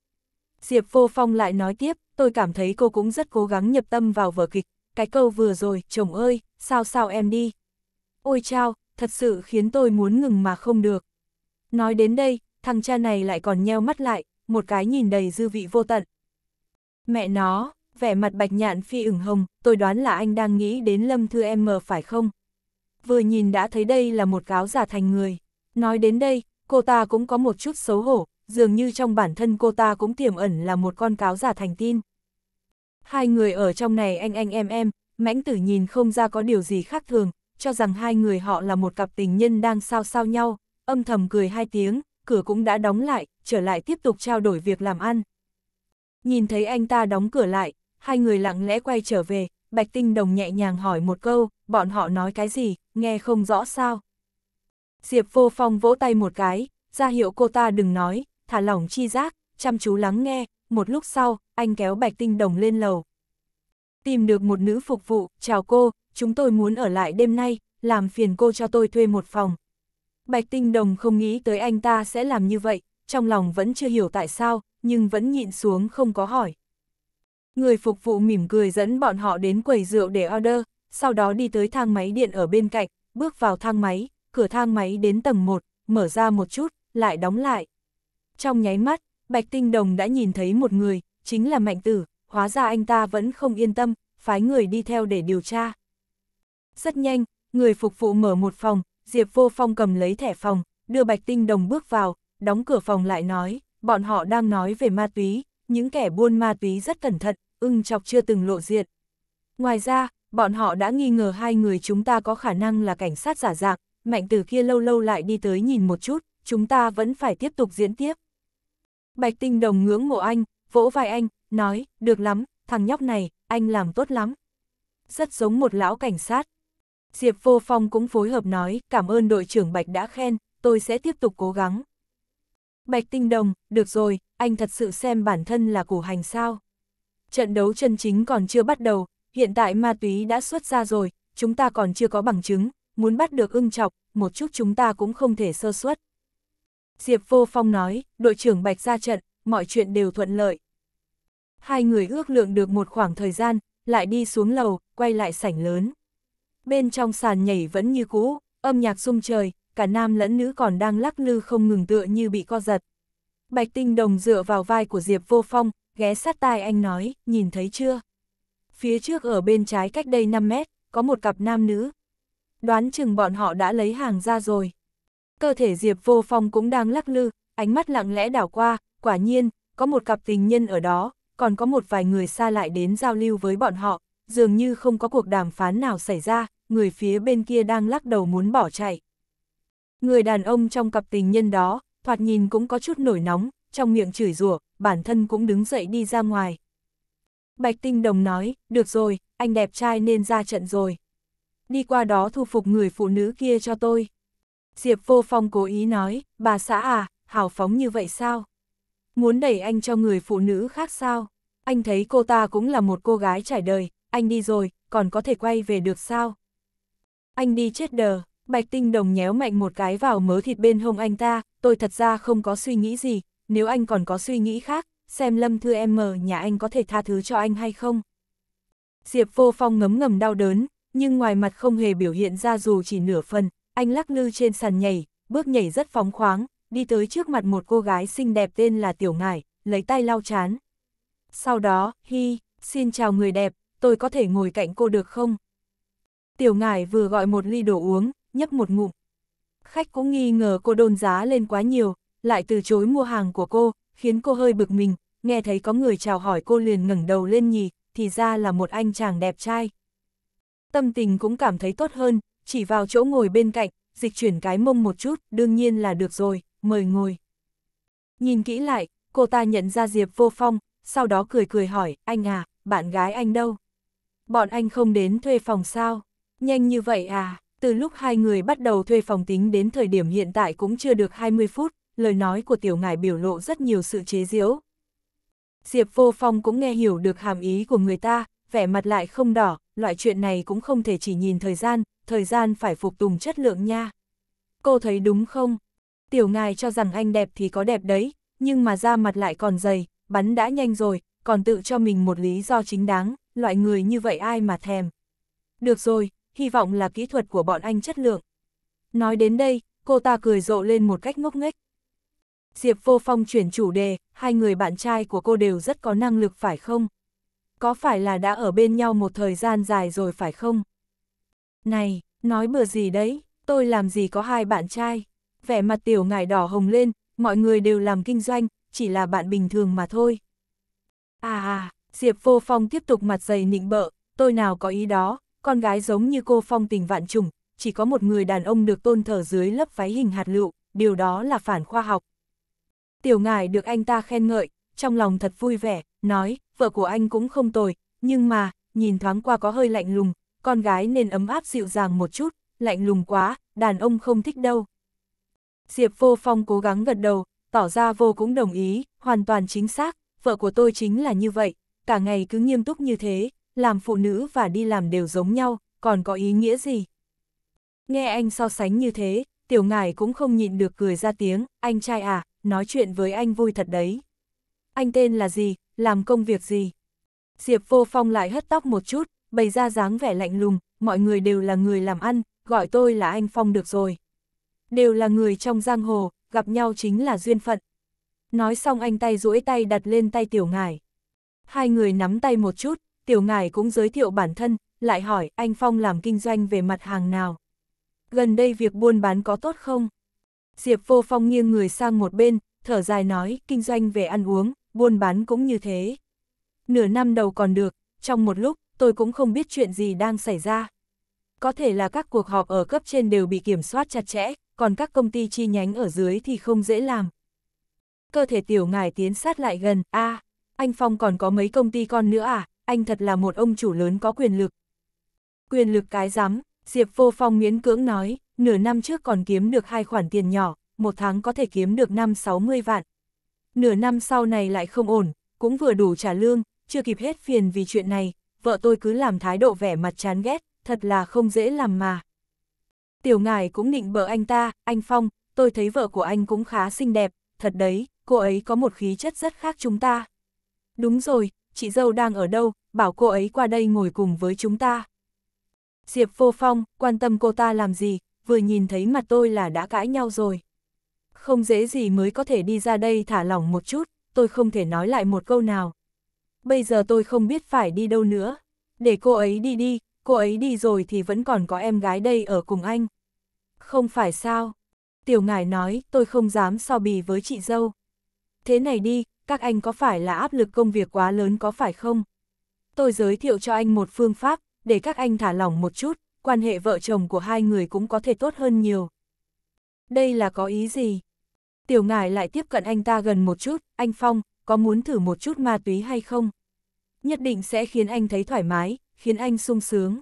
Diệp Vô Phong lại nói tiếp, tôi cảm thấy cô cũng rất cố gắng nhập tâm vào vở kịch, cái câu vừa rồi, chồng ơi, sao sao em đi. Ôi chao, thật sự khiến tôi muốn ngừng mà không được. Nói đến đây, thằng cha này lại còn nheo mắt lại, một cái nhìn đầy dư vị vô tận. Mẹ nó, vẻ mặt bạch nhạn phi ửng hồng, tôi đoán là anh đang nghĩ đến lâm thư em mờ phải không? vừa nhìn đã thấy đây là một gáo giả thành người. Nói đến đây, cô ta cũng có một chút xấu hổ, dường như trong bản thân cô ta cũng tiềm ẩn là một con cáo giả thành tin. Hai người ở trong này anh anh em em, mãnh tử nhìn không ra có điều gì khác thường, cho rằng hai người họ là một cặp tình nhân đang sao sao nhau, âm thầm cười hai tiếng, cửa cũng đã đóng lại, trở lại tiếp tục trao đổi việc làm ăn. Nhìn thấy anh ta đóng cửa lại, hai người lặng lẽ quay trở về, Bạch Tinh Đồng nhẹ nhàng hỏi một câu, bọn họ nói cái gì, nghe không rõ sao. Diệp vô phong vỗ tay một cái, ra hiệu cô ta đừng nói, thả lỏng chi giác, chăm chú lắng nghe, một lúc sau, anh kéo bạch tinh đồng lên lầu. Tìm được một nữ phục vụ, chào cô, chúng tôi muốn ở lại đêm nay, làm phiền cô cho tôi thuê một phòng. Bạch tinh đồng không nghĩ tới anh ta sẽ làm như vậy, trong lòng vẫn chưa hiểu tại sao, nhưng vẫn nhịn xuống không có hỏi. Người phục vụ mỉm cười dẫn bọn họ đến quầy rượu để order, sau đó đi tới thang máy điện ở bên cạnh, bước vào thang máy, cửa thang máy đến tầng 1, mở ra một chút, lại đóng lại. Trong nháy mắt, Bạch Tinh Đồng đã nhìn thấy một người, chính là Mạnh Tử, hóa ra anh ta vẫn không yên tâm, phái người đi theo để điều tra. Rất nhanh, người phục vụ mở một phòng, Diệp Vô Phong cầm lấy thẻ phòng, đưa Bạch Tinh Đồng bước vào, đóng cửa phòng lại nói, bọn họ đang nói về ma túy, những kẻ buôn ma túy rất cẩn thận, ưng chọc chưa từng lộ diện. Ngoài ra, bọn họ đã nghi ngờ hai người chúng ta có khả năng là cảnh sát giả dạng, mạnh từ kia lâu lâu lại đi tới nhìn một chút, chúng ta vẫn phải tiếp tục diễn tiếp. Bạch tinh đồng ngưỡng mộ anh, vỗ vai anh, nói, được lắm, thằng nhóc này, anh làm tốt lắm. Rất giống một lão cảnh sát. Diệp Vô Phong cũng phối hợp nói, cảm ơn đội trưởng Bạch đã khen, tôi sẽ tiếp tục cố gắng. Bạch Tinh Đồng, được rồi, anh thật sự xem bản thân là củ hành sao. Trận đấu chân chính còn chưa bắt đầu, hiện tại ma túy đã xuất ra rồi, chúng ta còn chưa có bằng chứng, muốn bắt được ưng chọc, một chút chúng ta cũng không thể sơ suất. Diệp Vô Phong nói, đội trưởng Bạch ra trận, mọi chuyện đều thuận lợi. Hai người ước lượng được một khoảng thời gian, lại đi xuống lầu, quay lại sảnh lớn. Bên trong sàn nhảy vẫn như cũ, âm nhạc sung trời, cả nam lẫn nữ còn đang lắc lư không ngừng tựa như bị co giật. Bạch Tinh Đồng dựa vào vai của Diệp Vô Phong, ghé sát tai anh nói, nhìn thấy chưa? phía trước ở bên trái cách đây 5 mét, có một cặp nam nữ. Đoán chừng bọn họ đã lấy hàng ra rồi. Cơ thể Diệp Vô Phong cũng đang lắc lư, ánh mắt lặng lẽ đảo qua, quả nhiên, có một cặp tình nhân ở đó, còn có một vài người xa lại đến giao lưu với bọn họ, dường như không có cuộc đàm phán nào xảy ra, người phía bên kia đang lắc đầu muốn bỏ chạy. Người đàn ông trong cặp tình nhân đó, thoạt nhìn cũng có chút nổi nóng, trong miệng chửi rủa, bản thân cũng đứng dậy đi ra ngoài. Bạch Tinh Đồng nói, được rồi, anh đẹp trai nên ra trận rồi. Đi qua đó thu phục người phụ nữ kia cho tôi. Diệp Vô Phong cố ý nói, bà xã à, hào phóng như vậy sao? Muốn đẩy anh cho người phụ nữ khác sao? Anh thấy cô ta cũng là một cô gái trải đời, anh đi rồi, còn có thể quay về được sao? Anh đi chết đờ, Bạch Tinh Đồng nhéo mạnh một cái vào mớ thịt bên hông anh ta, tôi thật ra không có suy nghĩ gì, nếu anh còn có suy nghĩ khác, xem Lâm Thư em mở nhà anh có thể tha thứ cho anh hay không. Diệp Vô Phong ngấm ngầm đau đớn, nhưng ngoài mặt không hề biểu hiện ra dù chỉ nửa phần, anh lắc lư trên sàn nhảy, bước nhảy rất phóng khoáng, đi tới trước mặt một cô gái xinh đẹp tên là Tiểu Ngải, lấy tay lau chán. Sau đó, hi, xin chào người đẹp, tôi có thể ngồi cạnh cô được không? Tiểu Ngải vừa gọi một ly đồ uống, nhấp một ngụm. Khách cũng nghi ngờ cô đôn giá lên quá nhiều, lại từ chối mua hàng của cô, khiến cô hơi bực mình, nghe thấy có người chào hỏi cô liền ngẩng đầu lên nhì, thì ra là một anh chàng đẹp trai. Tâm tình cũng cảm thấy tốt hơn, chỉ vào chỗ ngồi bên cạnh, dịch chuyển cái mông một chút, đương nhiên là được rồi, mời ngồi. Nhìn kỹ lại, cô ta nhận ra Diệp Vô Phong, sau đó cười cười hỏi, anh à, bạn gái anh đâu? Bọn anh không đến thuê phòng sao? Nhanh như vậy à? Từ lúc hai người bắt đầu thuê phòng tính đến thời điểm hiện tại cũng chưa được 20 phút, lời nói của tiểu ngải biểu lộ rất nhiều sự chế giễu. Diệp Vô Phong cũng nghe hiểu được hàm ý của người ta, vẻ mặt lại không đỏ, loại chuyện này cũng không thể chỉ nhìn thời gian, thời gian phải phục tùng chất lượng nha. Cô thấy đúng không? Tiểu ngài cho rằng anh đẹp thì có đẹp đấy, nhưng mà da mặt lại còn dày, bắn đã nhanh rồi, còn tự cho mình một lý do chính đáng, loại người như vậy ai mà thèm. Được rồi, hy vọng là kỹ thuật của bọn anh chất lượng. Nói đến đây, cô ta cười rộ lên một cách ngốc nghếch. Diệp Vô Phong chuyển chủ đề, hai người bạn trai của cô đều rất có năng lực phải không? Có phải là đã ở bên nhau một thời gian dài rồi phải không? Này, nói bừa gì đấy, tôi làm gì có hai bạn trai? Vẻ mặt tiểu ngải đỏ hồng lên, mọi người đều làm kinh doanh, chỉ là bạn bình thường mà thôi. À à, Diệp Vô Phong tiếp tục mặt dày nịnh bợ, tôi nào có ý đó, con gái giống như cô phong tình vạn trùng, chỉ có một người đàn ông được tôn thờ dưới lớp váy hình hạt lựu, điều đó là phản khoa học, Tiểu ngải được anh ta khen ngợi, trong lòng thật vui vẻ, nói, vợ của anh cũng không tồi, nhưng mà, nhìn thoáng qua có hơi lạnh lùng, con gái nên ấm áp dịu dàng một chút, lạnh lùng quá, đàn ông không thích đâu. Diệp vô phong cố gắng gật đầu, tỏ ra vô cũng đồng ý, hoàn toàn chính xác, vợ của tôi chính là như vậy, cả ngày cứ nghiêm túc như thế, làm phụ nữ và đi làm đều giống nhau, còn có ý nghĩa gì? Nghe anh so sánh như thế, tiểu ngài cũng không nhịn được cười ra tiếng, anh trai à, nói chuyện với anh vui thật đấy. Anh tên là gì, làm công việc gì? Diệp Vô Phong lại hất tóc một chút, bày ra dáng vẻ lạnh lùng, mọi người đều là người làm ăn, gọi tôi là anh Phong được rồi. Đều là người trong giang hồ, gặp nhau chính là duyên phận. Nói xong anh tay duỗi tay đặt lên tay Tiểu Ngải. Hai người nắm tay một chút, Tiểu Ngải cũng giới thiệu bản thân, lại hỏi anh Phong làm kinh doanh về mặt hàng nào. Gần đây việc buôn bán có tốt không? Diệp Vô Phong nghiêng người sang một bên, thở dài nói, kinh doanh về ăn uống, buôn bán cũng như thế. Nửa năm đầu còn được, trong một lúc, tôi cũng không biết chuyện gì đang xảy ra. Có thể là các cuộc họp ở cấp trên đều bị kiểm soát chặt chẽ, còn các công ty chi nhánh ở dưới thì không dễ làm. Cơ thể tiểu ngài tiến sát lại gần, a anh Phong còn có mấy công ty con nữa à, anh thật là một ông chủ lớn có quyền lực. Quyền lực cái rắm Diệp Vô Phong miễn cưỡng nói, nửa năm trước còn kiếm được hai khoản tiền nhỏ, một tháng có thể kiếm được 5-60 vạn. Nửa năm sau này lại không ổn, cũng vừa đủ trả lương, chưa kịp hết phiền vì chuyện này, vợ tôi cứ làm thái độ vẻ mặt chán ghét, thật là không dễ làm mà. Tiểu ngài cũng định bợ anh ta, anh Phong, tôi thấy vợ của anh cũng khá xinh đẹp, thật đấy, cô ấy có một khí chất rất khác chúng ta. Đúng rồi, chị dâu đang ở đâu, bảo cô ấy qua đây ngồi cùng với chúng ta. Diệp vô phong, quan tâm cô ta làm gì, vừa nhìn thấy mặt tôi là đã cãi nhau rồi. Không dễ gì mới có thể đi ra đây thả lỏng một chút, tôi không thể nói lại một câu nào. Bây giờ tôi không biết phải đi đâu nữa. Để cô ấy đi đi, cô ấy đi rồi thì vẫn còn có em gái đây ở cùng anh. Không phải sao? Tiểu ngài nói, tôi không dám so bì với chị dâu. Thế này đi, các anh có phải là áp lực công việc quá lớn có phải không? Tôi giới thiệu cho anh một phương pháp, để các anh thả lỏng một chút, quan hệ vợ chồng của hai người cũng có thể tốt hơn nhiều. Đây là có ý gì? Tiểu ngải lại tiếp cận anh ta gần một chút, anh Phong, có muốn thử một chút ma túy hay không? Nhất định sẽ khiến anh thấy thoải mái, khiến anh sung sướng.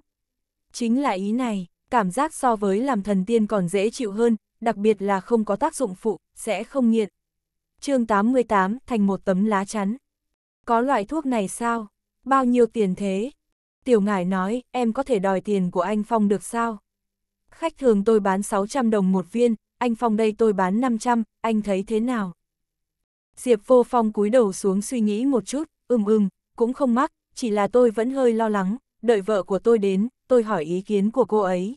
Chính là ý này, cảm giác so với làm thần tiên còn dễ chịu hơn, đặc biệt là không có tác dụng phụ, sẽ không nghiện. chương 88 thành một tấm lá chắn. Có loại thuốc này sao? Bao nhiêu tiền thế? tiểu ngải nói, em có thể đòi tiền của anh Phong được sao? Khách thường tôi bán 600 đồng một viên, anh Phong đây tôi bán 500, anh thấy thế nào? Diệp vô phong cúi đầu xuống suy nghĩ một chút, ừm ừm, cũng không mắc, chỉ là tôi vẫn hơi lo lắng, đợi vợ của tôi đến, tôi hỏi ý kiến của cô ấy.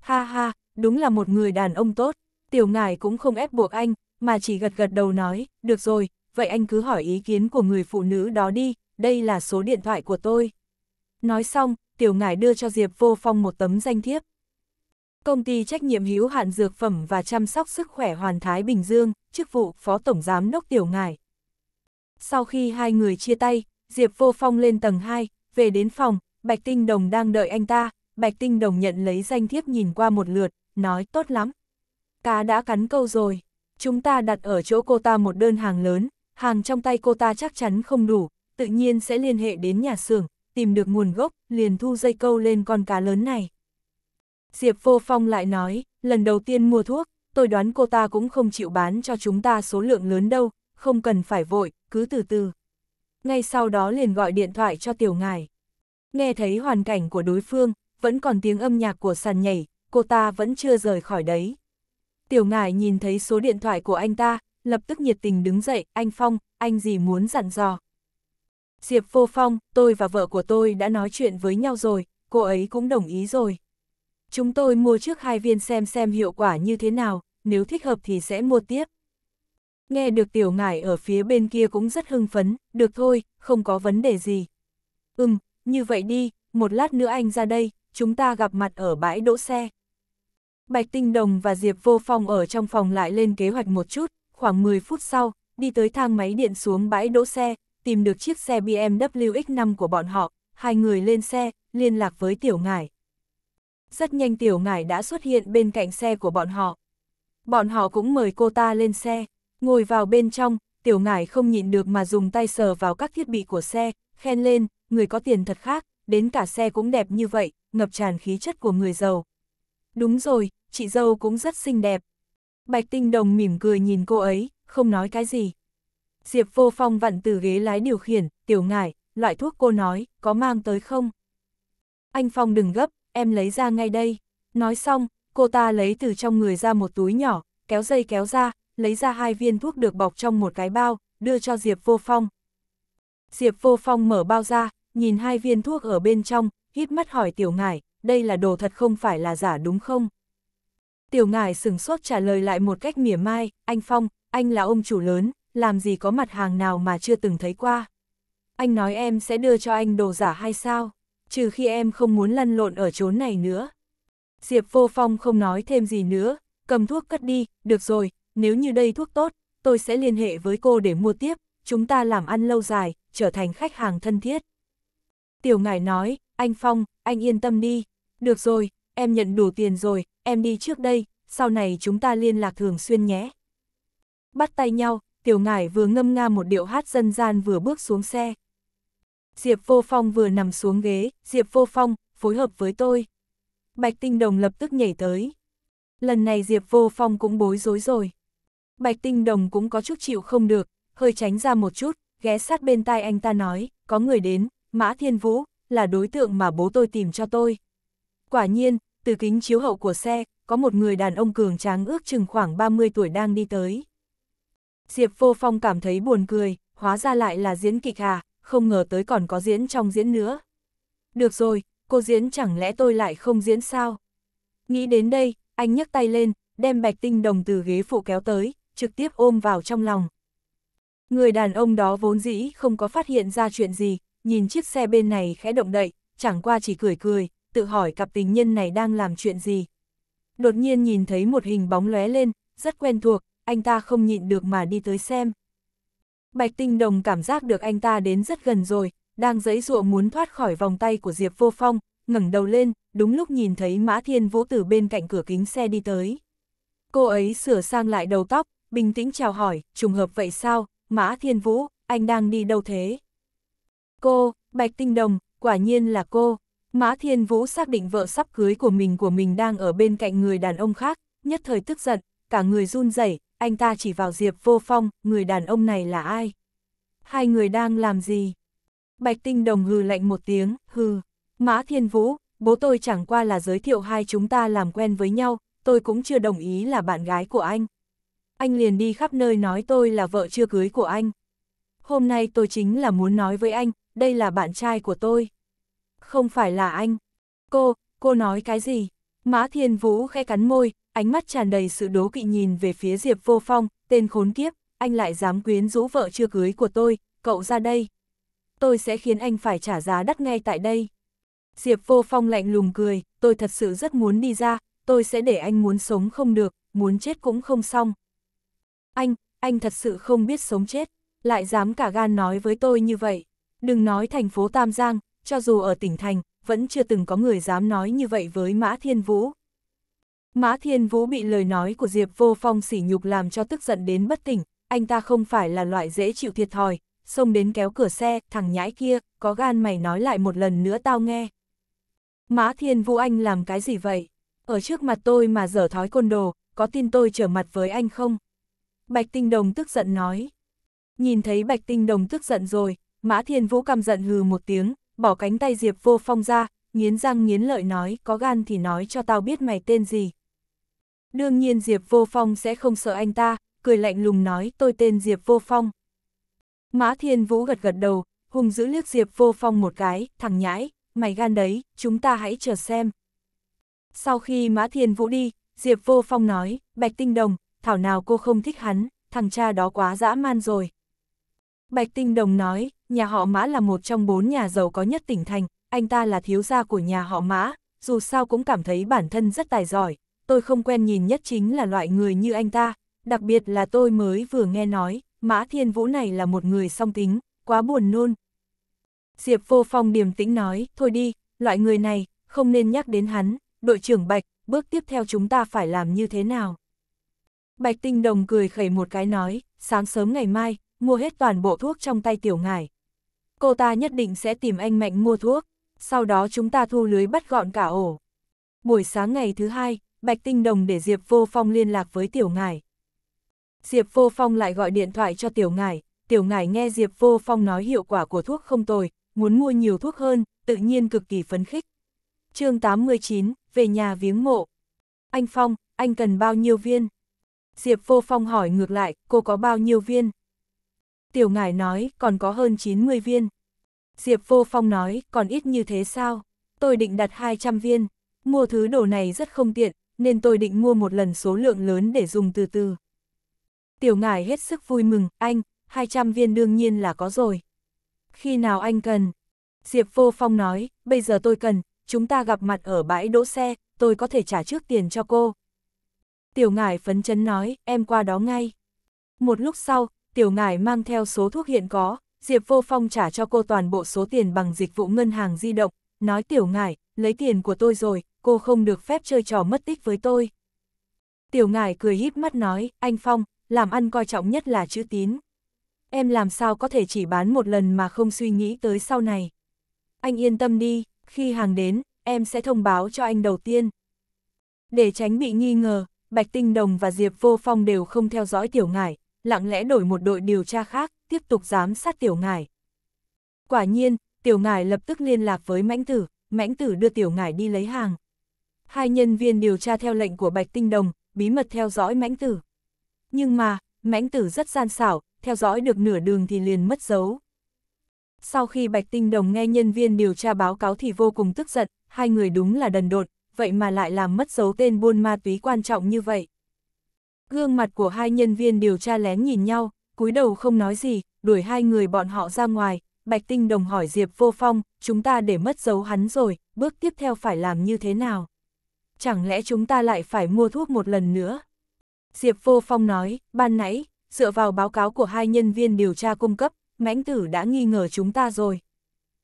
Ha ha, đúng là một người đàn ông tốt, tiểu ngài cũng không ép buộc anh, mà chỉ gật gật đầu nói, được rồi, vậy anh cứ hỏi ý kiến của người phụ nữ đó đi, đây là số điện thoại của tôi. Nói xong, tiểu ngải đưa cho Diệp Vô Phong một tấm danh thiếp. Công ty trách nhiệm hữu hạn dược phẩm và chăm sóc sức khỏe Hoàn Thái Bình Dương, chức vụ Phó Tổng Giám Đốc Tiểu Ngải. Sau khi hai người chia tay, Diệp Vô Phong lên tầng 2, về đến phòng, Bạch Tinh Đồng đang đợi anh ta, Bạch Tinh Đồng nhận lấy danh thiếp nhìn qua một lượt, nói tốt lắm. Cá đã cắn câu rồi, chúng ta đặt ở chỗ cô ta một đơn hàng lớn, hàng trong tay cô ta chắc chắn không đủ, tự nhiên sẽ liên hệ đến nhà xưởng, tìm được nguồn gốc, liền thu dây câu lên con cá lớn này. Diệp Vô Phong lại nói, lần đầu tiên mua thuốc, tôi đoán cô ta cũng không chịu bán cho chúng ta số lượng lớn đâu, không cần phải vội, cứ từ từ. Ngay sau đó liền gọi điện thoại cho tiểu ngài. Nghe thấy hoàn cảnh của đối phương, vẫn còn tiếng âm nhạc của sàn nhảy, cô ta vẫn chưa rời khỏi đấy. Tiểu ngài nhìn thấy số điện thoại của anh ta, lập tức nhiệt tình đứng dậy, anh Phong, anh gì muốn dặn dò. Diệp Vô Phong, tôi và vợ của tôi đã nói chuyện với nhau rồi, cô ấy cũng đồng ý rồi. Chúng tôi mua trước hai viên xem xem hiệu quả như thế nào, nếu thích hợp thì sẽ mua tiếp. Nghe được tiểu ngải ở phía bên kia cũng rất hưng phấn, được thôi, không có vấn đề gì. Ừm, như vậy đi, một lát nữa anh ra đây, chúng ta gặp mặt ở bãi đỗ xe. Bạch Tinh Đồng và Diệp Vô Phong ở trong phòng lại lên kế hoạch một chút, khoảng 10 phút sau, đi tới thang máy điện xuống bãi đỗ xe, tìm được chiếc xe BMW X5 của bọn họ, hai người lên xe, liên lạc với Tiểu Ngải. Rất nhanh Tiểu Ngải đã xuất hiện bên cạnh xe của bọn họ. Bọn họ cũng mời cô ta lên xe, ngồi vào bên trong, Tiểu Ngải không nhịn được mà dùng tay sờ vào các thiết bị của xe, khen lên, người có tiền thật khác, đến cả xe cũng đẹp như vậy, ngập tràn khí chất của người giàu. Đúng rồi, chị dâu cũng rất xinh đẹp. Bạch Tinh Đồng mỉm cười nhìn cô ấy, không nói cái gì. Diệp vô phong vặn từ ghế lái điều khiển, tiểu ngải, loại thuốc cô nói, có mang tới không? Anh Phong đừng gấp, em lấy ra ngay đây. Nói xong, cô ta lấy từ trong người ra một túi nhỏ, kéo dây kéo ra, lấy ra hai viên thuốc được bọc trong một cái bao, đưa cho Diệp vô phong. Diệp vô phong mở bao ra, nhìn hai viên thuốc ở bên trong, hít mắt hỏi tiểu ngải, đây là đồ thật không phải là giả đúng không? Tiểu ngải sừng sốt trả lời lại một cách mỉa mai, anh Phong, anh là ông chủ lớn, làm gì có mặt hàng nào mà chưa từng thấy qua. Anh nói em sẽ đưa cho anh đồ giả hay sao, trừ khi em không muốn lăn lộn ở chốn này nữa. Diệp vô phong không nói thêm gì nữa, cầm thuốc cất đi, được rồi, nếu như đây thuốc tốt, tôi sẽ liên hệ với cô để mua tiếp, chúng ta làm ăn lâu dài, trở thành khách hàng thân thiết. Tiểu ngải nói, anh Phong, anh yên tâm đi, được rồi, em nhận đủ tiền rồi, em đi trước đây, sau này chúng ta liên lạc thường xuyên nhé. Bắt tay nhau, Tiểu Ngải vừa ngâm nga một điệu hát dân gian vừa bước xuống xe. Diệp Vô Phong vừa nằm xuống ghế, Diệp Vô Phong, phối hợp với tôi. Bạch Tinh Đồng lập tức nhảy tới. Lần này Diệp Vô Phong cũng bối rối rồi. Bạch Tinh Đồng cũng có chút chịu không được, hơi tránh ra một chút, ghé sát bên tai anh ta nói, có người đến, Mã Thiên Vũ, là đối tượng mà bố tôi tìm cho tôi. Quả nhiên, từ kính chiếu hậu của xe, có một người đàn ông cường tráng ước chừng khoảng 30 tuổi đang đi tới. Diệp Vô Phong cảm thấy buồn cười, hóa ra lại là diễn kịch à, không ngờ tới còn có diễn trong diễn nữa. Được rồi, cô diễn chẳng lẽ tôi lại không diễn sao? Nghĩ đến đây, anh nhấc tay lên, đem bạch tinh đồng từ ghế phụ kéo tới, trực tiếp ôm vào trong lòng. Người đàn ông đó vốn dĩ không có phát hiện ra chuyện gì, nhìn chiếc xe bên này khẽ động đậy, chẳng qua chỉ cười cười, tự hỏi cặp tình nhân này đang làm chuyện gì. Đột nhiên nhìn thấy một hình bóng lóe lên, rất quen thuộc, anh ta không nhịn được mà đi tới xem. Bạch Tinh Đồng cảm giác được anh ta đến rất gần rồi, đang giấy dụa muốn thoát khỏi vòng tay của Diệp Vô Phong, ngẩng đầu lên, đúng lúc nhìn thấy Mã Thiên Vũ từ bên cạnh cửa kính xe đi tới. Cô ấy sửa sang lại đầu tóc, bình tĩnh chào hỏi, trùng hợp vậy sao, Mã Thiên Vũ, anh đang đi đâu thế? Cô, Bạch Tinh Đồng, quả nhiên là cô. Mã Thiên Vũ xác định vợ sắp cưới của mình của mình đang ở bên cạnh người đàn ông khác, nhất thời tức giận, cả người run rẩy, anh ta chỉ vào Diệp Vô Phong, người đàn ông này là ai? Hai người đang làm gì? Bạch Tinh Đồng hừ lạnh một tiếng, hừ. Mã Thiên Vũ, bố tôi chẳng qua là giới thiệu hai chúng ta làm quen với nhau, tôi cũng chưa đồng ý là bạn gái của anh. Anh liền đi khắp nơi nói tôi là vợ chưa cưới của anh. Hôm nay tôi chính là muốn nói với anh, đây là bạn trai của tôi. Không phải là anh. Cô, cô nói cái gì? Mã Thiên Vũ khẽ cắn môi, ánh mắt tràn đầy sự đố kỵ nhìn về phía Diệp Vô Phong, tên khốn kiếp, anh lại dám quyến rũ vợ chưa cưới của tôi, cậu ra đây. Tôi sẽ khiến anh phải trả giá đắt ngay tại đây. Diệp Vô Phong lạnh lùng cười, tôi thật sự rất muốn đi ra, tôi sẽ để anh muốn sống không được, muốn chết cũng không xong. Anh, anh thật sự không biết sống chết, lại dám cả gan nói với tôi như vậy. Đừng nói thành phố Tam Giang, cho dù ở tỉnh thành, vẫn chưa từng có người dám nói như vậy với Mã Thiên Vũ. Mã Thiên Vũ bị lời nói của Diệp Vô Phong sỉ nhục làm cho tức giận đến bất tỉnh, anh ta không phải là loại dễ chịu thiệt thòi, xông đến kéo cửa xe, thằng nhãi kia, có gan mày nói lại một lần nữa tao nghe. Mã Thiên Vũ anh làm cái gì vậy? Ở trước mặt tôi mà dở thói côn đồ, có tin tôi trở mặt với anh không? Bạch Tinh Đồng tức giận nói. Nhìn thấy Bạch Tinh Đồng tức giận rồi, Mã Thiên Vũ căm giận hừ một tiếng, bỏ cánh tay Diệp Vô Phong ra, nghiến răng nghiến lợi nói, có gan thì nói cho tao biết mày tên gì. Đương nhiên Diệp Vô Phong sẽ không sợ anh ta, cười lạnh lùng nói, tôi tên Diệp Vô Phong. Mã Thiên Vũ gật gật đầu, hùng giữ liếc Diệp Vô Phong một cái, thằng nhãi, mày gan đấy, chúng ta hãy chờ xem. Sau khi Mã Thiên Vũ đi, Diệp Vô Phong nói, Bạch Tinh Đồng, thảo nào cô không thích hắn, thằng cha đó quá dã man rồi. Bạch Tinh Đồng nói, nhà họ Mã là một trong bốn nhà giàu có nhất tỉnh thành, anh ta là thiếu gia của nhà họ Mã, dù sao cũng cảm thấy bản thân rất tài giỏi, tôi không quen nhìn nhất chính là loại người như anh ta, đặc biệt là tôi mới vừa nghe nói, Mã Thiên Vũ này là một người song tính, quá buồn nôn. Diệp Vô Phong điềm tĩnh nói, thôi đi, loại người này, không nên nhắc đến hắn, đội trưởng Bạch, bước tiếp theo chúng ta phải làm như thế nào? Bạch Tinh Đồng cười khẩy một cái nói, sáng sớm ngày mai, mua hết toàn bộ thuốc trong tay tiểu ngài, Cô ta nhất định sẽ tìm anh Mạnh mua thuốc, sau đó chúng ta thu lưới bắt gọn cả ổ. Buổi sáng ngày thứ hai, Bạch Tinh Đồng để Diệp Vô Phong liên lạc với Tiểu ngài. Diệp Vô Phong lại gọi điện thoại cho Tiểu ngài, Tiểu ngài nghe Diệp Vô Phong nói hiệu quả của thuốc không tồi, muốn mua nhiều thuốc hơn, tự nhiên cực kỳ phấn khích. chương 89, về nhà viếng mộ. Anh Phong, anh cần bao nhiêu viên? Diệp Vô Phong hỏi ngược lại, cô có bao nhiêu viên? Tiểu ngải nói, còn có hơn 90 viên. Diệp vô phong nói, còn ít như thế sao? Tôi định đặt 200 viên. Mua thứ đồ này rất không tiện, nên tôi định mua một lần số lượng lớn để dùng từ từ. Tiểu ngải hết sức vui mừng, anh, 200 viên đương nhiên là có rồi. Khi nào anh cần? Diệp vô phong nói, bây giờ tôi cần, chúng ta gặp mặt ở bãi đỗ xe, tôi có thể trả trước tiền cho cô. Tiểu ngải phấn chấn nói, em qua đó ngay. Một lúc sau, tiểu ngải mang theo số thuốc hiện có, Diệp Vô Phong trả cho cô toàn bộ số tiền bằng dịch vụ ngân hàng di động, nói tiểu ngải, lấy tiền của tôi rồi, cô không được phép chơi trò mất tích với tôi. Tiểu ngải cười híp mắt nói, anh Phong, làm ăn coi trọng nhất là chữ tín. Em làm sao có thể chỉ bán một lần mà không suy nghĩ tới sau này. Anh yên tâm đi, khi hàng đến, em sẽ thông báo cho anh đầu tiên. Để tránh bị nghi ngờ, Bạch Tinh Đồng và Diệp Vô Phong đều không theo dõi tiểu ngải, lặng lẽ đổi một đội điều tra khác, tiếp tục giám sát Tiểu Ngải. Quả nhiên, Tiểu Ngải lập tức liên lạc với Mãnh Tử, Mãnh Tử đưa Tiểu Ngải đi lấy hàng. Hai nhân viên điều tra theo lệnh của Bạch Tinh Đồng, bí mật theo dõi Mãnh Tử. Nhưng mà, Mãnh Tử rất gian xảo, theo dõi được nửa đường thì liền mất dấu. Sau khi Bạch Tinh Đồng nghe nhân viên điều tra báo cáo thì vô cùng tức giận, hai người đúng là đần đột, vậy mà lại làm mất dấu tên buôn ma túy quan trọng như vậy. Gương mặt của hai nhân viên điều tra lén nhìn nhau, cúi đầu không nói gì, đuổi hai người bọn họ ra ngoài, Bạch Tinh Đồng hỏi Diệp Vô Phong, chúng ta để mất dấu hắn rồi, bước tiếp theo phải làm như thế nào? Chẳng lẽ chúng ta lại phải mua thuốc một lần nữa? Diệp Vô Phong nói, ban nãy, dựa vào báo cáo của hai nhân viên điều tra cung cấp, mãnh tử đã nghi ngờ chúng ta rồi.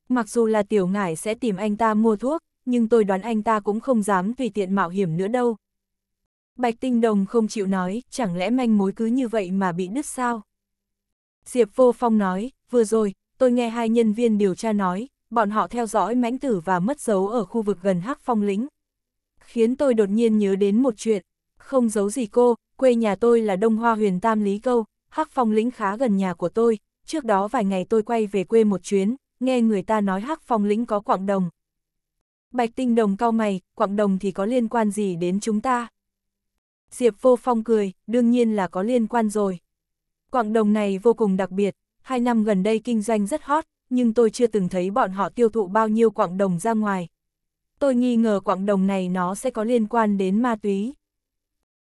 Mặc dù là tiểu ngải sẽ tìm anh ta mua thuốc, nhưng tôi đoán anh ta cũng không dám tùy tiện mạo hiểm nữa đâu, Bạch Tinh Đồng không chịu nói, chẳng lẽ manh mối cứ như vậy mà bị đứt sao? Diệp Vô Phong nói, vừa rồi, tôi nghe hai nhân viên điều tra nói, bọn họ theo dõi mãnh tử và mất dấu ở khu vực gần Hắc Phong Lĩnh. Khiến tôi đột nhiên nhớ đến một chuyện, không giấu gì cô, quê nhà tôi là Đông Hoa huyền Tam Lý Câu, Hắc Phong Lĩnh khá gần nhà của tôi, trước đó vài ngày tôi quay về quê một chuyến, nghe người ta nói Hắc Phong Lĩnh có quạng đồng. Bạch Tinh Đồng cau mày, quạng đồng thì có liên quan gì đến chúng ta? Diệp Vô Phong cười, đương nhiên là có liên quan rồi. Quảng đồng này vô cùng đặc biệt, hai năm gần đây kinh doanh rất hot, nhưng tôi chưa từng thấy bọn họ tiêu thụ bao nhiêu quảng đồng ra ngoài. Tôi nghi ngờ quảng đồng này nó sẽ có liên quan đến ma túy.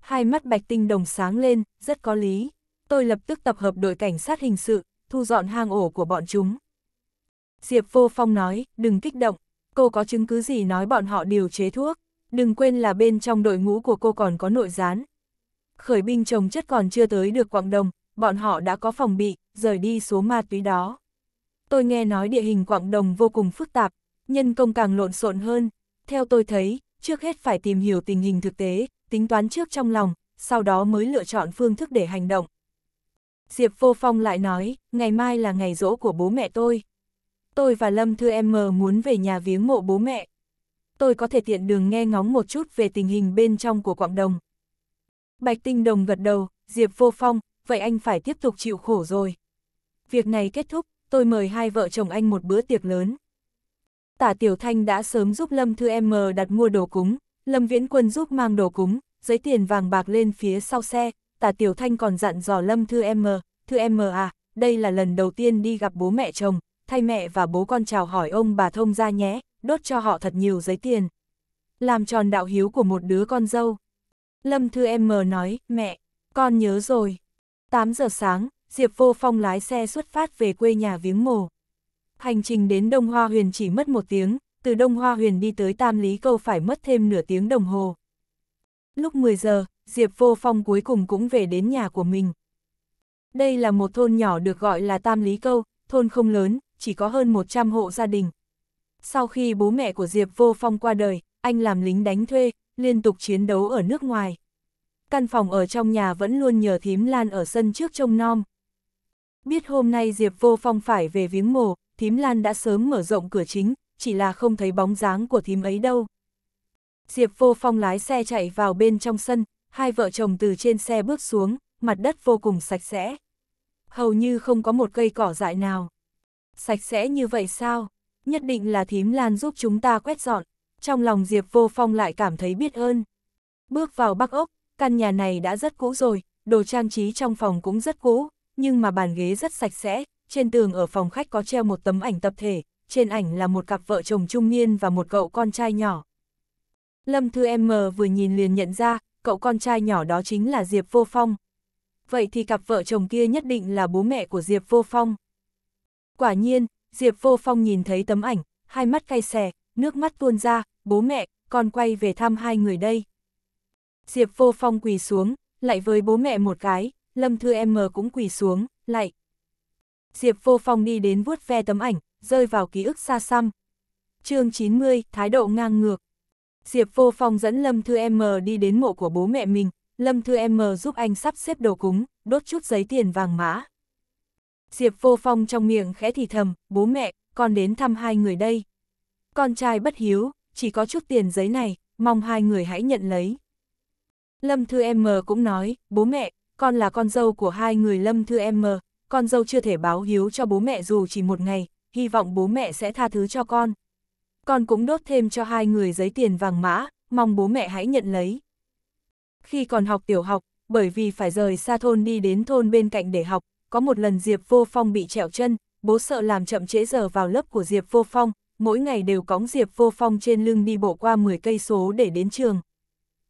Hai mắt bạch tinh đồng sáng lên, rất có lý. Tôi lập tức tập hợp đội cảnh sát hình sự, thu dọn hang ổ của bọn chúng. Diệp Vô Phong nói, đừng kích động, cô có chứng cứ gì nói bọn họ điều chế thuốc. Đừng quên là bên trong đội ngũ của cô còn có nội gián. Khởi binh trồng chất còn chưa tới được Quảng Đồng, bọn họ đã có phòng bị, rời đi số ma túy đó. Tôi nghe nói địa hình Quảng Đồng vô cùng phức tạp, nhân công càng lộn xộn hơn. Theo tôi thấy, trước hết phải tìm hiểu tình hình thực tế, tính toán trước trong lòng, sau đó mới lựa chọn phương thức để hành động. Diệp Vô Phong lại nói, ngày mai là ngày rỗ của bố mẹ tôi. Tôi và Lâm Thư Em mờ muốn về nhà viếng mộ bố mẹ tôi có thể tiện đường nghe ngóng một chút về tình hình bên trong của quảng đồng. Bạch Tinh Đồng gật đầu, Diệp Vô Phong, vậy anh phải tiếp tục chịu khổ rồi. Việc này kết thúc, tôi mời hai vợ chồng anh một bữa tiệc lớn. Tả Tiểu Thanh đã sớm giúp Lâm Thư Em đặt mua đồ cúng, Lâm Viễn Quân giúp mang đồ cúng, giấy tiền vàng bạc lên phía sau xe, Tả Tiểu Thanh còn dặn dò Lâm Thư Em, Thư Em à, đây là lần đầu tiên đi gặp bố mẹ chồng, thay mẹ và bố con chào hỏi ông bà thông ra nhé, đốt cho họ thật nhiều giấy tiền. Làm tròn đạo hiếu của một đứa con dâu. Lâm Thư em mờ nói, mẹ, con nhớ rồi. 8 giờ sáng, Diệp Vô Phong lái xe xuất phát về quê nhà viếng mồ. Hành trình đến Đông Hoa Huyền chỉ mất một tiếng, từ Đông Hoa Huyền đi tới Tam Lý Câu phải mất thêm nửa tiếng đồng hồ. Lúc 10 giờ, Diệp Vô Phong cuối cùng cũng về đến nhà của mình. Đây là một thôn nhỏ được gọi là Tam Lý Câu, thôn không lớn, chỉ có hơn 100 hộ gia đình, sau khi bố mẹ của Diệp Vô Phong qua đời, anh làm lính đánh thuê, liên tục chiến đấu ở nước ngoài. Căn phòng ở trong nhà vẫn luôn nhờ thím Lan ở sân trước trông nom. Biết hôm nay Diệp Vô Phong phải về viếng mồ, thím Lan đã sớm mở rộng cửa chính, chỉ là không thấy bóng dáng của thím ấy đâu. Diệp Vô Phong lái xe chạy vào bên trong sân, hai vợ chồng từ trên xe bước xuống, mặt đất vô cùng sạch sẽ. Hầu như không có một cây cỏ dại nào. Sạch sẽ như vậy sao? nhất định là thím Lan giúp chúng ta quét dọn. Trong lòng Diệp Vô Phong lại cảm thấy biết ơn. Bước vào Bắc Ốc, căn nhà này đã rất cũ rồi, đồ trang trí trong phòng cũng rất cũ, nhưng mà bàn ghế rất sạch sẽ, trên tường ở phòng khách có treo một tấm ảnh tập thể, trên ảnh là một cặp vợ chồng trung niên và một cậu con trai nhỏ. Lâm Thư M vừa nhìn liền nhận ra, cậu con trai nhỏ đó chính là Diệp Vô Phong. Vậy thì cặp vợ chồng kia nhất định là bố mẹ của Diệp Vô Phong. Quả nhiên, Diệp Vô Phong nhìn thấy tấm ảnh, hai mắt cay xè, nước mắt tuôn ra, bố mẹ, con quay về thăm hai người đây. Diệp Vô Phong quỳ xuống, lại với bố mẹ một cái, Lâm Thư em mờ cũng quỳ xuống, lại. Diệp Vô Phong đi đến vuốt ve tấm ảnh, rơi vào ký ức xa xăm. chương 90, thái độ ngang ngược. Diệp Vô Phong dẫn Lâm Thư em mờ đi đến mộ của bố mẹ mình, Lâm Thư em mờ giúp anh sắp xếp đồ cúng, đốt chút giấy tiền vàng mã. Diệp Vô Phong trong miệng khẽ thì thầm, bố mẹ, con đến thăm hai người đây. Con trai bất hiếu, chỉ có chút tiền giấy này, mong hai người hãy nhận lấy. Lâm Thư Em M cũng nói, bố mẹ, con là con dâu của hai người Lâm Thư Em M, con dâu chưa thể báo hiếu cho bố mẹ dù chỉ một ngày, hy vọng bố mẹ sẽ tha thứ cho con. Con cũng đốt thêm cho hai người giấy tiền vàng mã, mong bố mẹ hãy nhận lấy. Khi còn học tiểu học, bởi vì phải rời xa thôn đi đến thôn bên cạnh để học, có một lần Diệp Vô Phong bị trẹo chân, bố sợ làm chậm trễ giờ vào lớp của Diệp Vô Phong, mỗi ngày đều cõng Diệp Vô Phong trên lưng đi bộ qua 10 cây số để đến trường.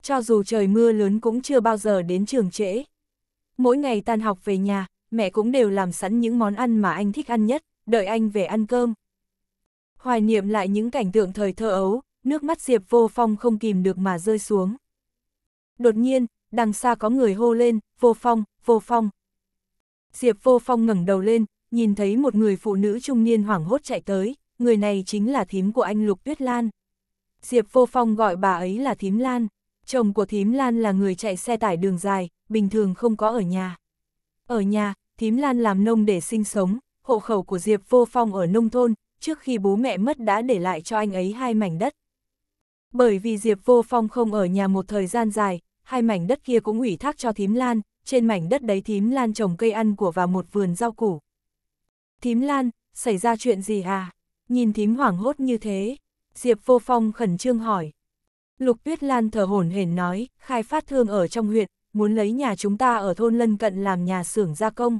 Cho dù trời mưa lớn cũng chưa bao giờ đến trường trễ. Mỗi ngày tan học về nhà, mẹ cũng đều làm sẵn những món ăn mà anh thích ăn nhất, đợi anh về ăn cơm. Hoài niệm lại những cảnh tượng thời thơ ấu, nước mắt Diệp Vô Phong không kìm được mà rơi xuống. Đột nhiên, đằng xa có người hô lên, Vô Phong, Vô Phong. Diệp Vô Phong ngẩng đầu lên, nhìn thấy một người phụ nữ trung niên hoảng hốt chạy tới, người này chính là thím của anh Lục Tuyết Lan. Diệp Vô Phong gọi bà ấy là thím Lan, chồng của thím Lan là người chạy xe tải đường dài, bình thường không có ở nhà. Ở nhà, thím Lan làm nông để sinh sống, hộ khẩu của Diệp Vô Phong ở nông thôn, trước khi bố mẹ mất đã để lại cho anh ấy hai mảnh đất. Bởi vì Diệp Vô Phong không ở nhà một thời gian dài, hai mảnh đất kia cũng ủy thác cho thím Lan, trên mảnh đất đấy thím lan trồng cây ăn của vào một vườn rau củ. Thím lan, xảy ra chuyện gì à? Nhìn thím hoảng hốt như thế, Diệp vô phong khẩn trương hỏi. Lục tuyết lan thở hổn hển nói, khai phát thương ở trong huyện, muốn lấy nhà chúng ta ở thôn lân cận làm nhà xưởng gia công.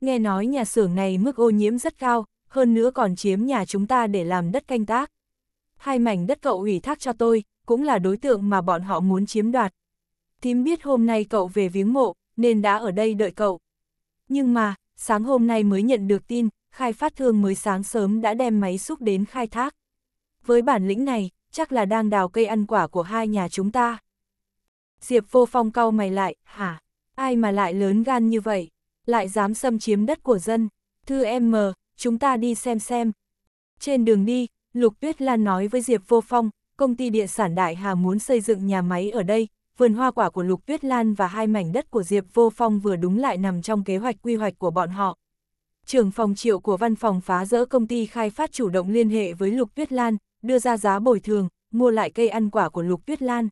Nghe nói nhà xưởng này mức ô nhiễm rất cao, hơn nữa còn chiếm nhà chúng ta để làm đất canh tác. Hai mảnh đất cậu ủy thác cho tôi, cũng là đối tượng mà bọn họ muốn chiếm đoạt. Thím biết hôm nay cậu về viếng mộ, nên đã ở đây đợi cậu. Nhưng mà, sáng hôm nay mới nhận được tin, khai phát thương mới sáng sớm đã đem máy xúc đến khai thác. Với bản lĩnh này, chắc là đang đào cây ăn quả của hai nhà chúng ta. Diệp vô phong cau mày lại, hả? Ai mà lại lớn gan như vậy? Lại dám xâm chiếm đất của dân? Thư em mờ, chúng ta đi xem xem. Trên đường đi, Lục Tuyết Lan nói với Diệp vô phong, công ty địa sản Đại Hà muốn xây dựng nhà máy ở đây, vườn hoa quả của Lục Tuyết Lan và hai mảnh đất của Diệp Vô Phong vừa đúng lại nằm trong kế hoạch quy hoạch của bọn họ. Trưởng phòng triệu của văn phòng phá rỡ công ty khai phát chủ động liên hệ với Lục Tuyết Lan, đưa ra giá bồi thường, mua lại cây ăn quả của Lục Tuyết Lan.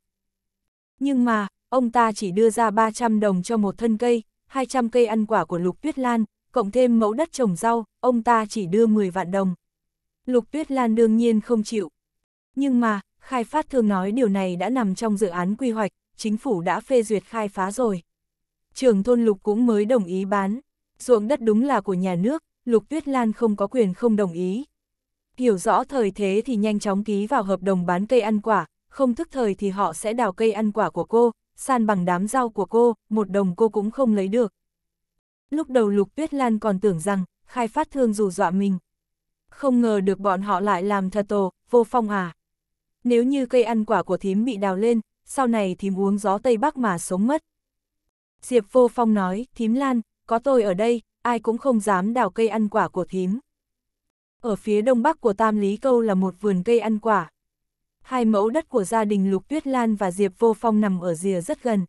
Nhưng mà, ông ta chỉ đưa ra 300 đồng cho một thân cây, 200 cây ăn quả của Lục Tuyết Lan, cộng thêm mẫu đất trồng rau, ông ta chỉ đưa 10 vạn đồng. Lục Tuyết Lan đương nhiên không chịu. Nhưng mà, khai phát thương nói điều này đã nằm trong dự án quy hoạch, chính phủ đã phê duyệt khai phá rồi. Trường thôn Lục cũng mới đồng ý bán, ruộng đất đúng là của nhà nước, Lục Tuyết Lan không có quyền không đồng ý. Hiểu rõ thời thế thì nhanh chóng ký vào hợp đồng bán cây ăn quả, không thức thời thì họ sẽ đào cây ăn quả của cô, san bằng đám rau của cô, một đồng cô cũng không lấy được. Lúc đầu Lục Tuyết Lan còn tưởng rằng, khai phát thương dù dọa mình. Không ngờ được bọn họ lại làm thật tổ, vô phong à. Nếu như cây ăn quả của thím bị đào lên, sau này thím uống gió Tây Bắc mà sống mất. Diệp Vô Phong nói, thím Lan, có tôi ở đây, ai cũng không dám đào cây ăn quả của thím. Ở phía đông bắc của Tam Lý Câu là một vườn cây ăn quả. Hai mẫu đất của gia đình Lục Tuyết Lan và Diệp Vô Phong nằm ở rìa rất gần.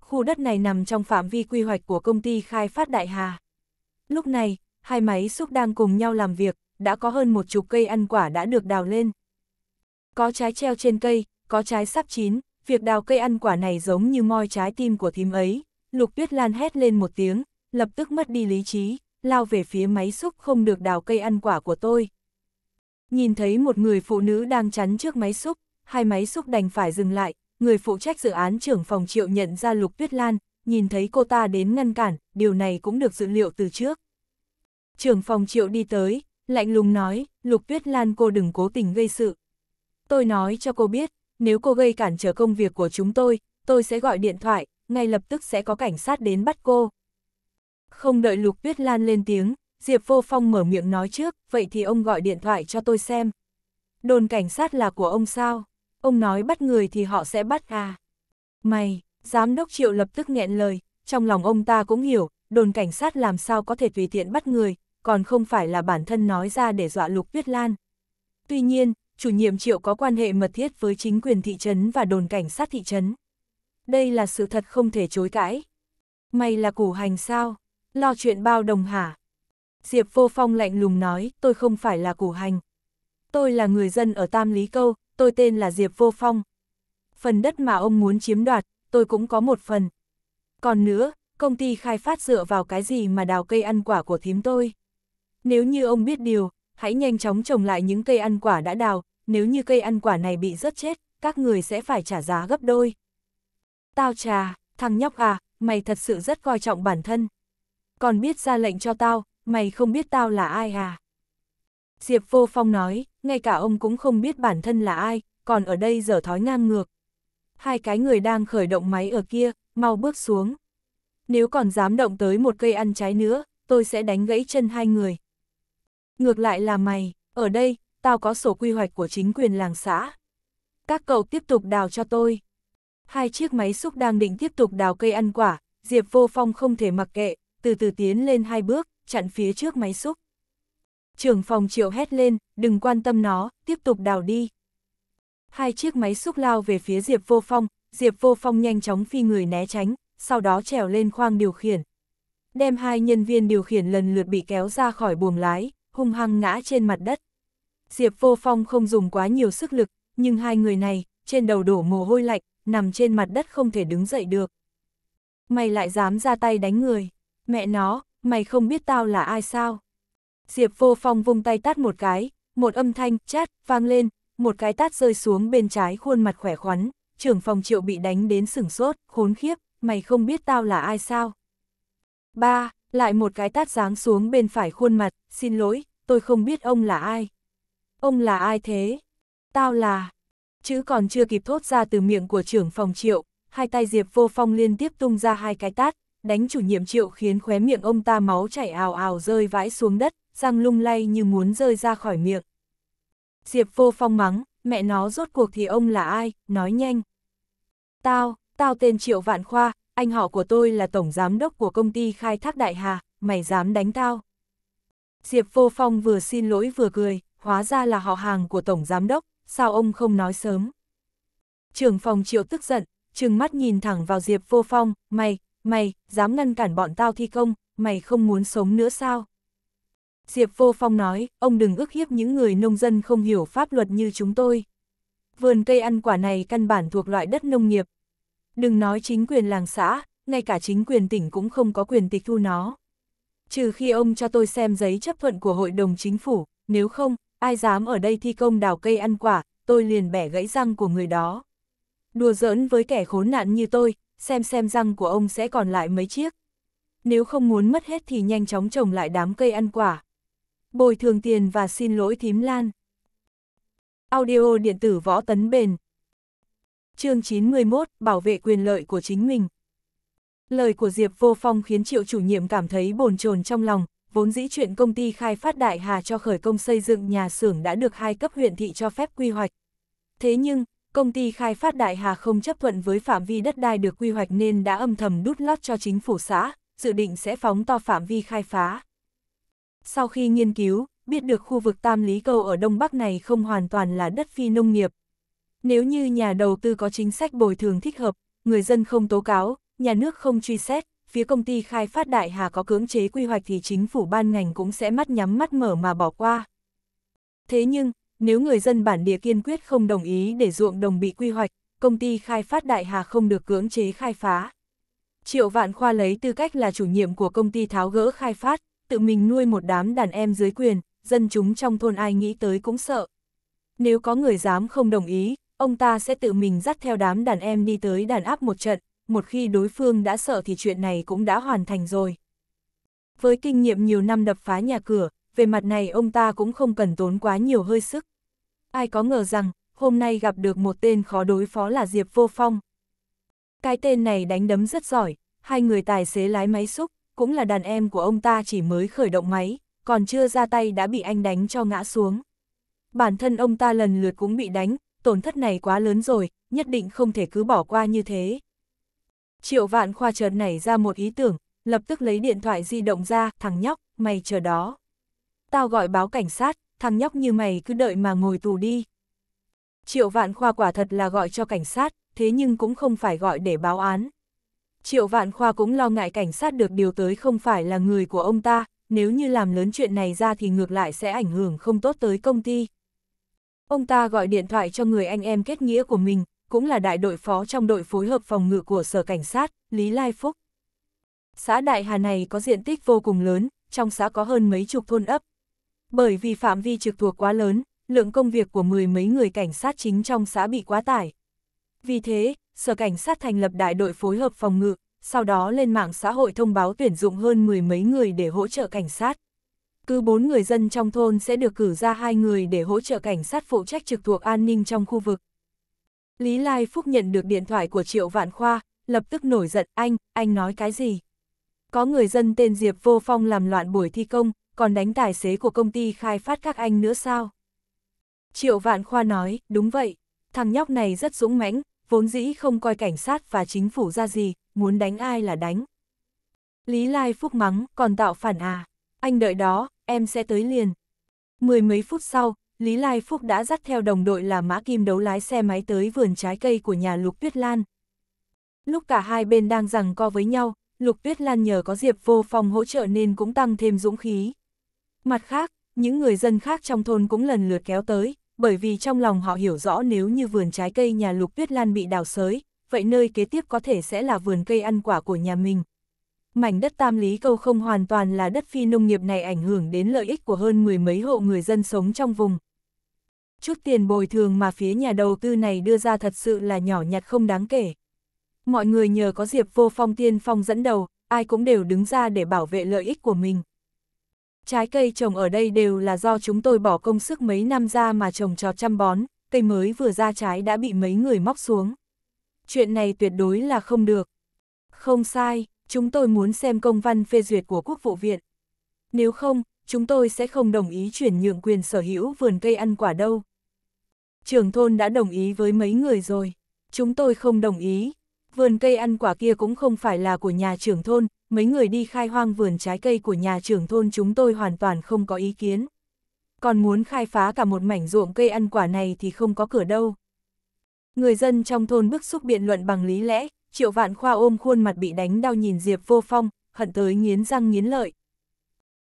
Khu đất này nằm trong phạm vi quy hoạch của công ty khai phát Đại Hà. Lúc này, hai máy xúc đang cùng nhau làm việc, đã có hơn một chục cây ăn quả đã được đào lên. Có trái treo trên cây, có trái sắp chín, việc đào cây ăn quả này giống như moi trái tim của thím ấy, Lục Tuyết Lan hét lên một tiếng, lập tức mất đi lý trí, lao về phía máy xúc không được đào cây ăn quả của tôi. Nhìn thấy một người phụ nữ đang chắn trước máy xúc, hai máy xúc đành phải dừng lại, người phụ trách dự án trưởng phòng triệu nhận ra Lục Tuyết Lan, nhìn thấy cô ta đến ngăn cản, điều này cũng được dự liệu từ trước. Trưởng phòng triệu đi tới, lạnh lùng nói, Lục Tuyết Lan cô đừng cố tình gây sự. Tôi nói cho cô biết, nếu cô gây cản trở công việc của chúng tôi, tôi sẽ gọi điện thoại, ngay lập tức sẽ có cảnh sát đến bắt cô. Không đợi Lục Tuyết Lan lên tiếng, Diệp Vô Phong mở miệng nói trước, vậy thì ông gọi điện thoại cho tôi xem. Đồn cảnh sát là của ông sao? Ông nói bắt người thì họ sẽ bắt à? Mày, giám đốc triệu lập tức nghẹn lời, trong lòng ông ta cũng hiểu, đồn cảnh sát làm sao có thể tùy tiện bắt người, còn không phải là bản thân nói ra để dọa Lục Tuyết Lan. Tuy nhiên, chủ nhiệm triệu có quan hệ mật thiết với chính quyền thị trấn và đồn cảnh sát thị trấn. Đây là sự thật không thể chối cãi. Mày là củ hành sao? Lo chuyện bao đồng hả? Diệp Vô Phong lạnh lùng nói, tôi không phải là củ hành. Tôi là người dân ở Tam Lý Câu, tôi tên là Diệp Vô Phong. Phần đất mà ông muốn chiếm đoạt, tôi cũng có một phần. Còn nữa, công ty khai phát dựa vào cái gì mà đào cây ăn quả của thím tôi? Nếu như ông biết điều, hãy nhanh chóng trồng lại những cây ăn quả đã đào, nếu như cây ăn quả này bị rớt chết, các người sẽ phải trả giá gấp đôi. Tao trà, thằng nhóc à, mày thật sự rất coi trọng bản thân. Còn biết ra lệnh cho tao, mày không biết tao là ai à? Diệp Vô Phong nói, ngay cả ông cũng không biết bản thân là ai, còn ở đây dở thói ngang ngược. Hai cái người đang khởi động máy ở kia, mau bước xuống. Nếu còn dám động tới một cây ăn trái nữa, tôi sẽ đánh gãy chân hai người. Ngược lại là mày, ở đây, tao có sổ quy hoạch của chính quyền làng xã. Các cậu tiếp tục đào cho tôi. Hai chiếc máy xúc đang định tiếp tục đào cây ăn quả, Diệp Vô Phong không thể mặc kệ, từ từ tiến lên hai bước, chặn phía trước máy xúc. Trưởng phòng triệu hét lên, đừng quan tâm nó, tiếp tục đào đi. Hai chiếc máy xúc lao về phía Diệp Vô Phong, Diệp Vô Phong nhanh chóng phi người né tránh, sau đó trèo lên khoang điều khiển. Đem hai nhân viên điều khiển lần lượt bị kéo ra khỏi buồng lái, hung hăng ngã trên mặt đất. Diệp Vô Phong không dùng quá nhiều sức lực, nhưng hai người này, trên đầu đổ mồ hôi lạnh, nằm trên mặt đất không thể đứng dậy được. Mày lại dám ra tay đánh người, mẹ nó, mày không biết tao là ai sao? Diệp Vô Phong vung tay tát một cái, một âm thanh chát vang lên, một cái tát rơi xuống bên trái khuôn mặt khỏe khoắn, trưởng phòng Triệu bị đánh đến sửng sốt, khốn khiếp, mày không biết tao là ai sao? Ba, lại một cái tát giáng xuống bên phải khuôn mặt, xin lỗi, tôi không biết ông là ai. Ông là ai thế? Tao là... Chữ còn chưa kịp thốt ra từ miệng của trưởng phòng triệu, hai tay Diệp vô phong liên tiếp tung ra hai cái tát, đánh chủ nhiệm triệu khiến khóe miệng ông ta máu chảy ào ào rơi vãi xuống đất, răng lung lay như muốn rơi ra khỏi miệng. Diệp vô phong mắng, mẹ nó rốt cuộc thì ông là ai, nói nhanh. Tao, tao tên Triệu Vạn Khoa, anh họ của tôi là tổng giám đốc của công ty khai thác đại hà, mày dám đánh tao. Diệp Vô Phong vừa xin lỗi vừa cười, hóa ra là họ hàng của tổng giám đốc, sao ông không nói sớm. Trưởng phòng triệu tức giận, trừng mắt nhìn thẳng vào Diệp Vô Phong, mày, mày, dám ngăn cản bọn tao thi công, mày không muốn sống nữa sao? Diệp Vô Phong nói, ông đừng ức hiếp những người nông dân không hiểu pháp luật như chúng tôi. Vườn cây ăn quả này căn bản thuộc loại đất nông nghiệp, Đừng nói chính quyền làng xã, ngay cả chính quyền tỉnh cũng không có quyền tịch thu nó. Trừ khi ông cho tôi xem giấy chấp thuận của hội đồng chính phủ, nếu không, ai dám ở đây thi công đào cây ăn quả, tôi liền bẻ gãy răng của người đó. Đùa giỡn với kẻ khốn nạn như tôi, xem xem răng của ông sẽ còn lại mấy chiếc. Nếu không muốn mất hết thì nhanh chóng trồng lại đám cây ăn quả. Bồi thường tiền và xin lỗi thím lan. Audio điện tử võ tấn bền chương 91, bảo vệ quyền lợi của chính mình. Lời của Diệp Vô Phong khiến triệu chủ nhiệm cảm thấy bồn chồn trong lòng, vốn dĩ chuyện công ty khai phát Đại Hà cho khởi công xây dựng nhà xưởng đã được hai cấp huyện thị cho phép quy hoạch. Thế nhưng, công ty khai phát Đại Hà không chấp thuận với phạm vi đất đai được quy hoạch nên đã âm thầm đút lót cho chính phủ xã, dự định sẽ phóng to phạm vi khai phá. Sau khi nghiên cứu, biết được khu vực Tam Lý Câu ở Đông Bắc này không hoàn toàn là đất phi nông nghiệp, nếu như nhà đầu tư có chính sách bồi thường thích hợp, người dân không tố cáo, nhà nước không truy xét, phía công ty khai phát Đại Hà có cưỡng chế quy hoạch thì chính phủ ban ngành cũng sẽ mắt nhắm mắt mở mà bỏ qua. Thế nhưng, nếu người dân bản địa kiên quyết không đồng ý để ruộng đồng bị quy hoạch, công ty khai phát Đại Hà không được cưỡng chế khai phá. Triệu Vạn Khoa lấy tư cách là chủ nhiệm của công ty tháo gỡ khai phát, tự mình nuôi một đám đàn em dưới quyền, dân chúng trong thôn ai nghĩ tới cũng sợ. Nếu có người dám không đồng ý, ông ta sẽ tự mình dắt theo đám đàn em đi tới đàn áp một trận, một khi đối phương đã sợ thì chuyện này cũng đã hoàn thành rồi. Với kinh nghiệm nhiều năm đập phá nhà cửa, về mặt này ông ta cũng không cần tốn quá nhiều hơi sức. Ai có ngờ rằng, hôm nay gặp được một tên khó đối phó là Diệp Vô Phong. Cái tên này đánh đấm rất giỏi, hai người tài xế lái máy xúc, cũng là đàn em của ông ta chỉ mới khởi động máy, còn chưa ra tay đã bị anh đánh cho ngã xuống. Bản thân ông ta lần lượt cũng bị đánh, tổn thất này quá lớn rồi, nhất định không thể cứ bỏ qua như thế. Triệu vạn khoa chợt nảy ra một ý tưởng, lập tức lấy điện thoại di động ra, thằng nhóc, mày chờ đó. Tao gọi báo cảnh sát, thằng nhóc như mày cứ đợi mà ngồi tù đi. Triệu vạn khoa quả thật là gọi cho cảnh sát, thế nhưng cũng không phải gọi để báo án. Triệu vạn khoa cũng lo ngại cảnh sát được điều tới không phải là người của ông ta, nếu như làm lớn chuyện này ra thì ngược lại sẽ ảnh hưởng không tốt tới công ty. Ông ta gọi điện thoại cho người anh em kết nghĩa của mình, cũng là đại đội phó trong đội phối hợp phòng ngự của Sở Cảnh sát, Lý Lai Phúc. Xã Đại Hà này có diện tích vô cùng lớn, trong xã có hơn mấy chục thôn ấp. Bởi vì phạm vi trực thuộc quá lớn, lượng công việc của mười mấy người cảnh sát chính trong xã bị quá tải. Vì thế, Sở Cảnh sát thành lập đại đội phối hợp phòng ngự, sau đó lên mạng xã hội thông báo tuyển dụng hơn mười mấy người để hỗ trợ cảnh sát cứ bốn người dân trong thôn sẽ được cử ra hai người để hỗ trợ cảnh sát phụ trách trực thuộc an ninh trong khu vực. Lý Lai Phúc nhận được điện thoại của Triệu Vạn Khoa, lập tức nổi giận, anh, anh nói cái gì? Có người dân tên Diệp Vô Phong làm loạn buổi thi công, còn đánh tài xế của công ty khai phát các anh nữa sao? Triệu Vạn Khoa nói, đúng vậy, thằng nhóc này rất dũng mãnh, vốn dĩ không coi cảnh sát và chính phủ ra gì, muốn đánh ai là đánh. Lý Lai Phúc mắng, còn tạo phản à? anh đợi đó, em sẽ tới liền. Mười mấy phút sau, Lý Lai Phúc đã dắt theo đồng đội là Mã Kim đấu lái xe máy tới vườn trái cây của nhà Lục Tuyết Lan. Lúc cả hai bên đang rằng co với nhau, Lục Tuyết Lan nhờ có Diệp Vô phòng hỗ trợ nên cũng tăng thêm dũng khí. Mặt khác, những người dân khác trong thôn cũng lần lượt kéo tới, bởi vì trong lòng họ hiểu rõ nếu như vườn trái cây nhà Lục Tuyết Lan bị đào sới, vậy nơi kế tiếp có thể sẽ là vườn cây ăn quả của nhà mình mảnh đất Tam Lý Câu không hoàn toàn là đất phi nông nghiệp này ảnh hưởng đến lợi ích của hơn mười mấy hộ người dân sống trong vùng. Chút tiền bồi thường mà phía nhà đầu tư này đưa ra thật sự là nhỏ nhặt không đáng kể. Mọi người nhờ có Diệp Vô Phong tiên phong dẫn đầu, ai cũng đều đứng ra để bảo vệ lợi ích của mình. Trái cây trồng ở đây đều là do chúng tôi bỏ công sức mấy năm ra mà trồng trò chăm bón, cây mới vừa ra trái đã bị mấy người móc xuống. Chuyện này tuyệt đối là không được. Không sai, chúng tôi muốn xem công văn phê duyệt của Quốc vụ Viện. Nếu không, chúng tôi sẽ không đồng ý chuyển nhượng quyền sở hữu vườn cây ăn quả đâu. Trưởng thôn đã đồng ý với mấy người rồi. Chúng tôi không đồng ý. Vườn cây ăn quả kia cũng không phải là của nhà trưởng thôn, mấy người đi khai hoang vườn trái cây của nhà trưởng thôn chúng tôi hoàn toàn không có ý kiến. Còn muốn khai phá cả một mảnh ruộng cây ăn quả này thì không có cửa đâu. Người dân trong thôn bức xúc biện luận bằng lý lẽ, Triệu Vạn Khoa ôm khuôn mặt bị đánh đau nhìn Diệp Vô Phong, hận tới nghiến răng nghiến lợi.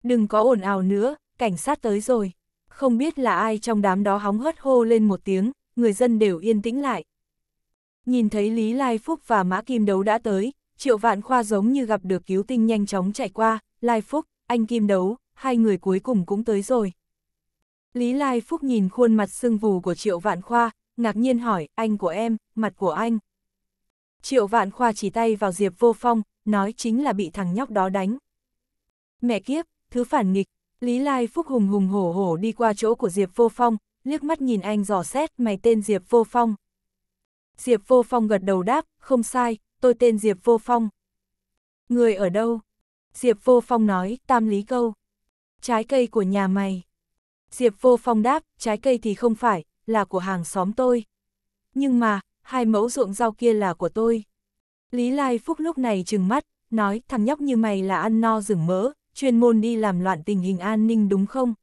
Đừng có ồn ào nữa, cảnh sát tới rồi. Không biết là ai trong đám đó hóng hớt hô lên một tiếng, người dân đều yên tĩnh lại. Nhìn thấy Lý Lai Phúc và Mã Kim Đấu đã tới, Triệu Vạn Khoa giống như gặp được cứu tinh nhanh chóng chạy qua, Lai Phúc, anh Kim Đấu, hai người cuối cùng cũng tới rồi. Lý Lai Phúc nhìn khuôn mặt sưng vù của Triệu Vạn Khoa, ngạc nhiên hỏi, anh của em, mặt của anh, Triệu vạn khoa chỉ tay vào Diệp Vô Phong, nói chính là bị thằng nhóc đó đánh. Mẹ kiếp, thứ phản nghịch, Lý Lai Phúc hùng hùng hổ hổ đi qua chỗ của Diệp Vô Phong, liếc mắt nhìn anh dò xét mày tên Diệp Vô Phong. Diệp Vô Phong gật đầu đáp, không sai, tôi tên Diệp Vô Phong. Người ở đâu? Diệp Vô Phong nói, tam lý câu. Trái cây của nhà mày. Diệp Vô Phong đáp, trái cây thì không phải, là của hàng xóm tôi. Nhưng mà, hai mẫu ruộng rau kia là của tôi. Lý Lai Phúc lúc này trừng mắt, nói thằng nhóc như mày là ăn no rừng mỡ, chuyên môn đi làm loạn tình hình an ninh đúng không?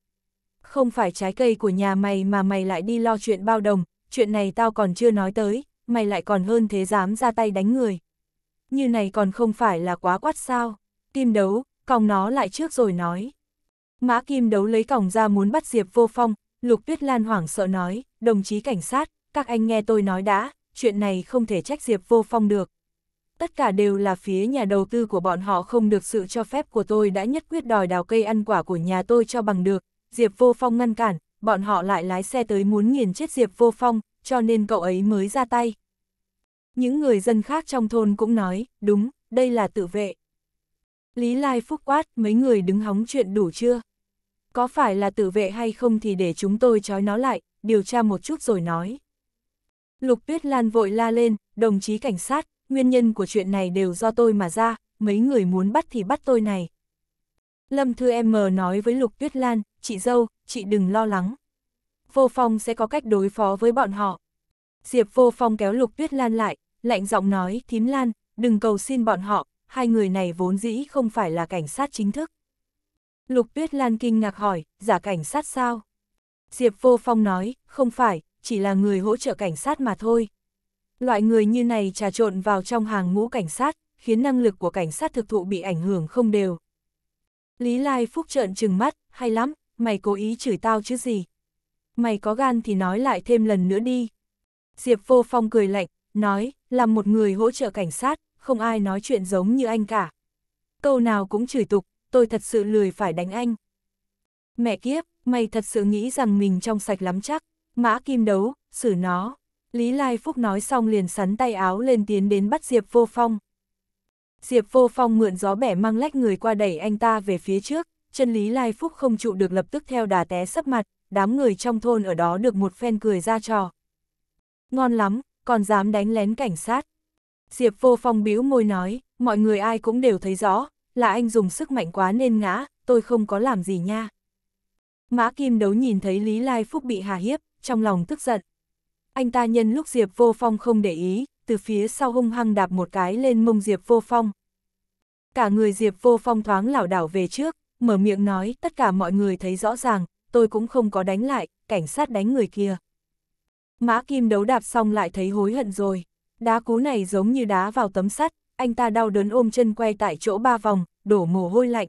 Không phải trái cây của nhà mày mà mày lại đi lo chuyện bao đồng, chuyện này tao còn chưa nói tới, mày lại còn hơn thế dám ra tay đánh người. Như này còn không phải là quá quát sao, kim đấu, còng nó lại trước rồi nói. Mã kim đấu lấy còng ra muốn bắt Diệp vô phong, Lục Tuyết Lan hoảng sợ nói, đồng chí cảnh sát, các anh nghe tôi nói đã, chuyện này không thể trách Diệp Vô Phong được. Tất cả đều là phía nhà đầu tư của bọn họ không được sự cho phép của tôi đã nhất quyết đòi đào cây ăn quả của nhà tôi cho bằng được, Diệp Vô Phong ngăn cản, bọn họ lại lái xe tới muốn nghiền chết Diệp Vô Phong, cho nên cậu ấy mới ra tay. Những người dân khác trong thôn cũng nói, đúng, đây là tự vệ. Lý Lai Phúc quát, mấy người đứng hóng chuyện đủ chưa? Có phải là tự vệ hay không thì để chúng tôi trói nó lại, điều tra một chút rồi nói. Lục Tuyết Lan vội la lên, đồng chí cảnh sát, nguyên nhân của chuyện này đều do tôi mà ra, mấy người muốn bắt thì bắt tôi này. Lâm Thư Em mờ nói với Lục Tuyết Lan, chị dâu, chị đừng lo lắng. Vô Phong sẽ có cách đối phó với bọn họ. Diệp Vô Phong kéo Lục Tuyết Lan lại, lạnh giọng nói, thím Lan, đừng cầu xin bọn họ, hai người này vốn dĩ không phải là cảnh sát chính thức. Lục Tuyết Lan kinh ngạc hỏi, giả cảnh sát sao? Diệp Vô Phong nói, không phải, chỉ là người hỗ trợ cảnh sát mà thôi. Loại người như này trà trộn vào trong hàng ngũ cảnh sát, khiến năng lực của cảnh sát thực thụ bị ảnh hưởng không đều. Lý Lai Phúc trợn trừng mắt, hay lắm, mày cố ý chửi tao chứ gì. Mày có gan thì nói lại thêm lần nữa đi. Diệp Vô Phong cười lạnh, nói, làm một người hỗ trợ cảnh sát, không ai nói chuyện giống như anh cả. Câu nào cũng chửi tục, tôi thật sự lười phải đánh anh. Mẹ kiếp, mày thật sự nghĩ rằng mình trong sạch lắm chắc. Mã kim đấu, xử nó. Lý Lai Phúc nói xong liền sắn tay áo lên tiến đến bắt Diệp Vô Phong. Diệp Vô Phong mượn gió bẻ mang lách người qua đẩy anh ta về phía trước, chân Lý Lai Phúc không trụ được lập tức theo đà té sấp mặt, đám người trong thôn ở đó được một phen cười ra trò. Ngon lắm, còn dám đánh lén cảnh sát. Diệp Vô Phong bĩu môi nói, mọi người ai cũng đều thấy rõ, là anh dùng sức mạnh quá nên ngã, tôi không có làm gì nha. Mã Kim Đấu nhìn thấy Lý Lai Phúc bị hà hiếp, trong lòng tức giận. Anh ta nhân lúc Diệp Vô Phong không để ý, từ phía sau hung hăng đạp một cái lên mông Diệp Vô Phong. Cả người Diệp Vô Phong thoáng lảo đảo về trước, mở miệng nói tất cả mọi người thấy rõ ràng, tôi cũng không có đánh lại, cảnh sát đánh người kia. Mã Kim đấu đạp xong lại thấy hối hận rồi, đá cú này giống như đá vào tấm sắt, anh ta đau đớn ôm chân quay tại chỗ ba vòng, đổ mồ hôi lạnh.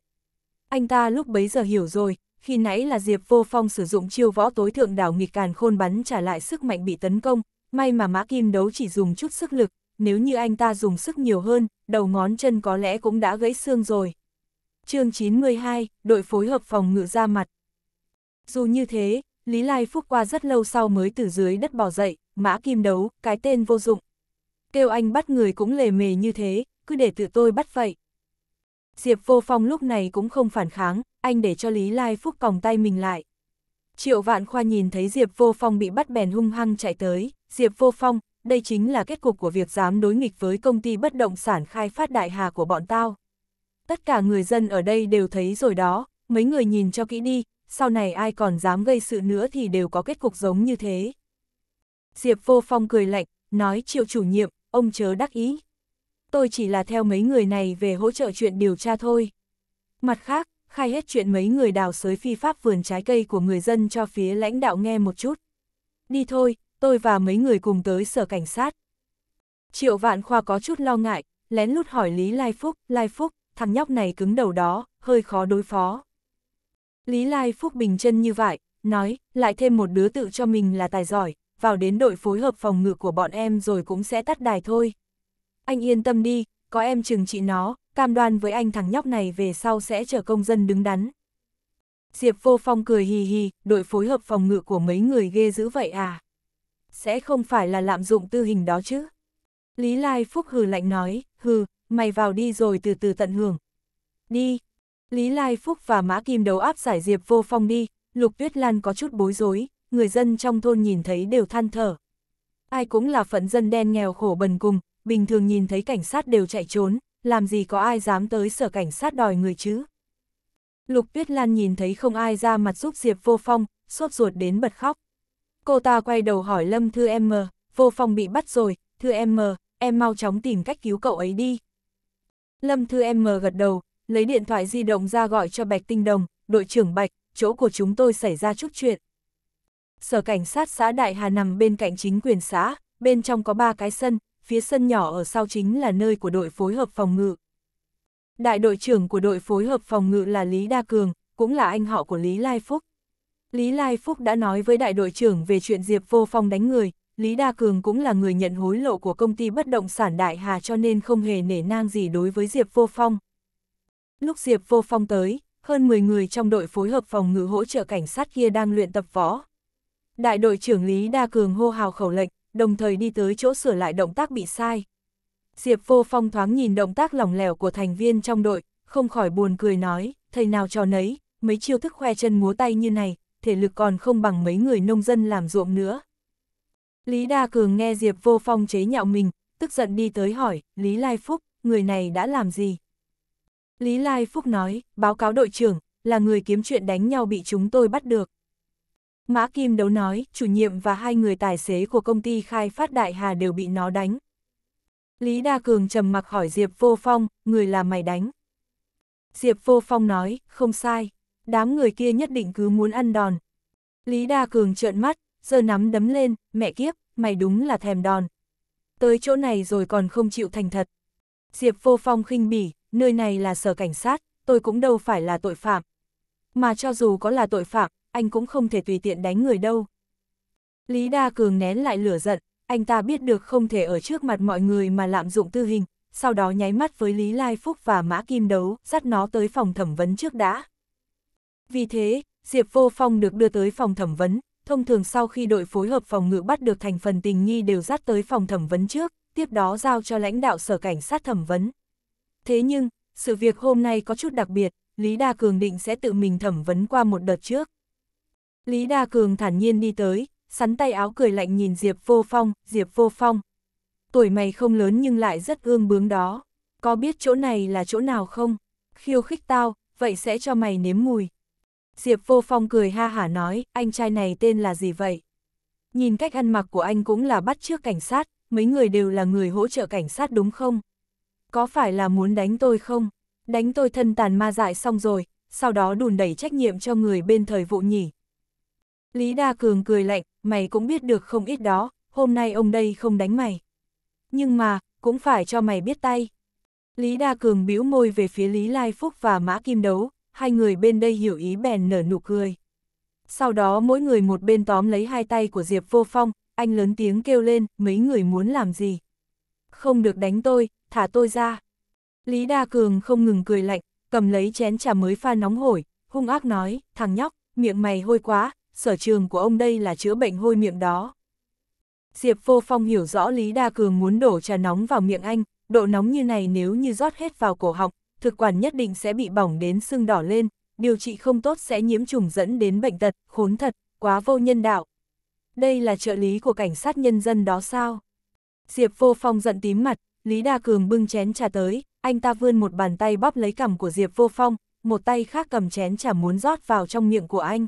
Anh ta lúc bấy giờ hiểu rồi, khi nãy là Diệp Vô Phong sử dụng chiêu võ tối thượng đảo nghịch càn khôn bắn trả lại sức mạnh bị tấn công, may mà mã kim đấu chỉ dùng chút sức lực, nếu như anh ta dùng sức nhiều hơn, đầu ngón chân có lẽ cũng đã gãy xương rồi. chương 92, đội phối hợp phòng ngự ra mặt. Dù như thế, Lý Lai Phúc qua rất lâu sau mới từ dưới đất bỏ dậy, mã kim đấu, cái tên vô dụng. Kêu anh bắt người cũng lề mề như thế, cứ để tự tôi bắt vậy. Diệp Vô Phong lúc này cũng không phản kháng, anh để cho Lý Lai Phúc còng tay mình lại. Triệu Vạn Khoa nhìn thấy Diệp Vô Phong bị bắt bèn hung hăng chạy tới, Diệp Vô Phong, đây chính là kết cục của việc dám đối nghịch với công ty bất động sản khai phát đại hà của bọn tao. Tất cả người dân ở đây đều thấy rồi đó, mấy người nhìn cho kỹ đi, sau này ai còn dám gây sự nữa thì đều có kết cục giống như thế. Diệp Vô Phong cười lạnh, nói triệu chủ nhiệm, ông chớ đắc ý tôi chỉ là theo mấy người này về hỗ trợ chuyện điều tra thôi. Mặt khác, khai hết chuyện mấy người đào sới phi pháp vườn trái cây của người dân cho phía lãnh đạo nghe một chút. Đi thôi, tôi và mấy người cùng tới sở cảnh sát. Triệu Vạn Khoa có chút lo ngại, lén lút hỏi Lý Lai Phúc, Lai Phúc, thằng nhóc này cứng đầu đó, hơi khó đối phó. Lý Lai Phúc bình chân như vậy, nói, lại thêm một đứa tự cho mình là tài giỏi, vào đến đội phối hợp phòng ngự của bọn em rồi cũng sẽ tắt đài thôi, anh yên tâm đi, có em chừng trị nó, cam đoan với anh thằng nhóc này về sau sẽ trở công dân đứng đắn. Diệp Vô Phong cười hì hì, đội phối hợp phòng ngự của mấy người ghê dữ vậy à? Sẽ không phải là lạm dụng tư hình đó chứ? Lý Lai Phúc hừ lạnh nói, hừ, mày vào đi rồi từ từ tận hưởng. Đi. Lý Lai Phúc và Mã Kim đấu áp giải Diệp Vô Phong đi, Lục Tuyết Lan có chút bối rối, người dân trong thôn nhìn thấy đều than thở. Ai cũng là phận dân đen nghèo khổ bần cùng, bình thường nhìn thấy cảnh sát đều chạy trốn, làm gì có ai dám tới sở cảnh sát đòi người chứ. Lục Tuyết Lan nhìn thấy không ai ra mặt giúp Diệp Vô Phong, sốt ruột đến bật khóc. Cô ta quay đầu hỏi Lâm Thư em mờ, Vô Phong bị bắt rồi, Thư em mờ, em mau chóng tìm cách cứu cậu ấy đi. Lâm Thư em mờ gật đầu, lấy điện thoại di động ra gọi cho Bạch Tinh Đồng, đội trưởng Bạch, chỗ của chúng tôi xảy ra chút chuyện. Sở cảnh sát xã Đại Hà nằm bên cạnh chính quyền xã, bên trong có ba cái sân, phía sân nhỏ ở sau chính là nơi của đội phối hợp phòng ngự. Đại đội trưởng của đội phối hợp phòng ngự là Lý Đa Cường, cũng là anh họ của Lý Lai Phúc. Lý Lai Phúc đã nói với đại đội trưởng về chuyện Diệp Vô Phong đánh người, Lý Đa Cường cũng là người nhận hối lộ của công ty bất động sản Đại Hà cho nên không hề nể nang gì đối với Diệp Vô Phong. Lúc Diệp Vô Phong tới, hơn 10 người trong đội phối hợp phòng ngự hỗ trợ cảnh sát kia đang luyện tập võ. Đại đội trưởng Lý Đa Cường hô hào khẩu lệnh, đồng thời đi tới chỗ sửa lại động tác bị sai. Diệp Vô Phong thoáng nhìn động tác lỏng lẻo của thành viên trong đội, không khỏi buồn cười nói, thầy nào cho nấy, mấy chiêu thức khoe chân múa tay như này, thể lực còn không bằng mấy người nông dân làm ruộng nữa. Lý Đa Cường nghe Diệp Vô Phong chế nhạo mình, tức giận đi tới hỏi, Lý Lai Phúc, người này đã làm gì? Lý Lai Phúc nói, báo cáo đội trưởng, là người kiếm chuyện đánh nhau bị chúng tôi bắt được. Mã Kim Đấu nói, chủ nhiệm và hai người tài xế của công ty khai phát Đại Hà đều bị nó đánh. Lý Đa Cường trầm mặc hỏi Diệp Vô Phong, người là mày đánh. Diệp Vô Phong nói, không sai, đám người kia nhất định cứ muốn ăn đòn. Lý Đa Cường trợn mắt, giơ nắm đấm lên, mẹ kiếp, mày đúng là thèm đòn. Tới chỗ này rồi còn không chịu thành thật. Diệp Vô Phong khinh bỉ, nơi này là sở cảnh sát, tôi cũng đâu phải là tội phạm. Mà cho dù có là tội phạm, anh cũng không thể tùy tiện đánh người đâu. Lý Đa Cường nén lại lửa giận, anh ta biết được không thể ở trước mặt mọi người mà lạm dụng tư hình, sau đó nháy mắt với Lý Lai Phúc và Mã Kim Đấu, dắt nó tới phòng thẩm vấn trước đã. Vì thế, Diệp Vô Phong được đưa tới phòng thẩm vấn, thông thường sau khi đội phối hợp phòng ngự bắt được thành phần tình nghi đều dắt tới phòng thẩm vấn trước, tiếp đó giao cho lãnh đạo sở cảnh sát thẩm vấn. Thế nhưng, sự việc hôm nay có chút đặc biệt, Lý Đa Cường định sẽ tự mình thẩm vấn qua một đợt trước. Lý Đa Cường thản nhiên đi tới, sắn tay áo cười lạnh nhìn Diệp Vô Phong, Diệp Vô Phong. Tuổi mày không lớn nhưng lại rất ương bướng đó. Có biết chỗ này là chỗ nào không? Khiêu khích tao, vậy sẽ cho mày nếm mùi. Diệp Vô Phong cười ha hả nói, anh trai này tên là gì vậy? Nhìn cách ăn mặc của anh cũng là bắt trước cảnh sát, mấy người đều là người hỗ trợ cảnh sát đúng không? Có phải là muốn đánh tôi không? Đánh tôi thân tàn ma dại xong rồi, sau đó đùn đẩy trách nhiệm cho người bên thời vụ nhỉ? Lý Đa Cường cười lạnh, mày cũng biết được không ít đó, hôm nay ông đây không đánh mày. Nhưng mà, cũng phải cho mày biết tay. Lý Đa Cường bĩu môi về phía Lý Lai Phúc và Mã Kim Đấu, hai người bên đây hiểu ý bèn nở nụ cười. Sau đó mỗi người một bên tóm lấy hai tay của Diệp Vô Phong, anh lớn tiếng kêu lên, mấy người muốn làm gì? Không được đánh tôi, thả tôi ra. Lý Đa Cường không ngừng cười lạnh, cầm lấy chén trà mới pha nóng hổi, hung ác nói, thằng nhóc, miệng mày hôi quá, sở trường của ông đây là chữa bệnh hôi miệng đó. Diệp Vô Phong hiểu rõ Lý Đa Cường muốn đổ trà nóng vào miệng anh, độ nóng như này nếu như rót hết vào cổ họng, thực quản nhất định sẽ bị bỏng đến sưng đỏ lên, điều trị không tốt sẽ nhiễm trùng dẫn đến bệnh tật, khốn thật, quá vô nhân đạo. Đây là trợ lý của cảnh sát nhân dân đó sao? Diệp Vô Phong giận tím mặt, Lý Đa Cường bưng chén trà tới, anh ta vươn một bàn tay bóp lấy cầm của Diệp Vô Phong, một tay khác cầm chén trà muốn rót vào trong miệng của anh.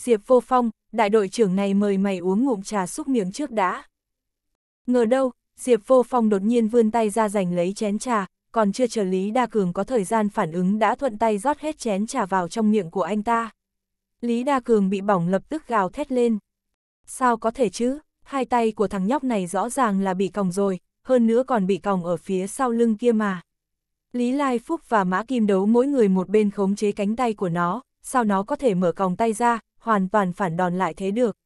Diệp Vô Phong, đại đội trưởng này mời mày uống ngụm trà xúc miệng trước đã. Ngờ đâu, Diệp Vô Phong đột nhiên vươn tay ra giành lấy chén trà, còn chưa chờ Lý Đa Cường có thời gian phản ứng đã thuận tay rót hết chén trà vào trong miệng của anh ta. Lý Đa Cường bị bỏng lập tức gào thét lên. Sao có thể chứ, hai tay của thằng nhóc này rõ ràng là bị còng rồi, hơn nữa còn bị còng ở phía sau lưng kia mà. Lý Lai Phúc và Mã Kim đấu mỗi người một bên khống chế cánh tay của nó, sao nó có thể mở còng tay ra, hoàn toàn phản đòn lại thế được.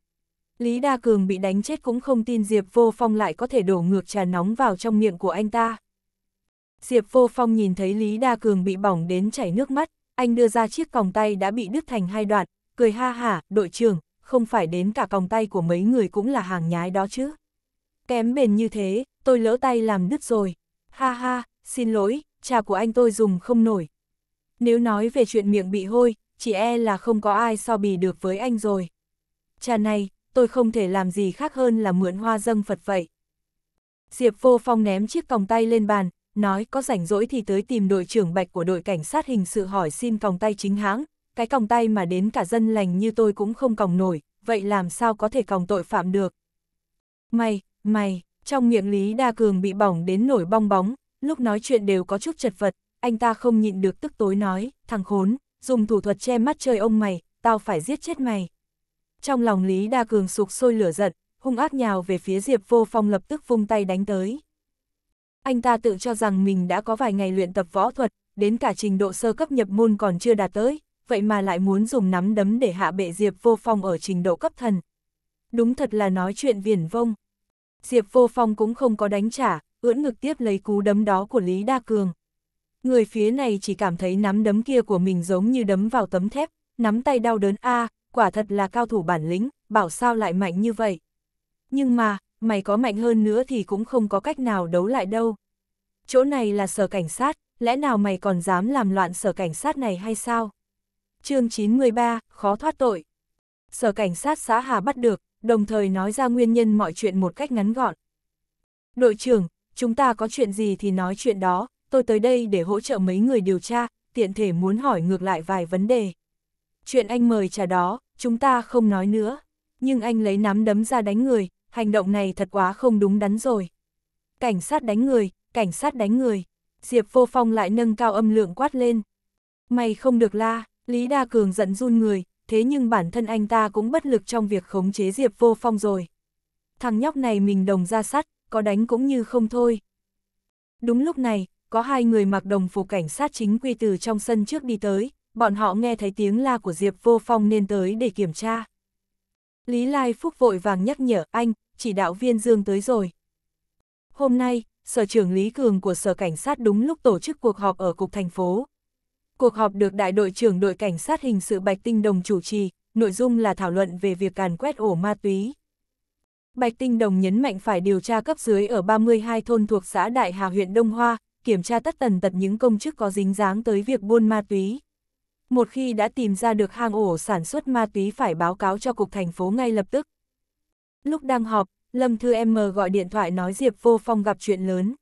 Lý Đa Cường bị đánh chết cũng không tin Diệp Vô Phong lại có thể đổ ngược trà nóng vào trong miệng của anh ta. Diệp Vô Phong nhìn thấy Lý Đa Cường bị bỏng đến chảy nước mắt, anh đưa ra chiếc còng tay đã bị đứt thành hai đoạn, cười ha hả, đội trưởng, không phải đến cả còng tay của mấy người cũng là hàng nhái đó chứ. Kém bền như thế, tôi lỡ tay làm đứt rồi. Ha ha, xin lỗi, trà của anh tôi dùng không nổi. Nếu nói về chuyện miệng bị hôi, chỉ e là không có ai so bì được với anh rồi. Cha này, tôi không thể làm gì khác hơn là mượn hoa dâng Phật vậy. Diệp vô phong ném chiếc còng tay lên bàn, nói có rảnh rỗi thì tới tìm đội trưởng bạch của đội cảnh sát hình sự hỏi xin còng tay chính hãng, cái còng tay mà đến cả dân lành như tôi cũng không còng nổi, vậy làm sao có thể còng tội phạm được. Mày, mày, trong miệng Lý Đa Cường bị bỏng đến nổi bong bóng, lúc nói chuyện đều có chút chật vật, anh ta không nhịn được tức tối nói, thằng khốn, dùng thủ thuật che mắt chơi ông mày, tao phải giết chết mày. Trong lòng Lý Đa Cường sục sôi lửa giận, hung ác nhào về phía Diệp Vô Phong lập tức vung tay đánh tới. Anh ta tự cho rằng mình đã có vài ngày luyện tập võ thuật, đến cả trình độ sơ cấp nhập môn còn chưa đạt tới, vậy mà lại muốn dùng nắm đấm để hạ bệ Diệp Vô Phong ở trình độ cấp thần. Đúng thật là nói chuyện viển vông. Diệp Vô Phong cũng không có đánh trả, ưỡn ngực tiếp lấy cú đấm đó của Lý Đa Cường người phía này chỉ cảm thấy nắm đấm kia của mình giống như đấm vào tấm thép, nắm tay đau đớn a à, quả thật là cao thủ bản lĩnh, bảo sao lại mạnh như vậy. Nhưng mà, mày có mạnh hơn nữa thì cũng không có cách nào đấu lại đâu. Chỗ này là sở cảnh sát, lẽ nào mày còn dám làm loạn sở cảnh sát này hay sao? chương 93, khó thoát tội. Sở cảnh sát xã Hà bắt được, đồng thời nói ra nguyên nhân mọi chuyện một cách ngắn gọn. Đội trưởng, chúng ta có chuyện gì thì nói chuyện đó, tôi tới đây để hỗ trợ mấy người điều tra, tiện thể muốn hỏi ngược lại vài vấn đề. Chuyện anh mời trà đó, chúng ta không nói nữa, nhưng anh lấy nắm đấm ra đánh người, hành động này thật quá không đúng đắn rồi. Cảnh sát đánh người, cảnh sát đánh người, Diệp Vô Phong lại nâng cao âm lượng quát lên. Mày không được la, Lý Đa Cường giận run người, thế nhưng bản thân anh ta cũng bất lực trong việc khống chế Diệp Vô Phong rồi. Thằng nhóc này mình đồng ra sắt, có đánh cũng như không thôi. Đúng lúc này, có hai người mặc đồng phục cảnh sát chính quy từ trong sân trước đi tới, bọn họ nghe thấy tiếng la của Diệp Vô Phong nên tới để kiểm tra. Lý Lai Phúc vội vàng nhắc nhở anh, chỉ đạo viên Dương tới rồi. Hôm nay, Sở trưởng Lý Cường của Sở Cảnh sát đúng lúc tổ chức cuộc họp ở Cục Thành phố. Cuộc họp được Đại đội trưởng đội Cảnh sát hình sự Bạch Tinh Đồng chủ trì, nội dung là thảo luận về việc càn quét ổ ma túy. Bạch Tinh Đồng nhấn mạnh phải điều tra cấp dưới ở 32 thôn thuộc xã Đại Hà huyện Đông Hoa, kiểm tra tất tần tật những công chức có dính dáng tới việc buôn ma túy. Một khi đã tìm ra được hang ổ sản xuất ma túy phải báo cáo cho cục thành phố ngay lập tức. Lúc đang họp, Lâm Thư em M gọi điện thoại nói Diệp Vô Phong gặp chuyện lớn.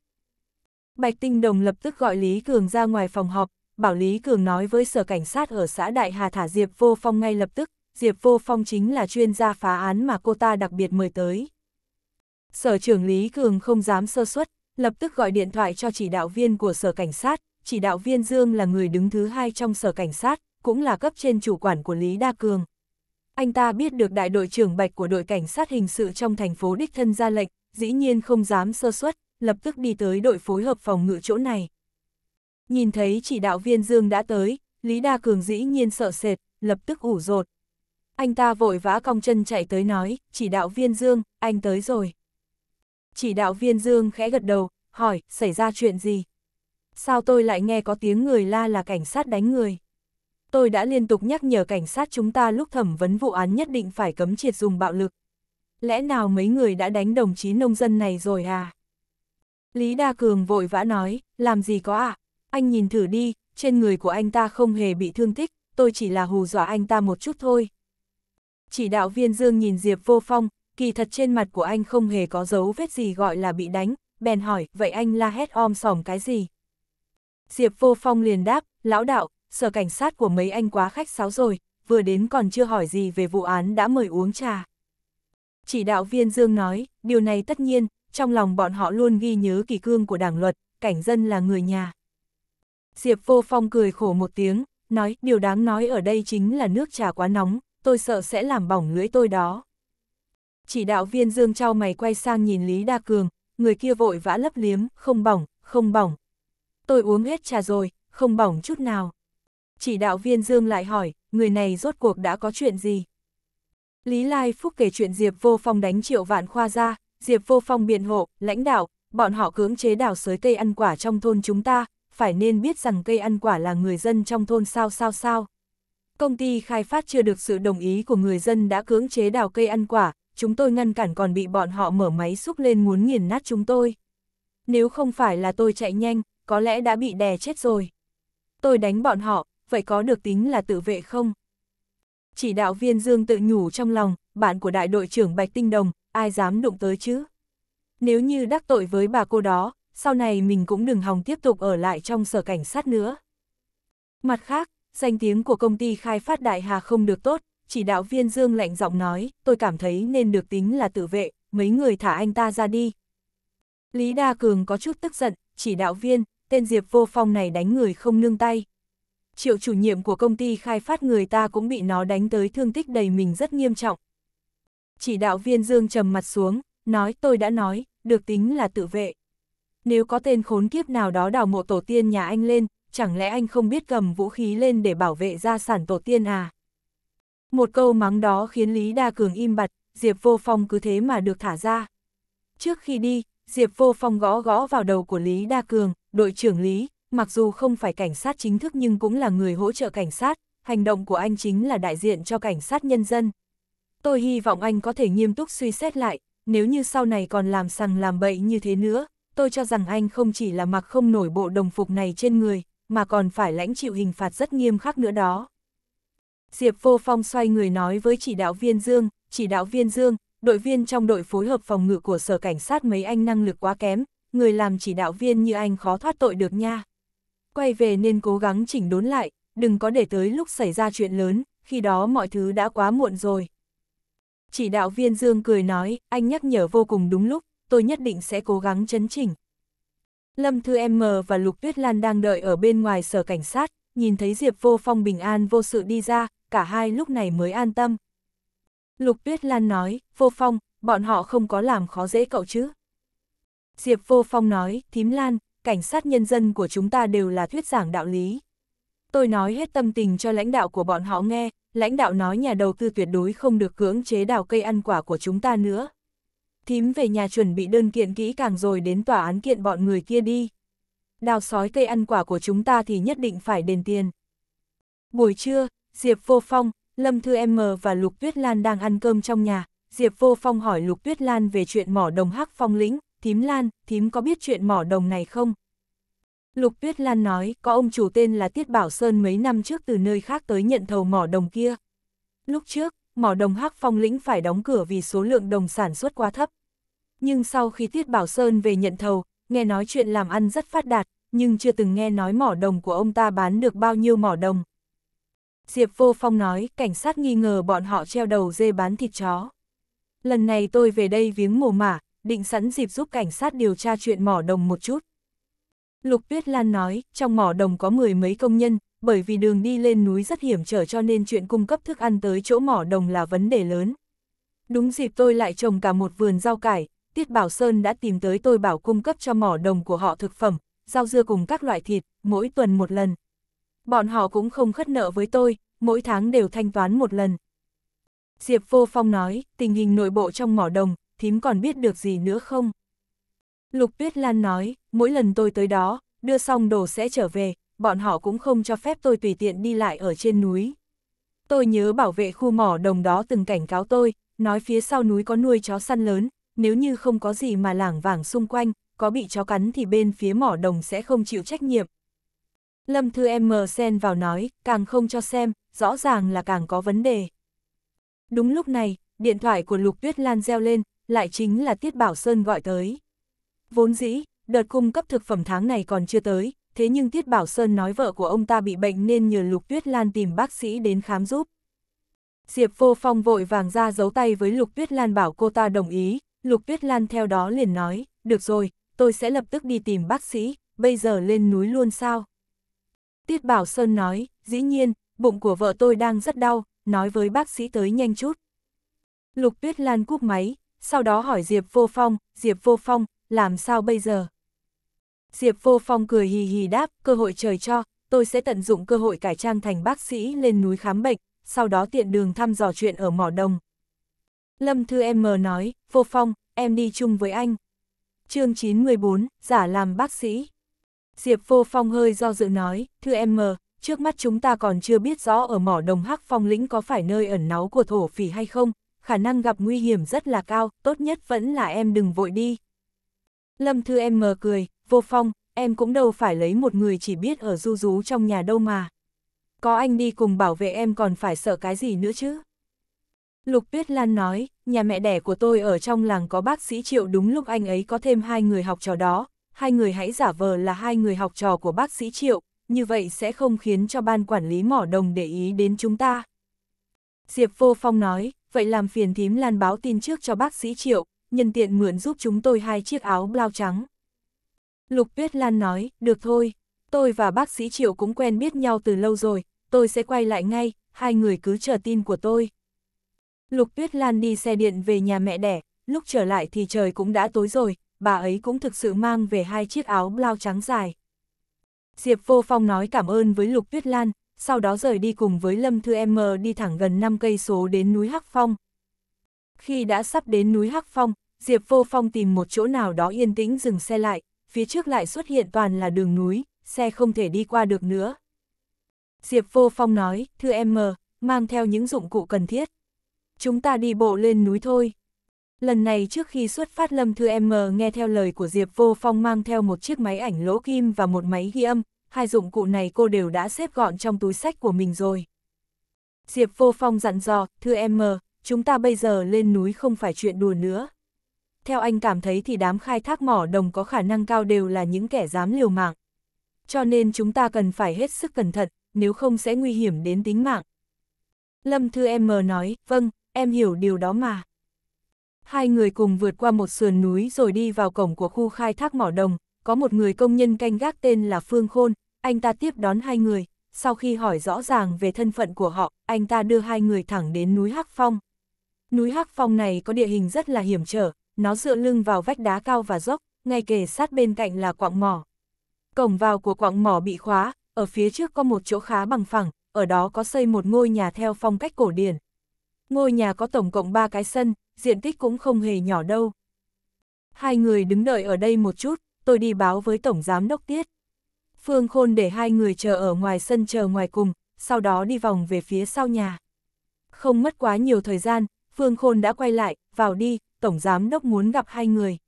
Bạch Tinh Đồng lập tức gọi Lý Cường ra ngoài phòng họp, bảo Lý Cường nói với sở cảnh sát ở xã Đại Hà thả Diệp Vô Phong ngay lập tức, Diệp Vô Phong chính là chuyên gia phá án mà cô ta đặc biệt mời tới. Sở trưởng Lý Cường không dám sơ suất, lập tức gọi điện thoại cho chỉ đạo viên của Sở Cảnh sát, chỉ đạo viên Dương là người đứng thứ hai trong Sở Cảnh sát, cũng là cấp trên chủ quản của Lý Đa Cường. Anh ta biết được đại đội trưởng Bạch của đội cảnh sát hình sự trong thành phố Đích Thân ra lệnh, dĩ nhiên không dám sơ suất, lập tức đi tới đội phối hợp phòng ngự chỗ này. Nhìn thấy chỉ đạo viên Dương đã tới, Lý Đa Cường dĩ nhiên sợ sệt, lập tức ủ rột. Anh ta vội vã cong chân chạy tới nói, chỉ đạo viên Dương, anh tới rồi. Chỉ đạo viên Dương khẽ gật đầu, hỏi, xảy ra chuyện gì? Sao tôi lại nghe có tiếng người la là cảnh sát đánh người? Tôi đã liên tục nhắc nhở cảnh sát chúng ta lúc thẩm vấn vụ án nhất định phải cấm triệt dùng bạo lực. Lẽ nào mấy người đã đánh đồng chí nông dân này rồi à? Lý Đa Cường vội vã nói, làm gì có ạ? À? Anh nhìn thử đi, trên người của anh ta không hề bị thương tích, tôi chỉ là hù dọa anh ta một chút thôi. Chỉ đạo viên Dương nhìn Diệp Vô Phong, kỳ thật trên mặt của anh không hề có dấu vết gì gọi là bị đánh, bèn hỏi, vậy anh la hét om sòm cái gì? Diệp Vô Phong liền đáp, lão đạo, sở cảnh sát của mấy anh quá khách sáo rồi, vừa đến còn chưa hỏi gì về vụ án đã mời uống trà. Chỉ đạo viên Dương nói, điều này tất nhiên, trong lòng bọn họ luôn ghi nhớ kỳ cương của đảng luật, cảnh dân là người nhà. Diệp Vô Phong cười khổ một tiếng, nói, điều đáng nói ở đây chính là nước trà quá nóng, tôi sợ sẽ làm bỏng lưỡi tôi đó. Chỉ đạo viên Dương trao mày quay sang nhìn Lý Đa Cường, người kia vội vã lấp liếm, không bỏng, không bỏng. Tôi uống hết trà rồi, không bỏng chút nào. Chỉ đạo viên Dương lại hỏi, người này rốt cuộc đã có chuyện gì? Lý Lai Phúc kể chuyện Diệp Vô Phong đánh triệu vạn khoa ra, Diệp Vô Phong biện hộ, lãnh đạo, bọn họ cưỡng chế đảo sới cây ăn quả trong thôn chúng ta, phải nên biết rằng cây ăn quả là người dân trong thôn sao sao sao. Công ty khai phát chưa được sự đồng ý của người dân đã cưỡng chế đào cây ăn quả, chúng tôi ngăn cản còn bị bọn họ mở máy xúc lên muốn nghiền nát chúng tôi. Nếu không phải là tôi chạy nhanh, có lẽ đã bị đè chết rồi. Tôi đánh bọn họ, vậy có được tính là tự vệ không? Chỉ đạo viên Dương tự nhủ trong lòng, bạn của đại đội trưởng Bạch Tinh Đồng, ai dám đụng tới chứ? Nếu như đắc tội với bà cô đó, sau này mình cũng đừng hòng tiếp tục ở lại trong sở cảnh sát nữa. Mặt khác, danh tiếng của công ty khai phát Đại Hà không được tốt, chỉ đạo viên Dương lạnh giọng nói, tôi cảm thấy nên được tính là tự vệ, mấy người thả anh ta ra đi. Lý Đa Cường có chút tức giận, chỉ đạo viên, tên Diệp Vô Phong này đánh người không nương tay. Triệu chủ nhiệm của công ty khai phát người ta cũng bị nó đánh tới thương tích đầy mình rất nghiêm trọng. Chỉ đạo viên Dương trầm mặt xuống, nói tôi đã nói, được tính là tự vệ. Nếu có tên khốn kiếp nào đó đào mộ tổ tiên nhà anh lên, chẳng lẽ anh không biết cầm vũ khí lên để bảo vệ gia sản tổ tiên à? Một câu mắng đó khiến Lý Đa Cường im bặt, Diệp Vô Phong cứ thế mà được thả ra. Trước khi đi, Diệp Vô Phong gõ gõ vào đầu của Lý Đa Cường, đội trưởng Lý, mặc dù không phải cảnh sát chính thức nhưng cũng là người hỗ trợ cảnh sát, hành động của anh chính là đại diện cho cảnh sát nhân dân. Tôi hy vọng anh có thể nghiêm túc suy xét lại, nếu như sau này còn làm sằng làm bậy như thế nữa, tôi cho rằng anh không chỉ là mặc không nổi bộ đồng phục này trên người, mà còn phải lãnh chịu hình phạt rất nghiêm khắc nữa đó. Diệp Vô Phong xoay người nói với chỉ đạo viên Dương, chỉ đạo viên Dương, đội viên trong đội phối hợp phòng ngự của sở cảnh sát mấy anh năng lực quá kém, người làm chỉ đạo viên như anh khó thoát tội được nha. Quay về nên cố gắng chỉnh đốn lại, đừng có để tới lúc xảy ra chuyện lớn, khi đó mọi thứ đã quá muộn rồi. Chỉ đạo viên Dương cười nói, anh nhắc nhở vô cùng đúng lúc, tôi nhất định sẽ cố gắng chấn chỉnh. Lâm Thư M và Lục Tuyết Lan đang đợi ở bên ngoài sở cảnh sát, nhìn thấy Diệp Vô Phong bình an vô sự đi ra, cả hai lúc này mới an tâm. Lục Tuyết Lan nói, vô phong, bọn họ không có làm khó dễ cậu chứ. Diệp vô phong nói, thím Lan, cảnh sát nhân dân của chúng ta đều là thuyết giảng đạo lý. Tôi nói hết tâm tình cho lãnh đạo của bọn họ nghe, lãnh đạo nói nhà đầu tư tuyệt đối không được cưỡng chế đào cây ăn quả của chúng ta nữa. Thím về nhà chuẩn bị đơn kiện kỹ càng rồi đến tòa án kiện bọn người kia đi. Đào sói cây ăn quả của chúng ta thì nhất định phải đền tiền. Buổi trưa, Diệp Vô Phong, Lâm Thư Em và Lục Tuyết Lan đang ăn cơm trong nhà, Diệp Vô Phong hỏi Lục Tuyết Lan về chuyện mỏ đồng hắc phong lĩnh, thím Lan, thím có biết chuyện mỏ đồng này không? Lục Tuyết Lan nói, có ông chủ tên là Tiết Bảo Sơn mấy năm trước từ nơi khác tới nhận thầu mỏ đồng kia. Lúc trước, mỏ đồng hắc phong lĩnh phải đóng cửa vì số lượng đồng sản xuất quá thấp. Nhưng sau khi Tiết Bảo Sơn về nhận thầu, nghe nói chuyện làm ăn rất phát đạt, nhưng chưa từng nghe nói mỏ đồng của ông ta bán được bao nhiêu mỏ đồng. Diệp Vô Phong nói, cảnh sát nghi ngờ bọn họ treo đầu dê bán thịt chó. Lần này tôi về đây viếng mồ mả, định sẵn dịp giúp cảnh sát điều tra chuyện mỏ đồng một chút. Lục Tuyết Lan nói, trong mỏ đồng có mười mấy công nhân, bởi vì đường đi lên núi rất hiểm trở cho nên chuyện cung cấp thức ăn tới chỗ mỏ đồng là vấn đề lớn. Đúng dịp tôi lại trồng cả một vườn rau cải, Tiết Bảo Sơn đã tìm tới tôi bảo cung cấp cho mỏ đồng của họ thực phẩm, rau dưa cùng các loại thịt, mỗi tuần một lần. Bọn họ cũng không khất nợ với tôi, mỗi tháng đều thanh toán một lần. Diệp Vô Phong nói, tình hình nội bộ trong mỏ đồng, thím còn biết được gì nữa không? Lục Tuyết Lan nói, mỗi lần tôi tới đó, đưa xong đồ sẽ trở về, bọn họ cũng không cho phép tôi tùy tiện đi lại ở trên núi. Tôi nhớ bảo vệ khu mỏ đồng đó từng cảnh cáo tôi, nói phía sau núi có nuôi chó săn lớn, nếu như không có gì mà lảng vảng xung quanh, có bị chó cắn thì bên phía mỏ đồng sẽ không chịu trách nhiệm, Lâm Thư em mờ sen vào nói, càng không cho xem, rõ ràng là càng có vấn đề. Đúng lúc này, điện thoại của Lục Tuyết Lan reo lên, lại chính là Tiết Bảo Sơn gọi tới. Vốn dĩ, đợt cung cấp thực phẩm tháng này còn chưa tới, thế nhưng Tiết Bảo Sơn nói vợ của ông ta bị bệnh nên nhờ Lục Tuyết Lan tìm bác sĩ đến khám giúp. Diệp Vô Phong vội vàng ra giấu tay với Lục Tuyết Lan bảo cô ta đồng ý, Lục Tuyết Lan theo đó liền nói, được rồi, tôi sẽ lập tức đi tìm bác sĩ, bây giờ lên núi luôn sao? Tiết Bảo Sơn nói, dĩ nhiên, bụng của vợ tôi đang rất đau, nói với bác sĩ tới nhanh chút. Lục Tuyết Lan cúp máy, sau đó hỏi Diệp Vô Phong, Diệp Vô Phong, làm sao bây giờ? Diệp Vô Phong cười hì hì đáp, cơ hội trời cho, tôi sẽ tận dụng cơ hội cải trang thành bác sĩ lên núi khám bệnh, sau đó tiện đường thăm dò chuyện ở mỏ đồng. Lâm Thư em mờ nói, Vô Phong, em đi chung với anh. chương 914, giả làm bác sĩ. Diệp Vô Phong hơi do dự nói, thưa em mờ, trước mắt chúng ta còn chưa biết rõ ở mỏ đồng hắc phong lĩnh có phải nơi ẩn náu của thổ phỉ hay không, khả năng gặp nguy hiểm rất là cao, tốt nhất vẫn là em đừng vội đi. Lâm Thư em mờ cười, Vô Phong, em cũng đâu phải lấy một người chỉ biết ở du rú trong nhà đâu mà. Có anh đi cùng bảo vệ em còn phải sợ cái gì nữa chứ? Lục Tuyết Lan nói, nhà mẹ đẻ của tôi ở trong làng có bác sĩ triệu đúng lúc anh ấy có thêm hai người học trò đó, hai người hãy giả vờ là hai người học trò của bác sĩ Triệu, như vậy sẽ không khiến cho ban quản lý mỏ đồng để ý đến chúng ta. Diệp Vô Phong nói, vậy làm phiền thím lan báo tin trước cho bác sĩ Triệu, nhân tiện mượn giúp chúng tôi hai chiếc áo blau trắng. Lục Tuyết Lan nói, được thôi, tôi và bác sĩ Triệu cũng quen biết nhau từ lâu rồi, tôi sẽ quay lại ngay, hai người cứ chờ tin của tôi. Lục Tuyết Lan đi xe điện về nhà mẹ đẻ, lúc trở lại thì trời cũng đã tối rồi, bà ấy cũng thực sự mang về hai chiếc áo blau trắng dài. Diệp Vô Phong nói cảm ơn với Lục Tuyết Lan, sau đó rời đi cùng với Lâm Thư Em đi thẳng gần 5 cây số đến núi Hắc Phong. Khi đã sắp đến núi Hắc Phong, Diệp Vô Phong tìm một chỗ nào đó yên tĩnh dừng xe lại, phía trước lại xuất hiện toàn là đường núi, xe không thể đi qua được nữa. Diệp Vô Phong nói, Thư Em mang theo những dụng cụ cần thiết. Chúng ta đi bộ lên núi thôi. Lần này trước khi xuất phát Lâm Thư M nghe theo lời của Diệp Vô Phong mang theo một chiếc máy ảnh lỗ kim và một máy ghi âm, hai dụng cụ này cô đều đã xếp gọn trong túi sách của mình rồi. Diệp Vô Phong dặn dò, Thư M, chúng ta bây giờ lên núi không phải chuyện đùa nữa. Theo anh cảm thấy thì đám khai thác mỏ đồng có khả năng cao đều là những kẻ dám liều mạng. Cho nên chúng ta cần phải hết sức cẩn thận, nếu không sẽ nguy hiểm đến tính mạng. Lâm Thư M nói, vâng, em hiểu điều đó mà. Hai người cùng vượt qua một sườn núi rồi đi vào cổng của khu khai thác mỏ đồng, có một người công nhân canh gác tên là Phương Khôn, anh ta tiếp đón hai người, sau khi hỏi rõ ràng về thân phận của họ, anh ta đưa hai người thẳng đến núi Hắc Phong. Núi Hắc Phong này có địa hình rất là hiểm trở, nó dựa lưng vào vách đá cao và dốc, ngay kề sát bên cạnh là quạng mỏ. Cổng vào của quạng mỏ bị khóa, ở phía trước có một chỗ khá bằng phẳng, ở đó có xây một ngôi nhà theo phong cách cổ điển, Ngôi nhà có tổng cộng 3 cái sân, diện tích cũng không hề nhỏ đâu. Hai người đứng đợi ở đây một chút, tôi đi báo với Tổng Giám Đốc Tiết. Phương Khôn để hai người chờ ở ngoài sân chờ ngoài cùng, sau đó đi vòng về phía sau nhà. Không mất quá nhiều thời gian, Phương Khôn đã quay lại, vào đi, Tổng Giám Đốc muốn gặp hai người.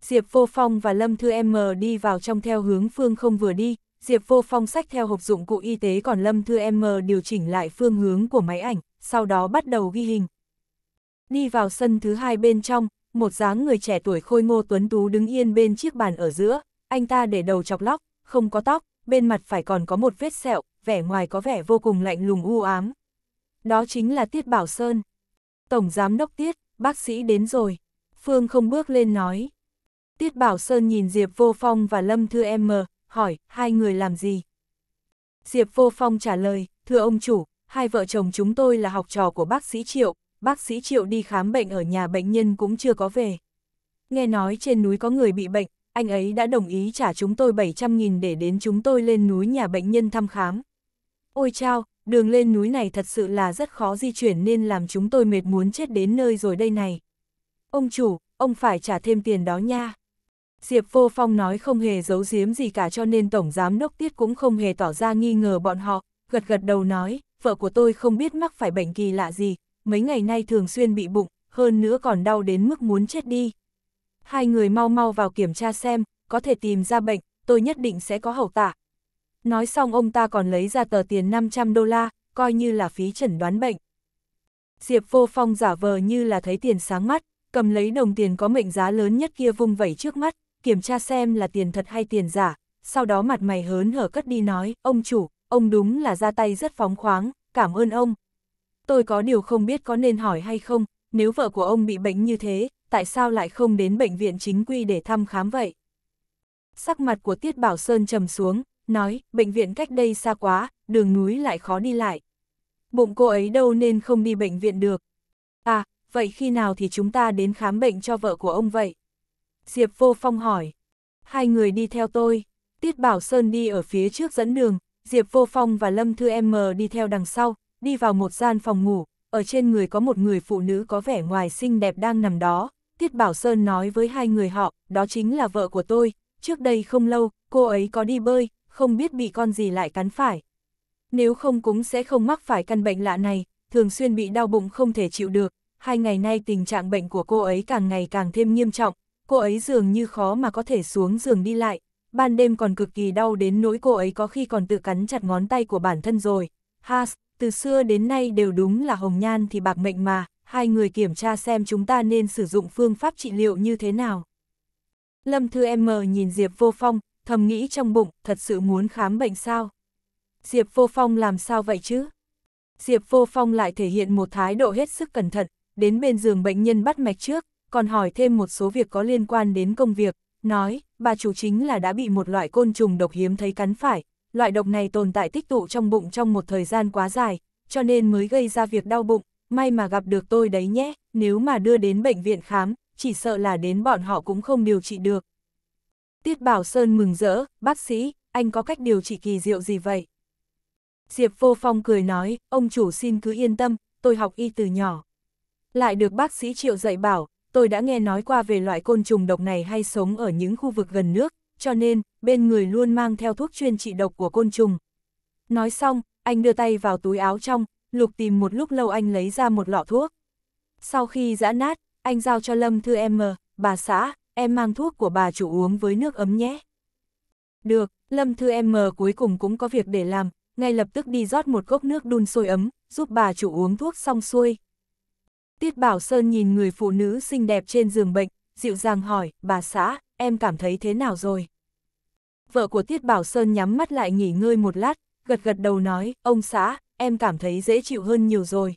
Diệp Vô Phong và Lâm Thư M đi vào trong theo hướng Phương không vừa đi, Diệp Vô Phong sách theo hộp dụng cụ y tế còn Lâm Thư M điều chỉnh lại phương hướng của máy ảnh, sau đó bắt đầu ghi hình. Đi vào sân thứ hai bên trong, một dáng người trẻ tuổi khôi ngô tuấn tú đứng yên bên chiếc bàn ở giữa, anh ta để đầu chọc lóc, không có tóc, bên mặt phải còn có một vết sẹo, vẻ ngoài có vẻ vô cùng lạnh lùng u ám. Đó chính là Tiết Bảo Sơn. Tổng Giám Đốc Tiết, bác sĩ đến rồi. Phương không bước lên nói. Tiết Bảo Sơn nhìn Diệp Vô Phong và Lâm Thư Em M, hỏi, hai người làm gì? Diệp Vô Phong trả lời, thưa ông chủ, hai vợ chồng chúng tôi là học trò của bác sĩ Triệu, bác sĩ Triệu đi khám bệnh ở nhà bệnh nhân cũng chưa có về. Nghe nói trên núi có người bị bệnh, anh ấy đã đồng ý trả chúng tôi 700.000 để đến chúng tôi lên núi nhà bệnh nhân thăm khám. Ôi chao, đường lên núi này thật sự là rất khó di chuyển nên làm chúng tôi mệt muốn chết đến nơi rồi đây này. Ông chủ, ông phải trả thêm tiền đó nha. Diệp Vô Phong nói không hề giấu giếm gì cả cho nên Tổng Giám Đốc Tiết cũng không hề tỏ ra nghi ngờ bọn họ, gật gật đầu nói, vợ của tôi không biết mắc phải bệnh kỳ lạ gì, mấy ngày nay thường xuyên bị bụng, hơn nữa còn đau đến mức muốn chết đi. Hai người mau mau vào kiểm tra xem, có thể tìm ra bệnh, tôi nhất định sẽ có hậu tạ. Nói xong ông ta còn lấy ra tờ tiền 500 đô la, coi như là phí chẩn đoán bệnh. Diệp vô phong giả vờ như là thấy tiền sáng mắt, cầm lấy đồng tiền có mệnh giá lớn nhất kia vung vẩy trước mắt, kiểm tra xem là tiền thật hay tiền giả, sau đó mặt mày hớn hở cất đi nói, ông chủ, ông đúng là ra tay rất phóng khoáng, cảm ơn ông. Tôi có điều không biết có nên hỏi hay không, nếu vợ của ông bị bệnh như thế, tại sao lại không đến bệnh viện chính quy để thăm khám vậy? Sắc mặt của Tiết Bảo Sơn trầm xuống, nói, bệnh viện cách đây xa quá, đường núi lại khó đi lại. Bụng cô ấy đâu nên không đi bệnh viện được. À, vậy khi nào thì chúng ta đến khám bệnh cho vợ của ông vậy? Diệp Vô Phong hỏi. Hai người đi theo tôi, Tiết Bảo Sơn đi ở phía trước dẫn đường, Diệp Vô Phong và Lâm Thư M đi theo đằng sau, đi vào một gian phòng ngủ, ở trên người có một người phụ nữ có vẻ ngoài xinh đẹp đang nằm đó. Tiết Bảo Sơn nói với hai người họ, đó chính là vợ của tôi, trước đây không lâu, cô ấy có đi bơi, không biết bị con gì lại cắn phải. Nếu không cũng sẽ không mắc phải căn bệnh lạ này, thường xuyên bị đau bụng không thể chịu được. Hai ngày nay tình trạng bệnh của cô ấy càng ngày càng thêm nghiêm trọng, cô ấy dường như khó mà có thể xuống giường đi lại, ban đêm còn cực kỳ đau đến nỗi cô ấy có khi còn tự cắn chặt ngón tay của bản thân rồi. Has, từ xưa đến nay đều đúng là hồng nhan thì bạc mệnh mà, hai người kiểm tra xem chúng ta nên sử dụng phương pháp trị liệu như thế nào. Lâm Thư Em mờ nhìn Diệp Vô Phong, thầm nghĩ trong bụng, thật sự muốn khám bệnh sao? Diệp Vô Phong làm sao vậy chứ? Diệp Vô Phong lại thể hiện một thái độ hết sức cẩn thận, đến bên giường bệnh nhân bắt mạch trước, còn hỏi thêm một số việc có liên quan đến công việc, nói, bà chủ chính là đã bị một loại côn trùng độc hiếm thấy cắn phải, loại độc này tồn tại tích tụ trong bụng trong một thời gian quá dài, cho nên mới gây ra việc đau bụng, may mà gặp được tôi đấy nhé, nếu mà đưa đến bệnh viện khám, chỉ sợ là đến bọn họ cũng không điều trị được. Tiết Bảo Sơn mừng rỡ, bác sĩ, anh có cách điều trị kỳ diệu gì vậy? Diệp Vô Phong cười nói, ông chủ xin cứ yên tâm, tôi học y từ nhỏ. Lại được bác sĩ triệu dạy bảo, tôi đã nghe nói qua về loại côn trùng độc này hay sống ở những khu vực gần nước, cho nên, bên người luôn mang theo thuốc chuyên trị độc của côn trùng. Nói xong, anh đưa tay vào túi áo trong, lục tìm một lúc lâu anh lấy ra một lọ thuốc. Sau khi giã nát, anh giao cho Lâm Thư em mờ, bà xã, em mang thuốc của bà chủ uống với nước ấm nhé. Được, Lâm Thư em mờ cuối cùng cũng có việc để làm, ngay lập tức đi rót một cốc nước đun sôi ấm, giúp bà chủ uống thuốc xong xuôi. Tiết Bảo Sơn nhìn người phụ nữ xinh đẹp trên giường bệnh, dịu dàng hỏi, bà xã, em cảm thấy thế nào rồi? Vợ của Tiết Bảo Sơn nhắm mắt lại nghỉ ngơi một lát, gật gật đầu nói, ông xã, em cảm thấy dễ chịu hơn nhiều rồi.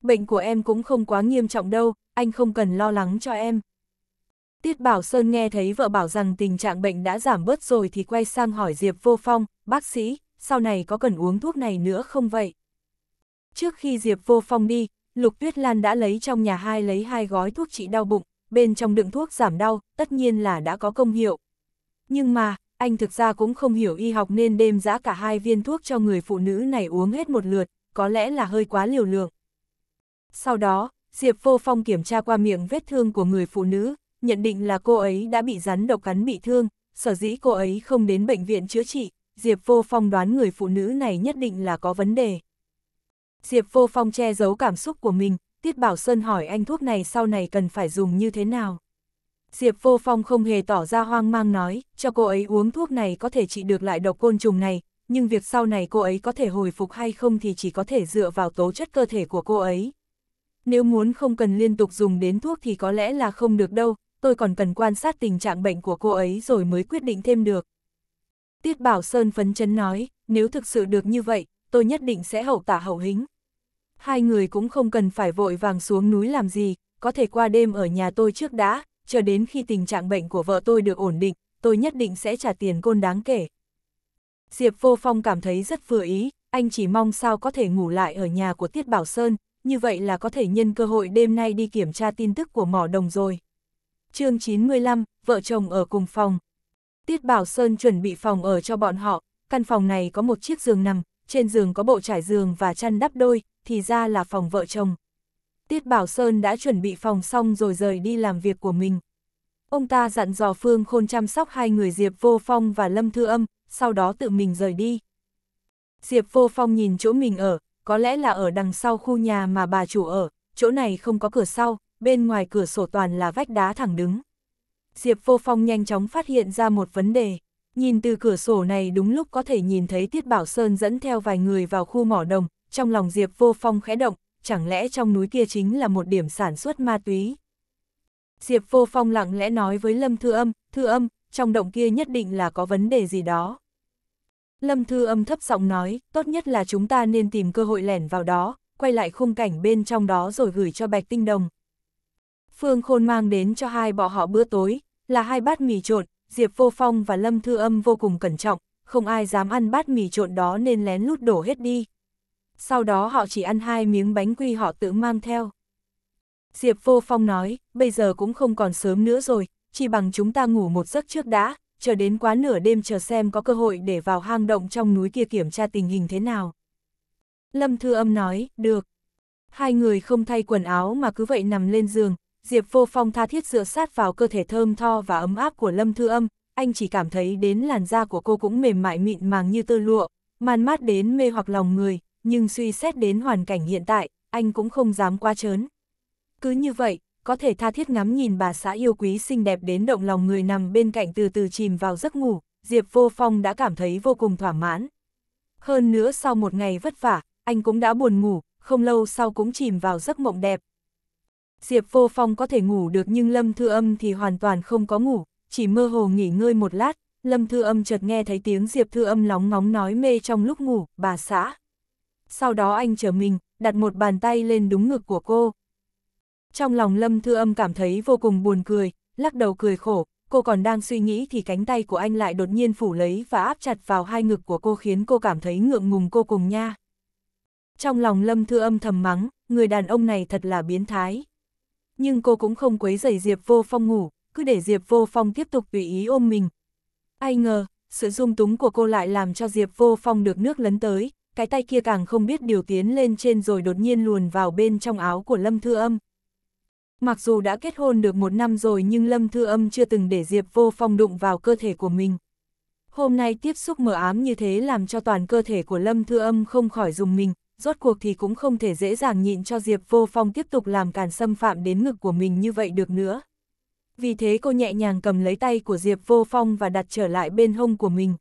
Bệnh của em cũng không quá nghiêm trọng đâu, anh không cần lo lắng cho em. Tiết Bảo Sơn nghe thấy vợ bảo rằng tình trạng bệnh đã giảm bớt rồi thì quay sang hỏi Diệp Vô Phong, bác sĩ, sau này có cần uống thuốc này nữa không vậy? Trước khi Diệp Vô Phong đi, Lục Tuyết Lan đã lấy trong nhà hai lấy hai gói thuốc trị đau bụng, bên trong đựng thuốc giảm đau, tất nhiên là đã có công hiệu. Nhưng mà, anh thực ra cũng không hiểu y học nên đêm giã cả hai viên thuốc cho người phụ nữ này uống hết một lượt, có lẽ là hơi quá liều lượng. Sau đó, Diệp Vô Phong kiểm tra qua miệng vết thương của người phụ nữ, nhận định là cô ấy đã bị rắn độc cắn bị thương, sở dĩ cô ấy không đến bệnh viện chữa trị, Diệp Vô Phong đoán người phụ nữ này nhất định là có vấn đề. Diệp Vô Phong che giấu cảm xúc của mình, Tiết Bảo Sơn hỏi anh thuốc này sau này cần phải dùng như thế nào. Diệp Vô Phong không hề tỏ ra hoang mang nói, cho cô ấy uống thuốc này có thể trị được lại độc côn trùng này, nhưng việc sau này cô ấy có thể hồi phục hay không thì chỉ có thể dựa vào tố chất cơ thể của cô ấy. Nếu muốn không cần liên tục dùng đến thuốc thì có lẽ là không được đâu, tôi còn cần quan sát tình trạng bệnh của cô ấy rồi mới quyết định thêm được. Tiết Bảo Sơn phấn chấn nói, nếu thực sự được như vậy, tôi nhất định sẽ hậu tả hậu hính. Hai người cũng không cần phải vội vàng xuống núi làm gì, có thể qua đêm ở nhà tôi trước đã, chờ đến khi tình trạng bệnh của vợ tôi được ổn định, tôi nhất định sẽ trả tiền côn đáng kể. Diệp Vô Phong cảm thấy rất vừa ý, anh chỉ mong sao có thể ngủ lại ở nhà của Tiết Bảo Sơn, như vậy là có thể nhân cơ hội đêm nay đi kiểm tra tin tức của mỏ đồng rồi. chương 95, vợ chồng ở cùng phòng. Tiết Bảo Sơn chuẩn bị phòng ở cho bọn họ, căn phòng này có một chiếc giường nằm, trên giường có bộ trải giường và chăn đắp đôi, thì ra là phòng vợ chồng. Tiết Bảo Sơn đã chuẩn bị phòng xong rồi rời đi làm việc của mình. Ông ta dặn dò Phương Khôn chăm sóc hai người Diệp Vô Phong và Lâm Thư Âm, sau đó tự mình rời đi. Diệp Vô Phong nhìn chỗ mình ở, có lẽ là ở đằng sau khu nhà mà bà chủ ở, chỗ này không có cửa sau, bên ngoài cửa sổ toàn là vách đá thẳng đứng. Diệp Vô Phong nhanh chóng phát hiện ra một vấn đề. Nhìn từ cửa sổ này đúng lúc có thể nhìn thấy Tiết Bảo Sơn dẫn theo vài người vào khu mỏ đồng, trong lòng Diệp Vô Phong khẽ động, chẳng lẽ trong núi kia chính là một điểm sản xuất ma túy. Diệp Vô Phong lặng lẽ nói với Lâm Thư Âm, Thư Âm, trong động kia nhất định là có vấn đề gì đó. Lâm Thư Âm thấp giọng nói, tốt nhất là chúng ta nên tìm cơ hội lẻn vào đó, quay lại khung cảnh bên trong đó rồi gửi cho Bạch Tinh Đồng. Phương Khôn mang đến cho hai bọn họ bữa tối, là hai bát mì trộn, Diệp Vô Phong và Lâm Thư Âm vô cùng cẩn trọng, không ai dám ăn bát mì trộn đó nên lén lút đổ hết đi. Sau đó họ chỉ ăn hai miếng bánh quy họ tự mang theo. Diệp Vô Phong nói, bây giờ cũng không còn sớm nữa rồi, chỉ bằng chúng ta ngủ một giấc trước đã, chờ đến quá nửa đêm chờ xem có cơ hội để vào hang động trong núi kia kiểm tra tình hình thế nào. Lâm Thư Âm nói, được. Hai người không thay quần áo mà cứ vậy nằm lên giường, Diệp Vô Phong tha thiết dựa sát vào cơ thể thơm tho và ấm áp của Lâm Thư Âm, anh chỉ cảm thấy đến làn da của cô cũng mềm mại mịn màng như tơ lụa, man mát đến mê hoặc lòng người, nhưng suy xét đến hoàn cảnh hiện tại, anh cũng không dám quá chớn. Cứ như vậy, có thể tha thiết ngắm nhìn bà xã yêu quý xinh đẹp đến động lòng người nằm bên cạnh từ từ chìm vào giấc ngủ, Diệp Vô Phong đã cảm thấy vô cùng thỏa mãn. Hơn nữa sau một ngày vất vả, anh cũng đã buồn ngủ, không lâu sau cũng chìm vào giấc mộng đẹp, Diệp Vô Phong có thể ngủ được nhưng Lâm Thư Âm thì hoàn toàn không có ngủ, chỉ mơ hồ nghỉ ngơi một lát, Lâm Thư Âm chợt nghe thấy tiếng Diệp Thư Âm lóng ngóng nói mê trong lúc ngủ, bà xã. Sau đó anh chờ mình, đặt một bàn tay lên đúng ngực của cô. Trong lòng Lâm Thư Âm cảm thấy vô cùng buồn cười, lắc đầu cười khổ, cô còn đang suy nghĩ thì cánh tay của anh lại đột nhiên phủ lấy và áp chặt vào hai ngực của cô khiến cô cảm thấy ngượng ngùng cô cùng nha. Trong lòng Lâm Thư Âm thầm mắng, người đàn ông này thật là biến thái nhưng cô cũng không quấy rầy Diệp Vô Phong ngủ, cứ để Diệp Vô Phong tiếp tục tùy ý ôm mình. Ai ngờ, sự dung túng của cô lại làm cho Diệp Vô Phong được nước lấn tới, cái tay kia càng không biết điều tiến lên trên rồi đột nhiên luồn vào bên trong áo của Lâm Thư Âm. Mặc dù đã kết hôn được một năm rồi nhưng Lâm Thư Âm chưa từng để Diệp Vô Phong đụng vào cơ thể của mình. Hôm nay tiếp xúc mờ ám như thế làm cho toàn cơ thể của Lâm Thư Âm không khỏi dùng mình, rốt cuộc thì cũng không thể dễ dàng nhịn cho Diệp Vô Phong tiếp tục làm càn xâm phạm đến ngực của mình như vậy được nữa. Vì thế cô nhẹ nhàng cầm lấy tay của Diệp Vô Phong và đặt trở lại bên hông của mình.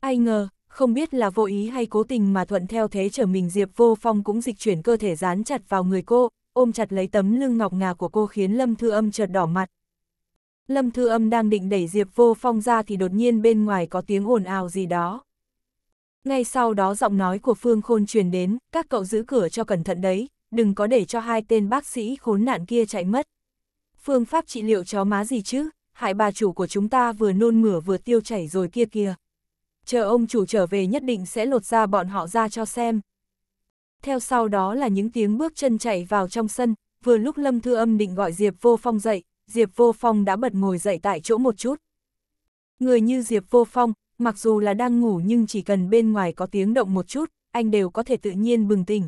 Ai ngờ, không biết là vô ý hay cố tình mà thuận theo thế trở mình Diệp Vô Phong cũng dịch chuyển cơ thể dán chặt vào người cô, ôm chặt lấy tấm lưng ngọc ngà của cô khiến Lâm Thư Âm chợt đỏ mặt. Lâm Thư Âm đang định đẩy Diệp Vô Phong ra thì đột nhiên bên ngoài có tiếng ồn ào gì đó. Ngay sau đó giọng nói của Phương Khôn truyền đến, các cậu giữ cửa cho cẩn thận đấy, đừng có để cho hai tên bác sĩ khốn nạn kia chạy mất. Phương pháp trị liệu chó má gì chứ, hại bà chủ của chúng ta vừa nôn mửa vừa tiêu chảy rồi kia kia. Chờ ông chủ trở về nhất định sẽ lột ra bọn họ ra cho xem. Theo sau đó là những tiếng bước chân chạy vào trong sân, vừa lúc Lâm Thư Âm định gọi Diệp Vô Phong dậy, Diệp Vô Phong đã bật ngồi dậy tại chỗ một chút. Người như Diệp Vô Phong, mặc dù là đang ngủ nhưng chỉ cần bên ngoài có tiếng động một chút, anh đều có thể tự nhiên bừng tỉnh.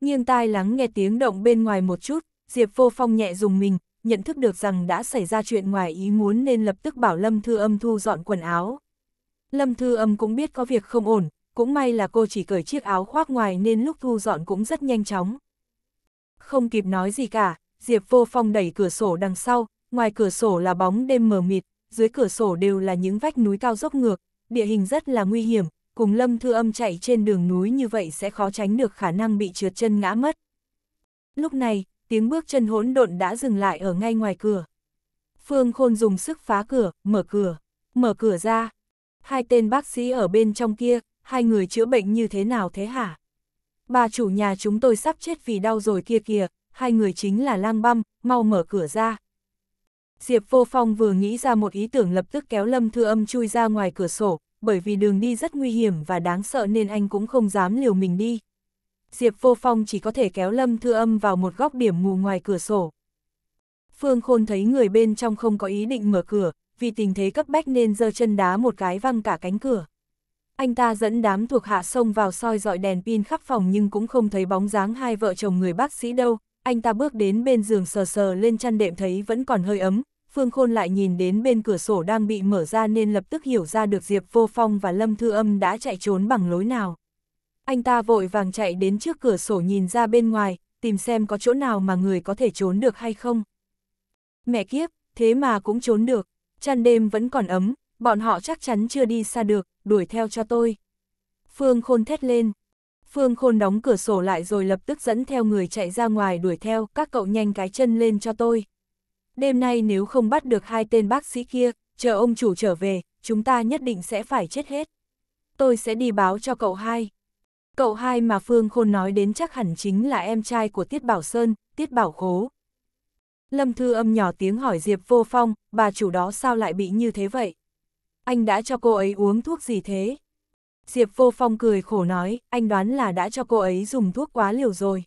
Nghiêng tai lắng nghe tiếng động bên ngoài một chút, Diệp Vô Phong nhẹ dùng mình, nhận thức được rằng đã xảy ra chuyện ngoài ý muốn nên lập tức bảo Lâm Thư Âm thu dọn quần áo. Lâm Thư Âm cũng biết có việc không ổn, cũng may là cô chỉ cởi chiếc áo khoác ngoài nên lúc thu dọn cũng rất nhanh chóng. Không kịp nói gì cả, Diệp Vô Phong đẩy cửa sổ đằng sau, ngoài cửa sổ là bóng đêm mờ mịt, dưới cửa sổ đều là những vách núi cao dốc ngược, địa hình rất là nguy hiểm, cùng Lâm Thư Âm chạy trên đường núi như vậy sẽ khó tránh được khả năng bị trượt chân ngã mất. Lúc này, tiếng bước chân hỗn độn đã dừng lại ở ngay ngoài cửa. Phương Khôn dùng sức phá cửa, mở cửa, mở cửa ra. Hai tên bác sĩ ở bên trong kia, hai người chữa bệnh như thế nào thế hả? Bà chủ nhà chúng tôi sắp chết vì đau rồi kia kìa, hai người chính là lang băm, mau mở cửa ra, Diệp Vô Phong vừa nghĩ ra một ý tưởng lập tức kéo Lâm Thư Âm chui ra ngoài cửa sổ, bởi vì đường đi rất nguy hiểm và đáng sợ nên anh cũng không dám liều mình đi. Diệp Vô Phong chỉ có thể kéo Lâm Thư Âm vào một góc điểm mù ngoài cửa sổ. Phương Khôn thấy người bên trong không có ý định mở cửa, vì tình thế cấp bách nên giơ chân đá một cái văng cả cánh cửa. Anh ta dẫn đám thuộc hạ sông vào soi dọi đèn pin khắp phòng nhưng cũng không thấy bóng dáng hai vợ chồng người bác sĩ đâu, anh ta bước đến bên giường sờ sờ lên chăn đệm thấy vẫn còn hơi ấm, Phương Khôn lại nhìn đến bên cửa sổ đang bị mở ra nên lập tức hiểu ra được Diệp Vô Phong và Lâm Thư Âm đã chạy trốn bằng lối nào. Anh ta vội vàng chạy đến trước cửa sổ nhìn ra bên ngoài, tìm xem có chỗ nào mà người có thể trốn được hay không. Mẹ kiếp, thế mà cũng trốn được, chăn đêm vẫn còn ấm, bọn họ chắc chắn chưa đi xa được, đuổi theo cho tôi. Phương Khôn thét lên, Phương Khôn đóng cửa sổ lại rồi lập tức dẫn theo người chạy ra ngoài đuổi theo, các cậu nhanh cái chân lên cho tôi. Đêm nay nếu không bắt được hai tên bác sĩ kia, chờ ông chủ trở về, chúng ta nhất định sẽ phải chết hết. Tôi sẽ đi báo cho cậu hai. Cậu hai mà Phương Khôn nói đến chắc hẳn chính là em trai của Tiết Bảo Sơn, Tiết Bảo Khố. Lâm Thư âm nhỏ tiếng hỏi Diệp Vô Phong, bà chủ đó sao lại bị như thế vậy? Anh đã cho cô ấy uống thuốc gì thế? Diệp Vô Phong cười khổ nói, anh đoán là đã cho cô ấy dùng thuốc quá liều rồi.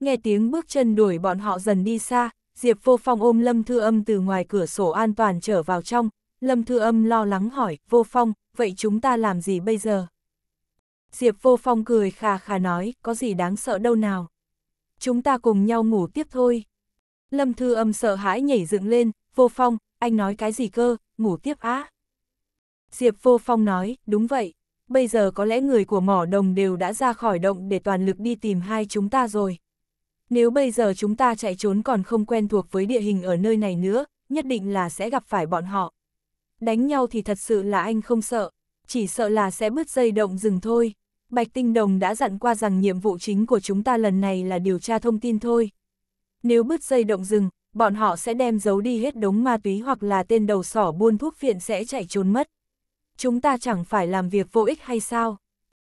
Nghe tiếng bước chân đuổi bọn họ dần đi xa, Diệp Vô Phong ôm Lâm Thư Âm từ ngoài cửa sổ an toàn trở vào trong. Lâm Thư Âm lo lắng hỏi, Vô Phong, vậy chúng ta làm gì bây giờ? Diệp Vô Phong cười khà khà nói, có gì đáng sợ đâu nào. Chúng ta cùng nhau ngủ tiếp thôi. Lâm Thư Âm sợ hãi nhảy dựng lên, Vô Phong, anh nói cái gì cơ, ngủ tiếp á. Diệp Vô Phong nói, đúng vậy, bây giờ có lẽ người của mỏ đồng đều đã ra khỏi động để toàn lực đi tìm hai chúng ta rồi. Nếu bây giờ chúng ta chạy trốn còn không quen thuộc với địa hình ở nơi này nữa, nhất định là sẽ gặp phải bọn họ. Đánh nhau thì thật sự là anh không sợ, chỉ sợ là sẽ bứt dây động rừng thôi. Bạch Tinh Đồng đã dặn qua rằng nhiệm vụ chính của chúng ta lần này là điều tra thông tin thôi. Nếu bứt dây động rừng, bọn họ sẽ đem giấu đi hết đống ma túy hoặc là tên đầu sỏ buôn thuốc phiện sẽ chạy trốn mất chúng ta chẳng phải làm việc vô ích hay sao?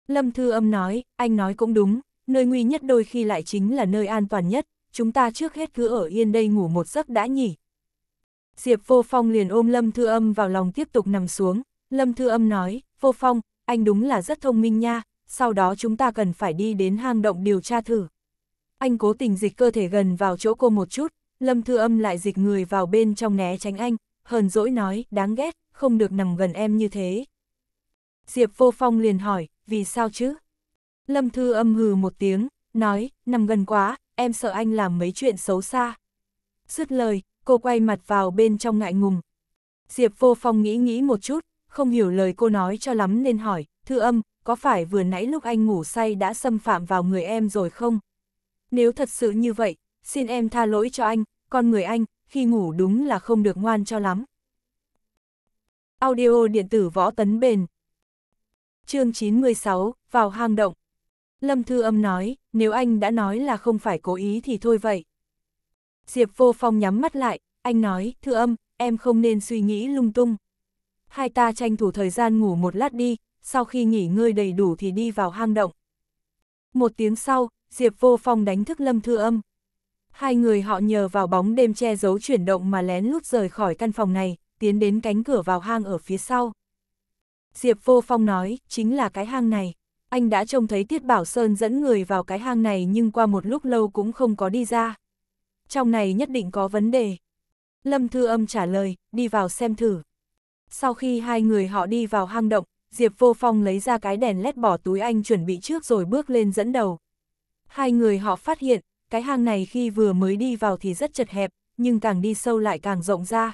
Lâm Thư Âm nói, anh nói cũng đúng, nơi nguy nhất đôi khi lại chính là nơi an toàn nhất, chúng ta trước hết cứ ở yên đây ngủ một giấc đã nhỉ. Diệp Vô Phong liền ôm Lâm Thư Âm vào lòng tiếp tục nằm xuống, Lâm Thư Âm nói, Vô Phong, anh đúng là rất thông minh nha, sau đó chúng ta cần phải đi đến hang động điều tra thử. Anh cố tình dịch cơ thể gần vào chỗ cô một chút, Lâm Thư Âm lại dịch người vào bên trong né tránh anh, hờn dỗi nói, đáng ghét, không được nằm gần em như thế. Diệp Vô Phong liền hỏi, vì sao chứ? Lâm Thư âm hừ một tiếng, nói, nằm gần quá, em sợ anh làm mấy chuyện xấu xa. Dứt lời, cô quay mặt vào bên trong ngại ngùng. Diệp Vô Phong nghĩ nghĩ một chút, không hiểu lời cô nói cho lắm nên hỏi, Thư âm, có phải vừa nãy lúc anh ngủ say đã xâm phạm vào người em rồi không? Nếu thật sự như vậy, xin em tha lỗi cho anh, con người anh, khi ngủ đúng là không được ngoan cho lắm. Audio điện tử võ tấn bền. Chương 916, vào hang động. Lâm Thư Âm nói, nếu anh đã nói là không phải cố ý thì thôi vậy. Diệp Vô Phong nhắm mắt lại, anh nói, Thư Âm, em không nên suy nghĩ lung tung. Hai ta tranh thủ thời gian ngủ một lát đi, sau khi nghỉ ngơi đầy đủ thì đi vào hang động. Một tiếng sau, Diệp Vô Phong đánh thức Lâm Thư Âm. Hai người họ nhờ vào bóng đêm che giấu chuyển động mà lén lút rời khỏi căn phòng này tiến đến cánh cửa vào hang ở phía sau. Diệp Vô Phong nói, chính là cái hang này. Anh đã trông thấy Tiết Bảo Sơn dẫn người vào cái hang này nhưng qua một lúc lâu cũng không có đi ra. Trong này nhất định có vấn đề. Lâm Thư Âm trả lời, đi vào xem thử. Sau khi hai người họ đi vào hang động, Diệp Vô Phong lấy ra cái đèn lét bỏ túi anh chuẩn bị trước rồi bước lên dẫn đầu. Hai người họ phát hiện, cái hang này khi vừa mới đi vào thì rất chật hẹp, nhưng càng đi sâu lại càng rộng ra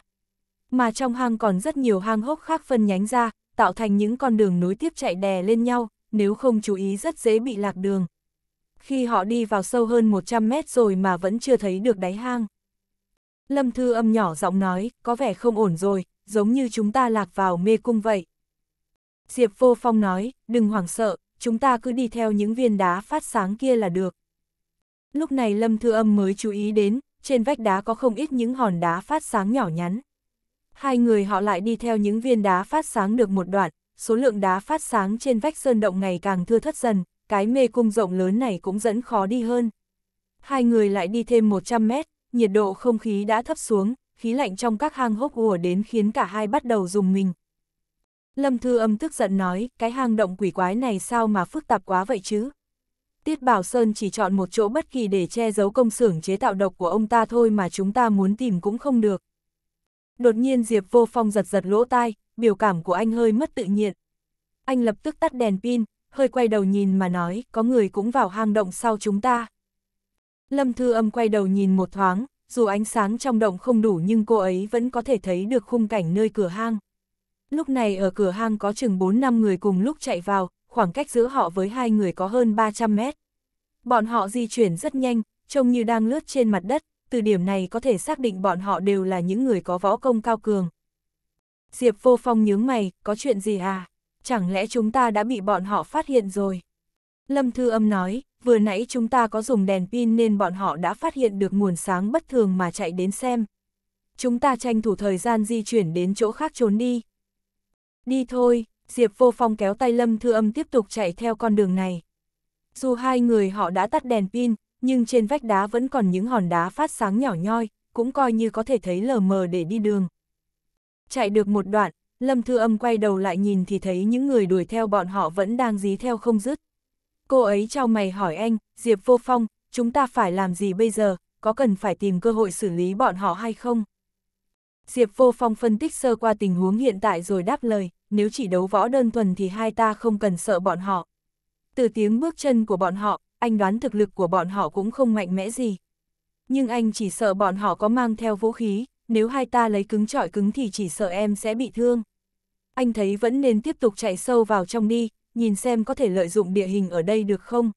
mà trong hang còn rất nhiều hang hốc khác phân nhánh ra, tạo thành những con đường nối tiếp chạy đè lên nhau, nếu không chú ý rất dễ bị lạc đường. Khi họ đi vào sâu hơn 100 mét rồi mà vẫn chưa thấy được đáy hang. Lâm Thư âm nhỏ giọng nói, có vẻ không ổn rồi, giống như chúng ta lạc vào mê cung vậy. Diệp Vô Phong nói, đừng hoảng sợ, chúng ta cứ đi theo những viên đá phát sáng kia là được. Lúc này Lâm Thư Âm mới chú ý đến, trên vách đá có không ít những hòn đá phát sáng nhỏ nhắn hai người họ lại đi theo những viên đá phát sáng được một đoạn, số lượng đá phát sáng trên vách sơn động ngày càng thưa thất dần, cái mê cung rộng lớn này cũng dẫn khó đi hơn. Hai người lại đi thêm 100 mét, nhiệt độ không khí đã thấp xuống, khí lạnh trong các hang hốc ùa đến khiến cả hai bắt đầu dùng mình. Lâm Thư Âm tức giận nói, cái hang động quỷ quái này sao mà phức tạp quá vậy chứ? Tiết Bảo Sơn chỉ chọn một chỗ bất kỳ để che giấu công xưởng chế tạo độc của ông ta thôi mà chúng ta muốn tìm cũng không được. Đột nhiên Diệp Vô Phong giật giật lỗ tai, biểu cảm của anh hơi mất tự nhiên. Anh lập tức tắt đèn pin, hơi quay đầu nhìn mà nói, có người cũng vào hang động sau chúng ta. Lâm Thư Âm quay đầu nhìn một thoáng, dù ánh sáng trong động không đủ nhưng cô ấy vẫn có thể thấy được khung cảnh nơi cửa hang. Lúc này ở cửa hang có chừng 4-5 người cùng lúc chạy vào, khoảng cách giữa họ với hai người có hơn 300 mét. Bọn họ di chuyển rất nhanh, trông như đang lướt trên mặt đất, từ điểm này có thể xác định bọn họ đều là những người có võ công cao cường. Diệp vô phong nhướng mày, có chuyện gì à? Chẳng lẽ chúng ta đã bị bọn họ phát hiện rồi? Lâm Thư Âm nói, vừa nãy chúng ta có dùng đèn pin nên bọn họ đã phát hiện được nguồn sáng bất thường mà chạy đến xem. Chúng ta tranh thủ thời gian di chuyển đến chỗ khác trốn đi. Đi thôi, Diệp Vô Phong kéo tay Lâm Thư Âm tiếp tục chạy theo con đường này. Dù hai người họ đã tắt đèn pin, nhưng trên vách đá vẫn còn những hòn đá phát sáng nhỏ nhoi, cũng coi như có thể thấy lờ mờ để đi đường. Chạy được một đoạn, Lâm Thư Âm quay đầu lại nhìn thì thấy những người đuổi theo bọn họ vẫn đang dí theo không dứt. Cô ấy trao mày hỏi anh, Diệp Vô Phong, chúng ta phải làm gì bây giờ, có cần phải tìm cơ hội xử lý bọn họ hay không? Diệp Vô Phong phân tích sơ qua tình huống hiện tại rồi đáp lời, nếu chỉ đấu võ đơn thuần thì hai ta không cần sợ bọn họ. Từ tiếng bước chân của bọn họ, anh đoán thực lực của bọn họ cũng không mạnh mẽ gì. Nhưng anh chỉ sợ bọn họ có mang theo vũ khí, nếu hai ta lấy cứng trọi cứng thì chỉ sợ em sẽ bị thương. Anh thấy vẫn nên tiếp tục chạy sâu vào trong đi, nhìn xem có thể lợi dụng địa hình ở đây được không.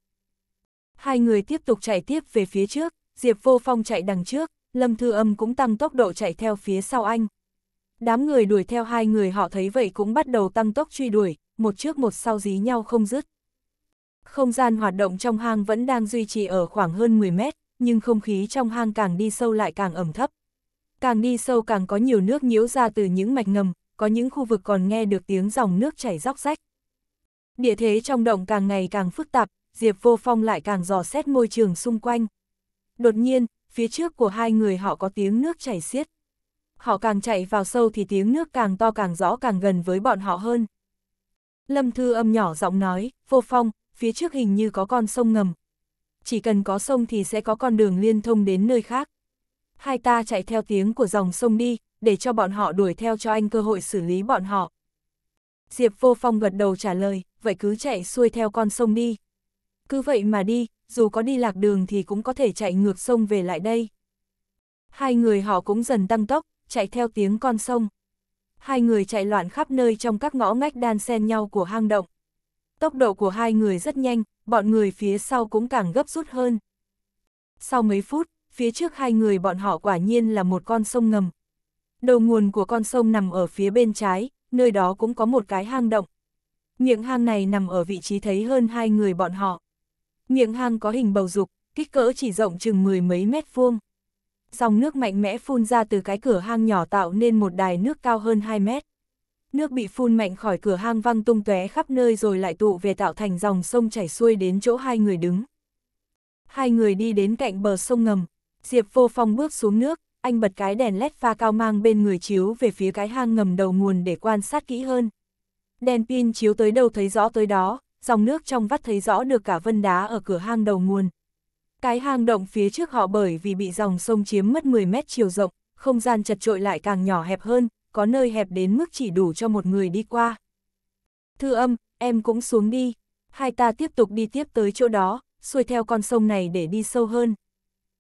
Hai người tiếp tục chạy tiếp về phía trước, Diệp Vô Phong chạy đằng trước, Lâm Thư Âm cũng tăng tốc độ chạy theo phía sau anh. Đám người đuổi theo hai người họ thấy vậy cũng bắt đầu tăng tốc truy đuổi, một trước một sau dí nhau không dứt. Không gian hoạt động trong hang vẫn đang duy trì ở khoảng hơn 10 mét, nhưng không khí trong hang càng đi sâu lại càng ẩm thấp. Càng đi sâu càng có nhiều nước nhiễu ra từ những mạch ngầm, có những khu vực còn nghe được tiếng dòng nước chảy róc rách. Địa thế trong động càng ngày càng phức tạp, Diệp Vô Phong lại càng dò xét môi trường xung quanh. Đột nhiên, phía trước của hai người họ có tiếng nước chảy xiết. Họ càng chạy vào sâu thì tiếng nước càng to càng rõ càng gần với bọn họ hơn. Lâm Thư âm nhỏ giọng nói, Vô Phong, phía trước hình như có con sông ngầm. Chỉ cần có sông thì sẽ có con đường liên thông đến nơi khác. Hai ta chạy theo tiếng của dòng sông đi, để cho bọn họ đuổi theo cho anh cơ hội xử lý bọn họ. Diệp Vô Phong gật đầu trả lời, vậy cứ chạy xuôi theo con sông đi. Cứ vậy mà đi, dù có đi lạc đường thì cũng có thể chạy ngược sông về lại đây. Hai người họ cũng dần tăng tốc, chạy theo tiếng con sông. Hai người chạy loạn khắp nơi trong các ngõ ngách đan xen nhau của hang động. Tốc độ của hai người rất nhanh, bọn người phía sau cũng càng gấp rút hơn. Sau mấy phút, phía trước hai người bọn họ quả nhiên là một con sông ngầm. Đầu nguồn của con sông nằm ở phía bên trái, nơi đó cũng có một cái hang động. Miệng hang này nằm ở vị trí thấy hơn hai người bọn họ. Miệng hang có hình bầu dục, kích cỡ chỉ rộng chừng mười mấy mét vuông. Dòng nước mạnh mẽ phun ra từ cái cửa hang nhỏ tạo nên một đài nước cao hơn 2 mét. Nước bị phun mạnh khỏi cửa hang văng tung tóe khắp nơi rồi lại tụ về tạo thành dòng sông chảy xuôi đến chỗ hai người đứng. Hai người đi đến cạnh bờ sông ngầm, Diệp Vô Phong bước xuống nước, anh bật cái đèn led pha cao mang bên người chiếu về phía cái hang ngầm đầu nguồn để quan sát kỹ hơn. Đèn pin chiếu tới đâu thấy rõ tới đó, dòng nước trong vắt thấy rõ được cả vân đá ở cửa hang đầu nguồn. Cái hang động phía trước họ bởi vì bị dòng sông chiếm mất 10 mét chiều rộng, không gian chật trội lại càng nhỏ hẹp hơn, có nơi hẹp đến mức chỉ đủ cho một người đi qua. Thư âm, em cũng xuống đi. Hai ta tiếp tục đi tiếp tới chỗ đó, xuôi theo con sông này để đi sâu hơn.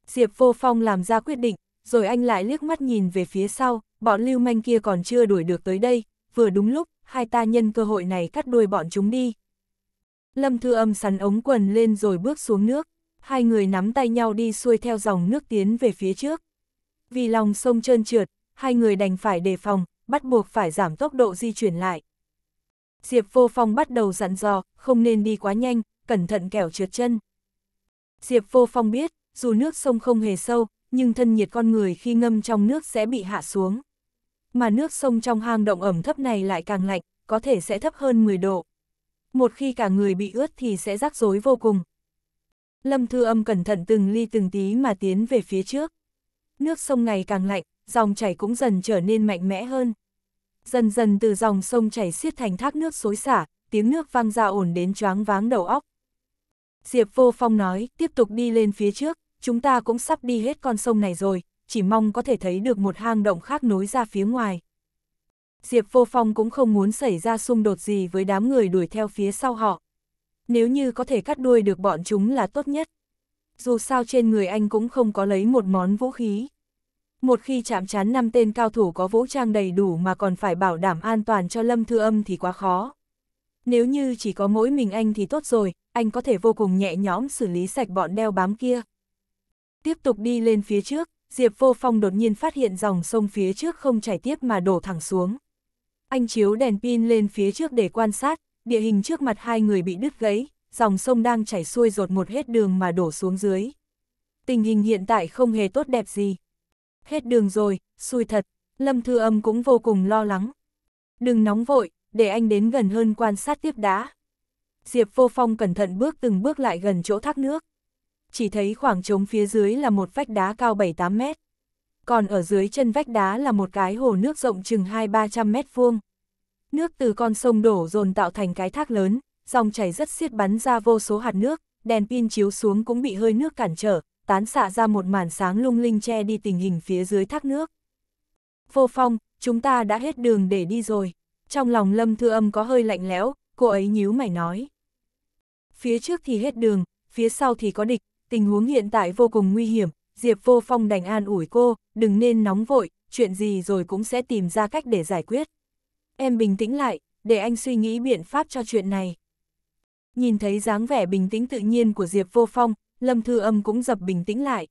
Diệp vô phong làm ra quyết định, rồi anh lại liếc mắt nhìn về phía sau, bọn lưu manh kia còn chưa đuổi được tới đây, vừa đúng lúc, hai ta nhân cơ hội này cắt đuôi bọn chúng đi. Lâm Thư Âm sắn ống quần lên rồi bước xuống nước, hai người nắm tay nhau đi xuôi theo dòng nước tiến về phía trước. Vì lòng sông trơn trượt, hai người đành phải đề phòng, bắt buộc phải giảm tốc độ di chuyển lại. Diệp Vô Phong bắt đầu dặn dò, không nên đi quá nhanh, cẩn thận kẻo trượt chân. Diệp Vô Phong biết, dù nước sông không hề sâu, nhưng thân nhiệt con người khi ngâm trong nước sẽ bị hạ xuống. Mà nước sông trong hang động ẩm thấp này lại càng lạnh, có thể sẽ thấp hơn 10 độ. Một khi cả người bị ướt thì sẽ rắc rối vô cùng. Lâm Thư Âm cẩn thận từng ly từng tí mà tiến về phía trước. Nước sông ngày càng lạnh, dòng chảy cũng dần trở nên mạnh mẽ hơn. Dần dần từ dòng sông chảy xiết thành thác nước xối xả, tiếng nước vang ra ổn đến choáng váng đầu óc. Diệp Vô Phong nói, tiếp tục đi lên phía trước, chúng ta cũng sắp đi hết con sông này rồi, chỉ mong có thể thấy được một hang động khác nối ra phía ngoài. Diệp Vô Phong cũng không muốn xảy ra xung đột gì với đám người đuổi theo phía sau họ. Nếu như có thể cắt đuôi được bọn chúng là tốt nhất. Dù sao trên người anh cũng không có lấy một món vũ khí. Một khi chạm chán năm tên cao thủ có vũ trang đầy đủ mà còn phải bảo đảm an toàn cho Lâm Thư Âm thì quá khó. Nếu như chỉ có mỗi mình anh thì tốt rồi, anh có thể vô cùng nhẹ nhõm xử lý sạch bọn đeo bám kia. Tiếp tục đi lên phía trước, Diệp Vô Phong đột nhiên phát hiện dòng sông phía trước không chảy tiếp mà đổ thẳng xuống. Anh chiếu đèn pin lên phía trước để quan sát, địa hình trước mặt hai người bị đứt gãy, dòng sông đang chảy xuôi rột một hết đường mà đổ xuống dưới. Tình hình hiện tại không hề tốt đẹp gì hết đường rồi, xui thật, Lâm Thư Âm cũng vô cùng lo lắng. Đừng nóng vội, để anh đến gần hơn quan sát tiếp đã. Diệp Vô Phong cẩn thận bước từng bước lại gần chỗ thác nước. Chỉ thấy khoảng trống phía dưới là một vách đá cao 7-8 mét. Còn ở dưới chân vách đá là một cái hồ nước rộng chừng 2-300 mét vuông. Nước từ con sông đổ dồn tạo thành cái thác lớn, dòng chảy rất xiết bắn ra vô số hạt nước, đèn pin chiếu xuống cũng bị hơi nước cản trở, tán xạ ra một màn sáng lung linh che đi tình hình phía dưới thác nước. Vô phong, chúng ta đã hết đường để đi rồi. Trong lòng Lâm Thư Âm có hơi lạnh lẽo, cô ấy nhíu mày nói. Phía trước thì hết đường, phía sau thì có địch, tình huống hiện tại vô cùng nguy hiểm, Diệp Vô Phong đành an ủi cô, đừng nên nóng vội, chuyện gì rồi cũng sẽ tìm ra cách để giải quyết. Em bình tĩnh lại, để anh suy nghĩ biện pháp cho chuyện này. Nhìn thấy dáng vẻ bình tĩnh tự nhiên của Diệp Vô Phong, Lâm Thư Âm cũng dập bình tĩnh lại.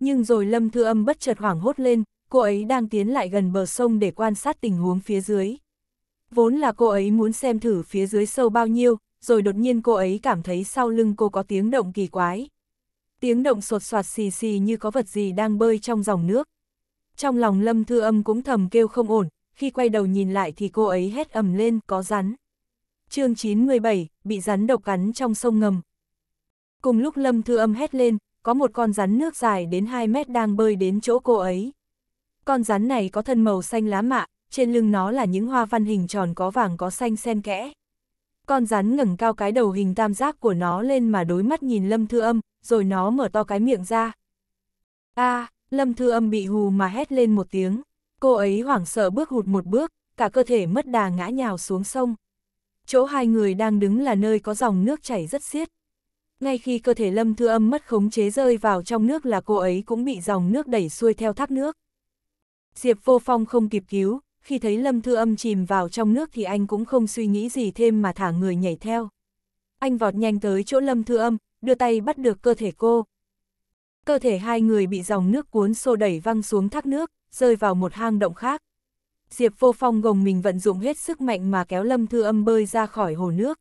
Nhưng rồi Lâm Thư Âm bất chợt hoảng hốt lên, cô ấy đang tiến lại gần bờ sông để quan sát tình huống phía dưới. Vốn là cô ấy muốn xem thử phía dưới sâu bao nhiêu, rồi đột nhiên cô ấy cảm thấy sau lưng cô có tiếng động kỳ quái. Tiếng động sột soạt xì xì như có vật gì đang bơi trong dòng nước. Trong lòng Lâm Thư Âm cũng thầm kêu không ổn, khi quay đầu nhìn lại thì cô ấy hét ầm lên có rắn. chương 97, bị rắn độc cắn trong sông ngầm. Cùng lúc Lâm Thư Âm hét lên, có một con rắn nước dài đến 2 mét đang bơi đến chỗ cô ấy. Con rắn này có thân màu xanh lá mạ, trên lưng nó là những hoa văn hình tròn có vàng có xanh xen kẽ. Con rắn ngẩng cao cái đầu hình tam giác của nó lên mà đối mắt nhìn Lâm Thư Âm, rồi nó mở to cái miệng ra. a à, Lâm Thư Âm bị hù mà hét lên một tiếng. Cô ấy hoảng sợ bước hụt một bước, cả cơ thể mất đà ngã nhào xuống sông. Chỗ hai người đang đứng là nơi có dòng nước chảy rất xiết. Ngay khi cơ thể lâm thư âm mất khống chế rơi vào trong nước là cô ấy cũng bị dòng nước đẩy xuôi theo thác nước. Diệp vô phong không kịp cứu, khi thấy lâm thư âm chìm vào trong nước thì anh cũng không suy nghĩ gì thêm mà thả người nhảy theo. Anh vọt nhanh tới chỗ lâm thư âm, đưa tay bắt được cơ thể cô. Cơ thể hai người bị dòng nước cuốn xô đẩy văng xuống thác nước, rơi vào một hang động khác. Diệp vô phong gồng mình vận dụng hết sức mạnh mà kéo lâm thư âm bơi ra khỏi hồ nước.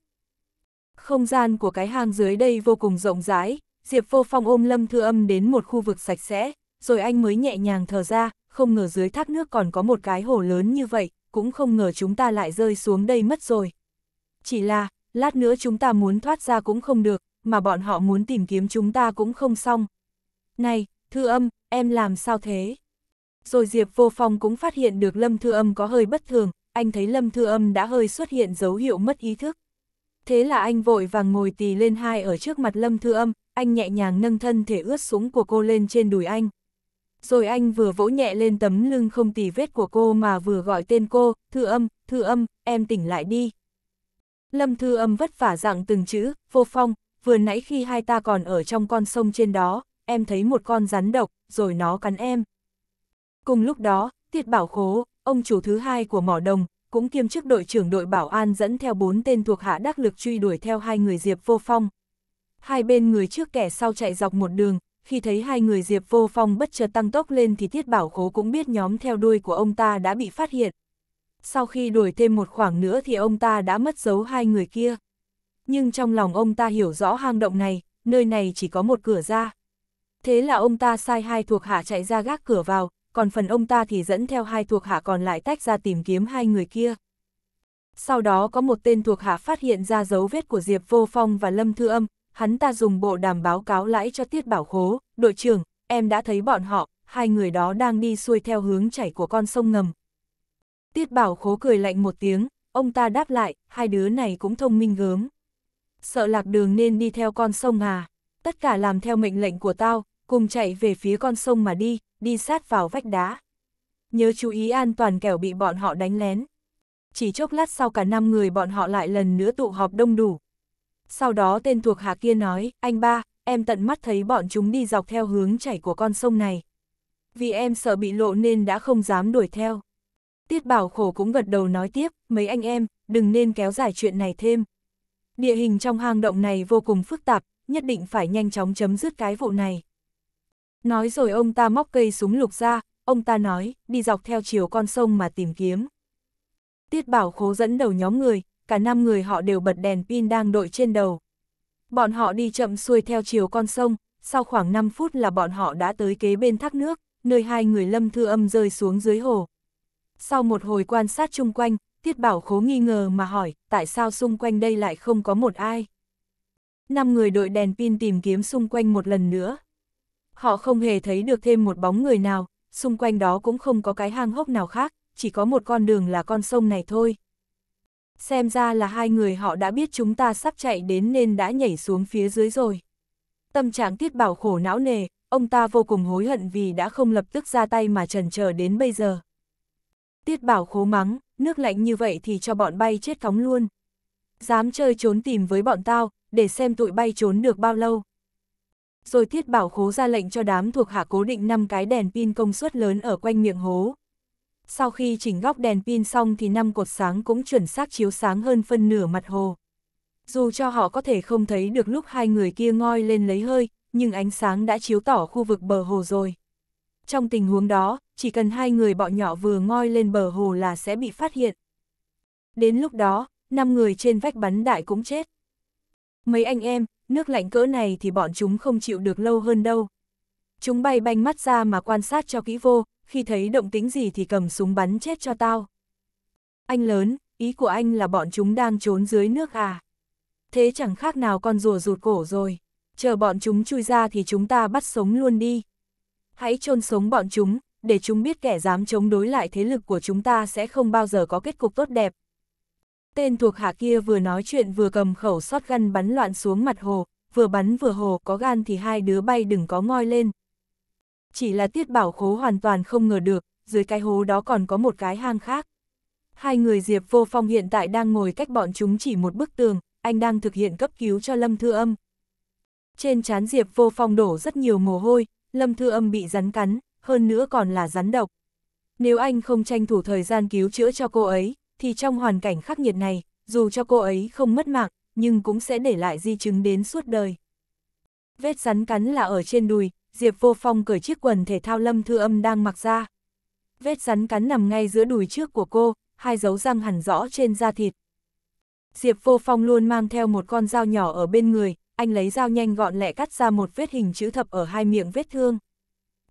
Không gian của cái hang dưới đây vô cùng rộng rãi, Diệp Vô Phong ôm Lâm Thư Âm đến một khu vực sạch sẽ, rồi anh mới nhẹ nhàng thở ra, không ngờ dưới thác nước còn có một cái hồ lớn như vậy, cũng không ngờ chúng ta lại rơi xuống đây mất rồi. Chỉ là, lát nữa chúng ta muốn thoát ra cũng không được, mà bọn họ muốn tìm kiếm chúng ta cũng không xong. Này, Thư Âm, em làm sao thế? Rồi Diệp Vô Phong cũng phát hiện được Lâm Thư Âm có hơi bất thường, anh thấy Lâm Thư Âm đã hơi xuất hiện dấu hiệu mất ý thức. Thế là anh vội vàng ngồi tì lên hai ở trước mặt Lâm Thư Âm, anh nhẹ nhàng nâng thân thể ướt súng của cô lên trên đùi anh. Rồi anh vừa vỗ nhẹ lên tấm lưng không tì vết của cô mà vừa gọi tên cô, Thư Âm, Thư Âm, em tỉnh lại đi. Lâm Thư Âm vất vả dặn từng chữ, vô phong, vừa nãy khi hai ta còn ở trong con sông trên đó, em thấy một con rắn độc, rồi nó cắn em. Cùng lúc đó, tiệt bảo khố, ông chủ thứ hai của mỏ đồng, cũng kiêm chức đội trưởng đội bảo an dẫn theo bốn tên thuộc hạ đắc lực truy đuổi theo hai người Diệp Vô Phong. Hai bên người trước kẻ sau chạy dọc một đường, khi thấy hai người Diệp Vô Phong bất chợt tăng tốc lên thì Tiết Bảo Khố cũng biết nhóm theo đuôi của ông ta đã bị phát hiện. Sau khi đuổi thêm một khoảng nữa thì ông ta đã mất dấu hai người kia. Nhưng trong lòng ông ta hiểu rõ hang động này, nơi này chỉ có một cửa ra. Thế là ông ta sai hai thuộc hạ chạy ra gác cửa vào, còn phần ông ta thì dẫn theo hai thuộc hạ còn lại tách ra tìm kiếm hai người kia. Sau đó có một tên thuộc hạ phát hiện ra dấu vết của Diệp Vô Phong và Lâm Thư Âm, hắn ta dùng bộ đàm báo cáo lãi cho Tiết Bảo Khố, đội trưởng, em đã thấy bọn họ, hai người đó đang đi xuôi theo hướng chảy của con sông ngầm. Tiết Bảo Khố cười lạnh một tiếng, ông ta đáp lại, hai đứa này cũng thông minh gớm. Sợ lạc đường nên đi theo con sông à, tất cả làm theo mệnh lệnh của tao, cùng chạy về phía con sông mà đi, đi sát vào vách đá. Nhớ chú ý an toàn kẻo bị bọn họ đánh lén. Chỉ chốc lát sau cả năm người bọn họ lại lần nữa tụ họp đông đủ. Sau đó tên thuộc hạ kia nói, anh ba, em tận mắt thấy bọn chúng đi dọc theo hướng chảy của con sông này. Vì em sợ bị lộ nên đã không dám đuổi theo. Tiết bảo khổ cũng gật đầu nói tiếp, mấy anh em, đừng nên kéo dài chuyện này thêm. Địa hình trong hang động này vô cùng phức tạp, nhất định phải nhanh chóng chấm dứt cái vụ này. Nói rồi ông ta móc cây súng lục ra, ông ta nói, đi dọc theo chiều con sông mà tìm kiếm. Tiết Bảo Khố dẫn đầu nhóm người, cả năm người họ đều bật đèn pin đang đội trên đầu. Bọn họ đi chậm xuôi theo chiều con sông, sau khoảng 5 phút là bọn họ đã tới kế bên thác nước, nơi hai người lâm thư âm rơi xuống dưới hồ. Sau một hồi quan sát chung quanh, Tiết Bảo Khố nghi ngờ mà hỏi, tại sao xung quanh đây lại không có một ai? Năm người đội đèn pin tìm kiếm xung quanh một lần nữa, Họ không hề thấy được thêm một bóng người nào, xung quanh đó cũng không có cái hang hốc nào khác, chỉ có một con đường là con sông này thôi. Xem ra là hai người họ đã biết chúng ta sắp chạy đến nên đã nhảy xuống phía dưới rồi. Tâm trạng tiết bảo khổ não nề, ông ta vô cùng hối hận vì đã không lập tức ra tay mà trần chờ đến bây giờ. Tiết bảo khố mắng, nước lạnh như vậy thì cho bọn bay chết cóng luôn. Dám chơi trốn tìm với bọn tao, để xem tụi bay trốn được bao lâu rồi thiết bảo khố ra lệnh cho đám thuộc hạ cố định 5 cái đèn pin công suất lớn ở quanh miệng hố. Sau khi chỉnh góc đèn pin xong thì năm cột sáng cũng chuẩn xác chiếu sáng hơn phân nửa mặt hồ. Dù cho họ có thể không thấy được lúc hai người kia ngoi lên lấy hơi, nhưng ánh sáng đã chiếu tỏ khu vực bờ hồ rồi. Trong tình huống đó, chỉ cần hai người bọ nhỏ vừa ngoi lên bờ hồ là sẽ bị phát hiện. Đến lúc đó, năm người trên vách bắn đại cũng chết. Mấy anh em, nước lạnh cỡ này thì bọn chúng không chịu được lâu hơn đâu. Chúng bay banh mắt ra mà quan sát cho kỹ vô, khi thấy động tính gì thì cầm súng bắn chết cho tao. Anh lớn, ý của anh là bọn chúng đang trốn dưới nước à? Thế chẳng khác nào con rùa rụt cổ rồi. Chờ bọn chúng chui ra thì chúng ta bắt sống luôn đi. Hãy chôn sống bọn chúng, để chúng biết kẻ dám chống đối lại thế lực của chúng ta sẽ không bao giờ có kết cục tốt đẹp. Tên thuộc hạ kia vừa nói chuyện vừa cầm khẩu sót găn bắn loạn xuống mặt hồ, vừa bắn vừa hồ có gan thì hai đứa bay đừng có ngoi lên. Chỉ là tiết bảo khố hoàn toàn không ngờ được, dưới cái hố đó còn có một cái hang khác. Hai người Diệp Vô Phong hiện tại đang ngồi cách bọn chúng chỉ một bức tường, anh đang thực hiện cấp cứu cho Lâm Thư Âm. Trên trán Diệp Vô Phong đổ rất nhiều mồ hôi, Lâm Thư Âm bị rắn cắn, hơn nữa còn là rắn độc. Nếu anh không tranh thủ thời gian cứu chữa cho cô ấy, thì trong hoàn cảnh khắc nghiệt này, dù cho cô ấy không mất mạng, nhưng cũng sẽ để lại di chứng đến suốt đời. Vết rắn cắn là ở trên đùi, Diệp Vô Phong cởi chiếc quần thể thao Lâm Thư Âm đang mặc ra. Vết rắn cắn nằm ngay giữa đùi trước của cô, hai dấu răng hẳn rõ trên da thịt. Diệp Vô Phong luôn mang theo một con dao nhỏ ở bên người, anh lấy dao nhanh gọn lẹ cắt ra một vết hình chữ thập ở hai miệng vết thương.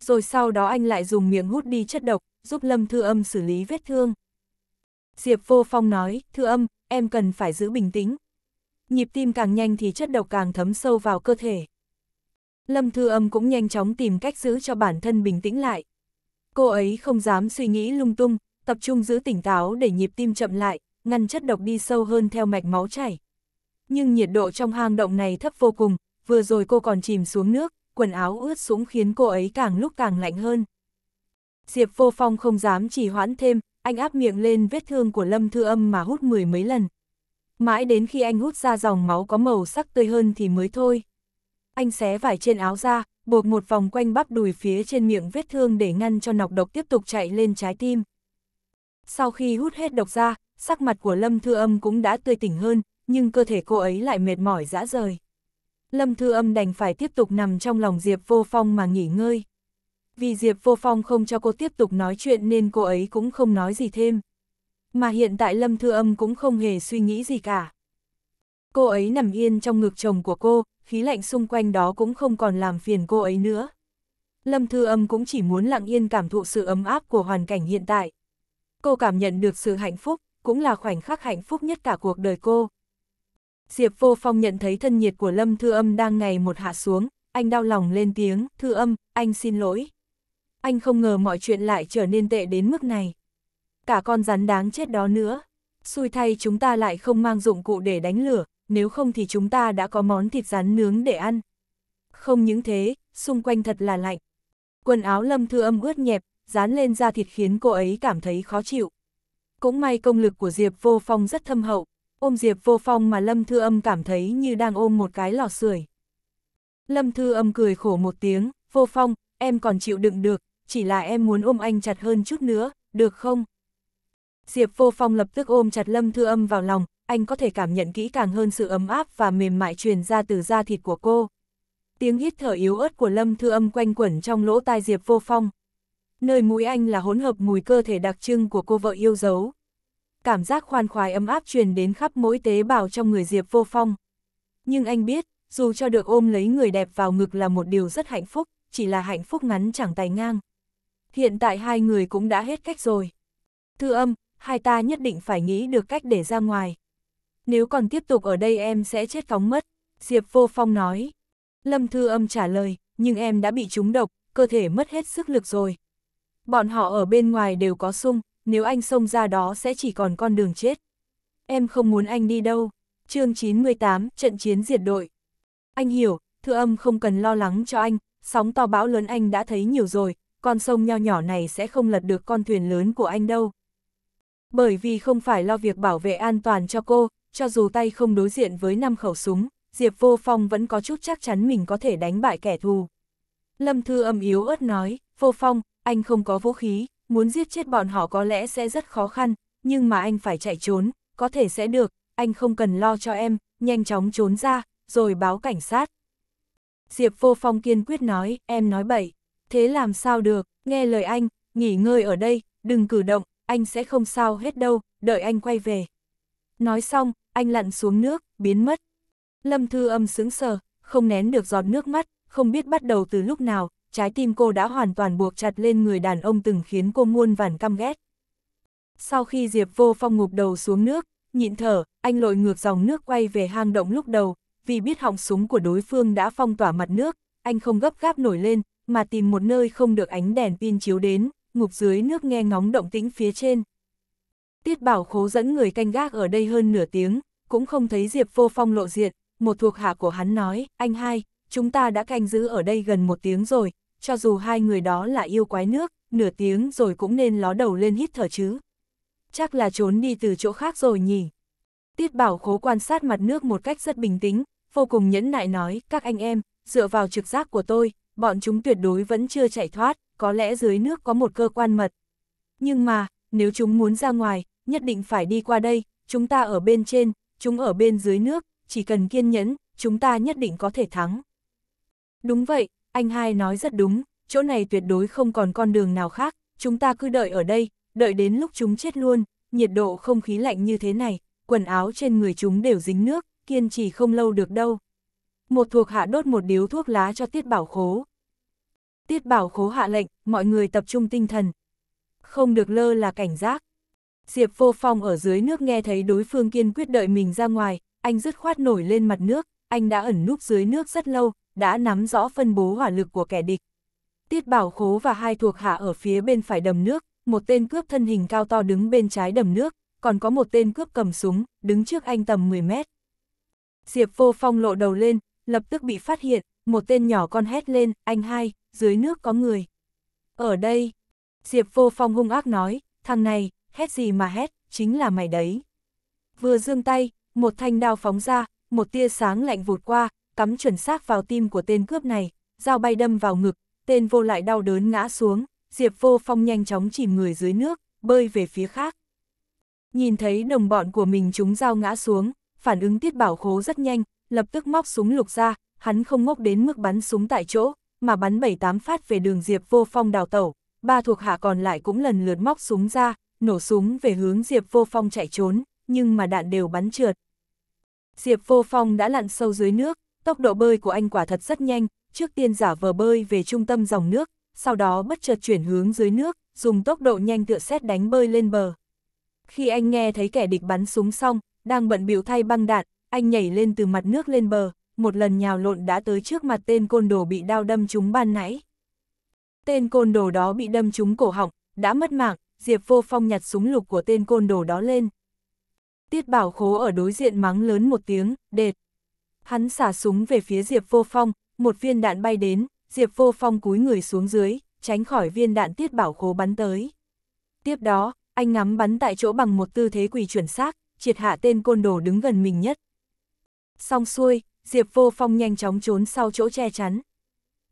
Rồi sau đó anh lại dùng miệng hút đi chất độc, giúp Lâm Thư Âm xử lý vết thương. Diệp Vô Phong nói, thư âm, em cần phải giữ bình tĩnh. Nhịp tim càng nhanh thì chất độc càng thấm sâu vào cơ thể. Lâm Thư Âm cũng nhanh chóng tìm cách giữ cho bản thân bình tĩnh lại. Cô ấy không dám suy nghĩ lung tung, tập trung giữ tỉnh táo để nhịp tim chậm lại, ngăn chất độc đi sâu hơn theo mạch máu chảy. Nhưng nhiệt độ trong hang động này thấp vô cùng, vừa rồi cô còn chìm xuống nước, quần áo ướt sũng khiến cô ấy càng lúc càng lạnh hơn. Diệp Vô Phong không dám chỉ hoãn thêm, anh áp miệng lên vết thương của Lâm Thư Âm mà hút mười mấy lần. Mãi đến khi anh hút ra dòng máu có màu sắc tươi hơn thì mới thôi. Anh xé vải trên áo ra, buộc một vòng quanh bắp đùi phía trên miệng vết thương để ngăn cho nọc độc tiếp tục chạy lên trái tim. Sau khi hút hết độc ra, sắc mặt của Lâm Thư Âm cũng đã tươi tỉnh hơn, nhưng cơ thể cô ấy lại mệt mỏi dã rời. Lâm Thư Âm đành phải tiếp tục nằm trong lòng Diệp Vô Phong mà nghỉ ngơi vì Diệp Vô Phong không cho cô tiếp tục nói chuyện nên cô ấy cũng không nói gì thêm. Mà hiện tại Lâm Thư Âm cũng không hề suy nghĩ gì cả. Cô ấy nằm yên trong ngực chồng của cô, khí lạnh xung quanh đó cũng không còn làm phiền cô ấy nữa. Lâm Thư Âm cũng chỉ muốn lặng yên cảm thụ sự ấm áp của hoàn cảnh hiện tại. Cô cảm nhận được sự hạnh phúc, cũng là khoảnh khắc hạnh phúc nhất cả cuộc đời cô. Diệp Vô Phong nhận thấy thân nhiệt của Lâm Thư Âm đang ngày một hạ xuống, anh đau lòng lên tiếng, Thư Âm, anh xin lỗi anh không ngờ mọi chuyện lại trở nên tệ đến mức này. Cả con rắn đáng chết đó nữa. Xui thay chúng ta lại không mang dụng cụ để đánh lửa, nếu không thì chúng ta đã có món thịt rắn nướng để ăn. Không những thế, xung quanh thật là lạnh. Quần áo lâm thư âm ướt nhẹp, dán lên da thịt khiến cô ấy cảm thấy khó chịu. Cũng may công lực của Diệp Vô Phong rất thâm hậu, ôm Diệp Vô Phong mà Lâm Thư Âm cảm thấy như đang ôm một cái lò sưởi. Lâm Thư Âm cười khổ một tiếng, Vô Phong, em còn chịu đựng được, chỉ là em muốn ôm anh chặt hơn chút nữa, được không? Diệp Vô Phong lập tức ôm chặt Lâm Thư Âm vào lòng, anh có thể cảm nhận kỹ càng hơn sự ấm áp và mềm mại truyền ra từ da thịt của cô. Tiếng hít thở yếu ớt của Lâm Thư Âm quanh quẩn trong lỗ tai Diệp Vô Phong. Nơi mũi anh là hỗn hợp mùi cơ thể đặc trưng của cô vợ yêu dấu. Cảm giác khoan khoái ấm áp truyền đến khắp mỗi tế bào trong người Diệp Vô Phong. Nhưng anh biết, dù cho được ôm lấy người đẹp vào ngực là một điều rất hạnh phúc, chỉ là hạnh phúc ngắn chẳng tài ngang hiện tại hai người cũng đã hết cách rồi. Thư âm, hai ta nhất định phải nghĩ được cách để ra ngoài. Nếu còn tiếp tục ở đây em sẽ chết phóng mất, Diệp Vô Phong nói. Lâm Thư âm trả lời, nhưng em đã bị trúng độc, cơ thể mất hết sức lực rồi. Bọn họ ở bên ngoài đều có sung, nếu anh xông ra đó sẽ chỉ còn con đường chết. Em không muốn anh đi đâu. chương 98, trận chiến diệt đội. Anh hiểu, thư âm không cần lo lắng cho anh, sóng to bão lớn anh đã thấy nhiều rồi, con sông nho nhỏ này sẽ không lật được con thuyền lớn của anh đâu. Bởi vì không phải lo việc bảo vệ an toàn cho cô, cho dù tay không đối diện với năm khẩu súng, Diệp Vô Phong vẫn có chút chắc chắn mình có thể đánh bại kẻ thù. Lâm Thư âm yếu ớt nói, Vô Phong, anh không có vũ khí, muốn giết chết bọn họ có lẽ sẽ rất khó khăn, nhưng mà anh phải chạy trốn, có thể sẽ được, anh không cần lo cho em, nhanh chóng trốn ra, rồi báo cảnh sát. Diệp Vô Phong kiên quyết nói, em nói bậy. Thế làm sao được, nghe lời anh, nghỉ ngơi ở đây, đừng cử động, anh sẽ không sao hết đâu, đợi anh quay về. Nói xong, anh lặn xuống nước, biến mất. Lâm Thư Âm sững sờ, không nén được giọt nước mắt, không biết bắt đầu từ lúc nào, trái tim cô đã hoàn toàn buộc chặt lên người đàn ông từng khiến cô muôn vàn căm ghét. Sau khi Diệp Vô Phong ngục đầu xuống nước, nhịn thở, anh lội ngược dòng nước quay về hang động lúc đầu, vì biết họng súng của đối phương đã phong tỏa mặt nước, anh không gấp gáp nổi lên, mà tìm một nơi không được ánh đèn pin chiếu đến, ngục dưới nước nghe ngóng động tĩnh phía trên. Tiết Bảo Khố dẫn người canh gác ở đây hơn nửa tiếng, cũng không thấy Diệp Vô Phong lộ diện, một thuộc hạ của hắn nói, anh hai, chúng ta đã canh giữ ở đây gần một tiếng rồi, cho dù hai người đó là yêu quái nước, nửa tiếng rồi cũng nên ló đầu lên hít thở chứ. Chắc là trốn đi từ chỗ khác rồi nhỉ. Tiết Bảo Khố quan sát mặt nước một cách rất bình tĩnh, vô cùng nhẫn nại nói, các anh em, dựa vào trực giác của tôi, bọn chúng tuyệt đối vẫn chưa chạy thoát, có lẽ dưới nước có một cơ quan mật. Nhưng mà, nếu chúng muốn ra ngoài, nhất định phải đi qua đây, chúng ta ở bên trên, chúng ở bên dưới nước, chỉ cần kiên nhẫn, chúng ta nhất định có thể thắng. Đúng vậy, anh hai nói rất đúng, chỗ này tuyệt đối không còn con đường nào khác, chúng ta cứ đợi ở đây, đợi đến lúc chúng chết luôn, nhiệt độ không khí lạnh như thế này, quần áo trên người chúng đều dính nước, kiên trì không lâu được đâu một thuộc hạ đốt một điếu thuốc lá cho tiết bảo khố. Tiết bảo khố hạ lệnh, mọi người tập trung tinh thần. Không được lơ là cảnh giác. Diệp vô phong ở dưới nước nghe thấy đối phương kiên quyết đợi mình ra ngoài, anh dứt khoát nổi lên mặt nước, anh đã ẩn núp dưới nước rất lâu, đã nắm rõ phân bố hỏa lực của kẻ địch. Tiết bảo khố và hai thuộc hạ ở phía bên phải đầm nước, một tên cướp thân hình cao to đứng bên trái đầm nước, còn có một tên cướp cầm súng, đứng trước anh tầm 10 mét. Diệp vô phong lộ đầu lên, lập tức bị phát hiện, một tên nhỏ con hét lên, anh hai, dưới nước có người. Ở đây, Diệp vô phong hung ác nói, thằng này, hét gì mà hét, chính là mày đấy. Vừa dương tay, một thanh đao phóng ra, một tia sáng lạnh vụt qua, cắm chuẩn xác vào tim của tên cướp này, dao bay đâm vào ngực, tên vô lại đau đớn ngã xuống, Diệp vô phong nhanh chóng chìm người dưới nước, bơi về phía khác. Nhìn thấy đồng bọn của mình chúng dao ngã xuống, phản ứng tiết bảo khố rất nhanh, lập tức móc súng lục ra, hắn không ngốc đến mức bắn súng tại chỗ, mà bắn 7-8 phát về đường Diệp Vô Phong đào tẩu, ba thuộc hạ còn lại cũng lần lượt móc súng ra, nổ súng về hướng Diệp Vô Phong chạy trốn, nhưng mà đạn đều bắn trượt. Diệp Vô Phong đã lặn sâu dưới nước, tốc độ bơi của anh quả thật rất nhanh, trước tiên giả vờ bơi về trung tâm dòng nước, sau đó bất chợt chuyển hướng dưới nước, dùng tốc độ nhanh tựa xét đánh bơi lên bờ. Khi anh nghe thấy kẻ địch bắn súng xong, đang bận biểu thay băng đạn, anh nhảy lên từ mặt nước lên bờ, một lần nhào lộn đã tới trước mặt tên côn đồ bị đao đâm trúng ban nãy. Tên côn đồ đó bị đâm trúng cổ họng, đã mất mạng, Diệp Vô Phong nhặt súng lục của tên côn đồ đó lên. Tiết Bảo Khố ở đối diện mắng lớn một tiếng, đệt. Hắn xả súng về phía Diệp Vô Phong, một viên đạn bay đến, Diệp Vô Phong cúi người xuống dưới, tránh khỏi viên đạn Tiết Bảo Khố bắn tới. Tiếp đó, anh ngắm bắn tại chỗ bằng một tư thế quỳ chuẩn xác, triệt hạ tên côn đồ đứng gần mình nhất, Xong xuôi, Diệp Vô Phong nhanh chóng trốn sau chỗ che chắn.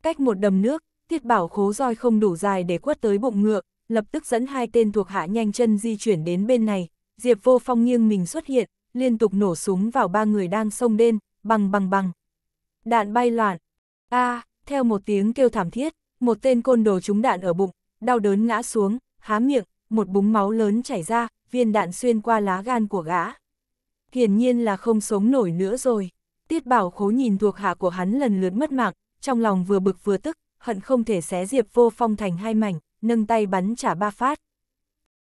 Cách một đầm nước, Tiết Bảo khố roi không đủ dài để quất tới bụng ngựa, lập tức dẫn hai tên thuộc hạ nhanh chân di chuyển đến bên này, Diệp Vô Phong nghiêng mình xuất hiện, liên tục nổ súng vào ba người đang sông đen, bằng bằng bằng. Đạn bay loạn. A, theo một tiếng kêu thảm thiết, một tên côn đồ trúng đạn ở bụng, đau đớn ngã xuống, há miệng, một búng máu lớn chảy ra, viên đạn xuyên qua lá gan của gã hiển nhiên là không sống nổi nữa rồi. Tiết bảo khố nhìn thuộc hạ của hắn lần lượt mất mạng, trong lòng vừa bực vừa tức, hận không thể xé Diệp Vô Phong thành hai mảnh, nâng tay bắn trả ba phát.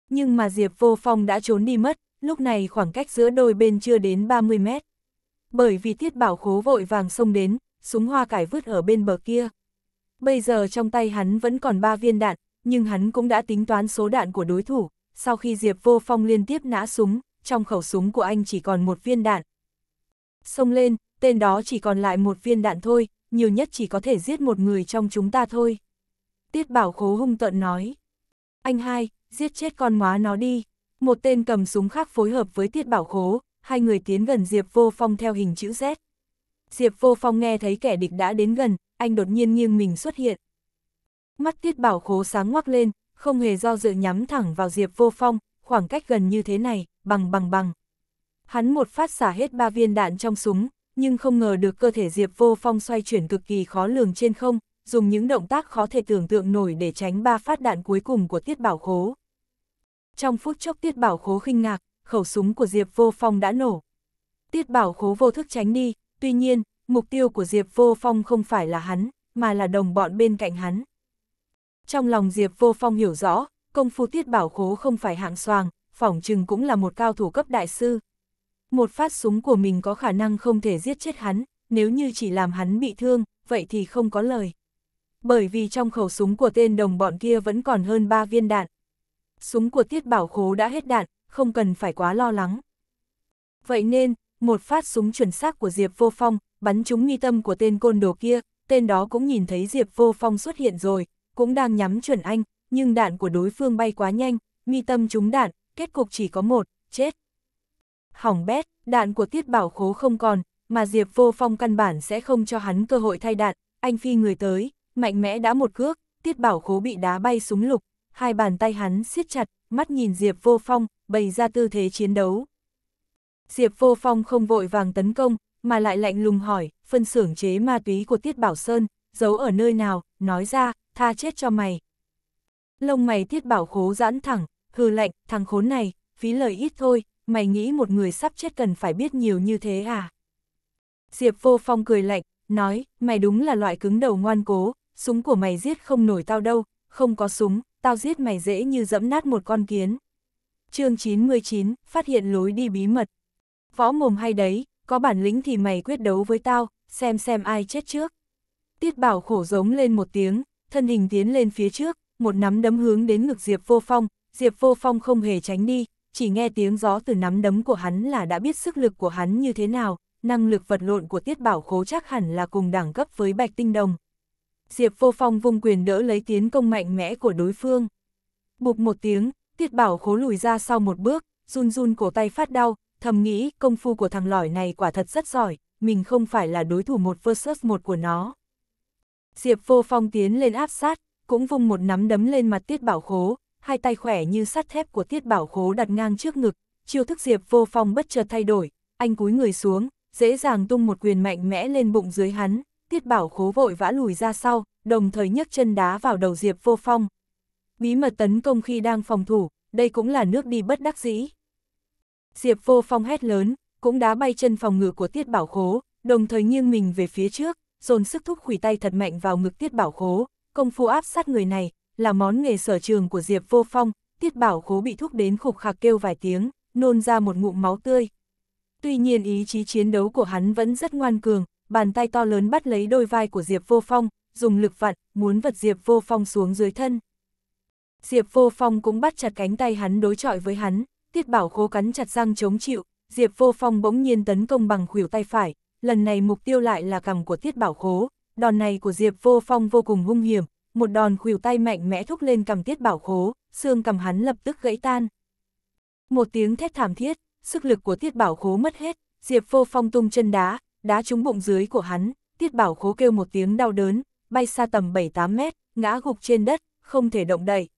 Nhưng mà Diệp Vô Phong đã trốn đi mất, lúc này khoảng cách giữa đôi bên chưa đến 30 mét. Bởi vì Tiết Bảo Khố vội vàng xông đến, súng hoa cải vứt ở bên bờ kia. Bây giờ trong tay hắn vẫn còn ba viên đạn, nhưng hắn cũng đã tính toán số đạn của đối thủ, sau khi Diệp Vô Phong liên tiếp nã súng, trong khẩu súng của anh chỉ còn một viên đạn. Xông lên, tên đó chỉ còn lại một viên đạn thôi, nhiều nhất chỉ có thể giết một người trong chúng ta thôi. Tiết bảo khố hung tận nói. Anh hai, giết chết con hóa nó đi. Một tên cầm súng khác phối hợp với tiết bảo khố, hai người tiến gần Diệp Vô Phong theo hình chữ Z. Diệp Vô Phong nghe thấy kẻ địch đã đến gần, anh đột nhiên nghiêng mình xuất hiện. Mắt tiết bảo khố sáng ngoắc lên, không hề do dự nhắm thẳng vào Diệp Vô Phong, khoảng cách gần như thế này, bằng bằng bằng. Hắn một phát xả hết ba viên đạn trong súng, nhưng không ngờ được cơ thể Diệp Vô Phong xoay chuyển cực kỳ khó lường trên không, dùng những động tác khó thể tưởng tượng nổi để tránh ba phát đạn cuối cùng của Tiết Bảo Khố. Trong phút chốc Tiết Bảo Khố khinh ngạc, khẩu súng của Diệp Vô Phong đã nổ. Tiết Bảo Khố vô thức tránh đi, tuy nhiên, mục tiêu của Diệp Vô Phong không phải là hắn, mà là đồng bọn bên cạnh hắn. Trong lòng Diệp Vô Phong hiểu rõ, công phu Tiết Bảo Khố không phải hạng soàng, phỏng chừng cũng là một cao thủ cấp đại sư. Một phát súng của mình có khả năng không thể giết chết hắn, nếu như chỉ làm hắn bị thương, vậy thì không có lời. Bởi vì trong khẩu súng của tên đồng bọn kia vẫn còn hơn 3 viên đạn. Súng của Tiết Bảo Khố đã hết đạn, không cần phải quá lo lắng. Vậy nên, một phát súng chuẩn xác của Diệp Vô Phong, bắn trúng nghi tâm của tên côn đồ kia, tên đó cũng nhìn thấy Diệp Vô Phong xuất hiện rồi, cũng đang nhắm chuẩn anh, nhưng đạn của đối phương bay quá nhanh, mi tâm trúng đạn, kết cục chỉ có một, chết. Hỏng bét, đạn của tiết bảo khố không còn, mà Diệp vô phong căn bản sẽ không cho hắn cơ hội thay đạn, anh phi người tới, mạnh mẽ đã một cước, tiết bảo khố bị đá bay súng lục, hai bàn tay hắn siết chặt, mắt nhìn Diệp vô phong, bày ra tư thế chiến đấu. Diệp vô phong không vội vàng tấn công, mà lại lạnh lùng hỏi, phân xưởng chế ma túy của Tiết Bảo Sơn, giấu ở nơi nào, nói ra, tha chết cho mày. Lông mày Tiết Bảo khố giãn thẳng, hừ lạnh, thằng khốn này, phí lời ít thôi, mày nghĩ một người sắp chết cần phải biết nhiều như thế à? Diệp vô phong cười lạnh, nói, mày đúng là loại cứng đầu ngoan cố, súng của mày giết không nổi tao đâu, không có súng, tao giết mày dễ như dẫm nát một con kiến. chương 99, phát hiện lối đi bí mật. Võ mồm hay đấy, có bản lĩnh thì mày quyết đấu với tao, xem xem ai chết trước. Tiết bảo khổ giống lên một tiếng, thân hình tiến lên phía trước, một nắm đấm hướng đến ngực Diệp vô phong, Diệp Vô Phong không hề tránh đi, chỉ nghe tiếng gió từ nắm đấm của hắn là đã biết sức lực của hắn như thế nào, năng lực vật lộn của Tiết Bảo Khố chắc hẳn là cùng đẳng cấp với Bạch Tinh Đồng. Diệp Vô Phong vung quyền đỡ lấy tiến công mạnh mẽ của đối phương. Bụp một tiếng, Tiết Bảo Khố lùi ra sau một bước, run run cổ tay phát đau, thầm nghĩ công phu của thằng lỏi này quả thật rất giỏi, mình không phải là đối thủ một versus một của nó. Diệp Vô Phong tiến lên áp sát, cũng vung một nắm đấm lên mặt Tiết Bảo Khố, hai tay khỏe như sắt thép của Tiết Bảo Khố đặt ngang trước ngực, chiêu thức Diệp Vô Phong bất chợt thay đổi, anh cúi người xuống, dễ dàng tung một quyền mạnh mẽ lên bụng dưới hắn, Tiết Bảo Khố vội vã lùi ra sau, đồng thời nhấc chân đá vào đầu Diệp Vô Phong. Bí mật tấn công khi đang phòng thủ, đây cũng là nước đi bất đắc dĩ. Diệp Vô Phong hét lớn, cũng đá bay chân phòng ngự của Tiết Bảo Khố, đồng thời nghiêng mình về phía trước, dồn sức thúc khủy tay thật mạnh vào ngực Tiết Bảo Khố, công phu áp sát người này, là món nghề sở trường của Diệp Vô Phong, Tiết Bảo Khố bị thúc đến khục khạc kêu vài tiếng, nôn ra một ngụm máu tươi. Tuy nhiên ý chí chiến đấu của hắn vẫn rất ngoan cường, bàn tay to lớn bắt lấy đôi vai của Diệp Vô Phong, dùng lực vặn, muốn vật Diệp Vô Phong xuống dưới thân. Diệp Vô Phong cũng bắt chặt cánh tay hắn đối chọi với hắn, Tiết Bảo Khố cắn chặt răng chống chịu, Diệp Vô Phong bỗng nhiên tấn công bằng khuỷu tay phải, lần này mục tiêu lại là cằm của Tiết Bảo Khố, đòn này của Diệp Vô Phong vô cùng hung hiểm, một đòn khuỷu tay mạnh mẽ thúc lên cầm tiết bảo khố, xương cầm hắn lập tức gãy tan. Một tiếng thét thảm thiết, sức lực của tiết bảo khố mất hết, Diệp vô phong tung chân đá, đá trúng bụng dưới của hắn, tiết bảo khố kêu một tiếng đau đớn, bay xa tầm 7-8 mét, ngã gục trên đất, không thể động đậy.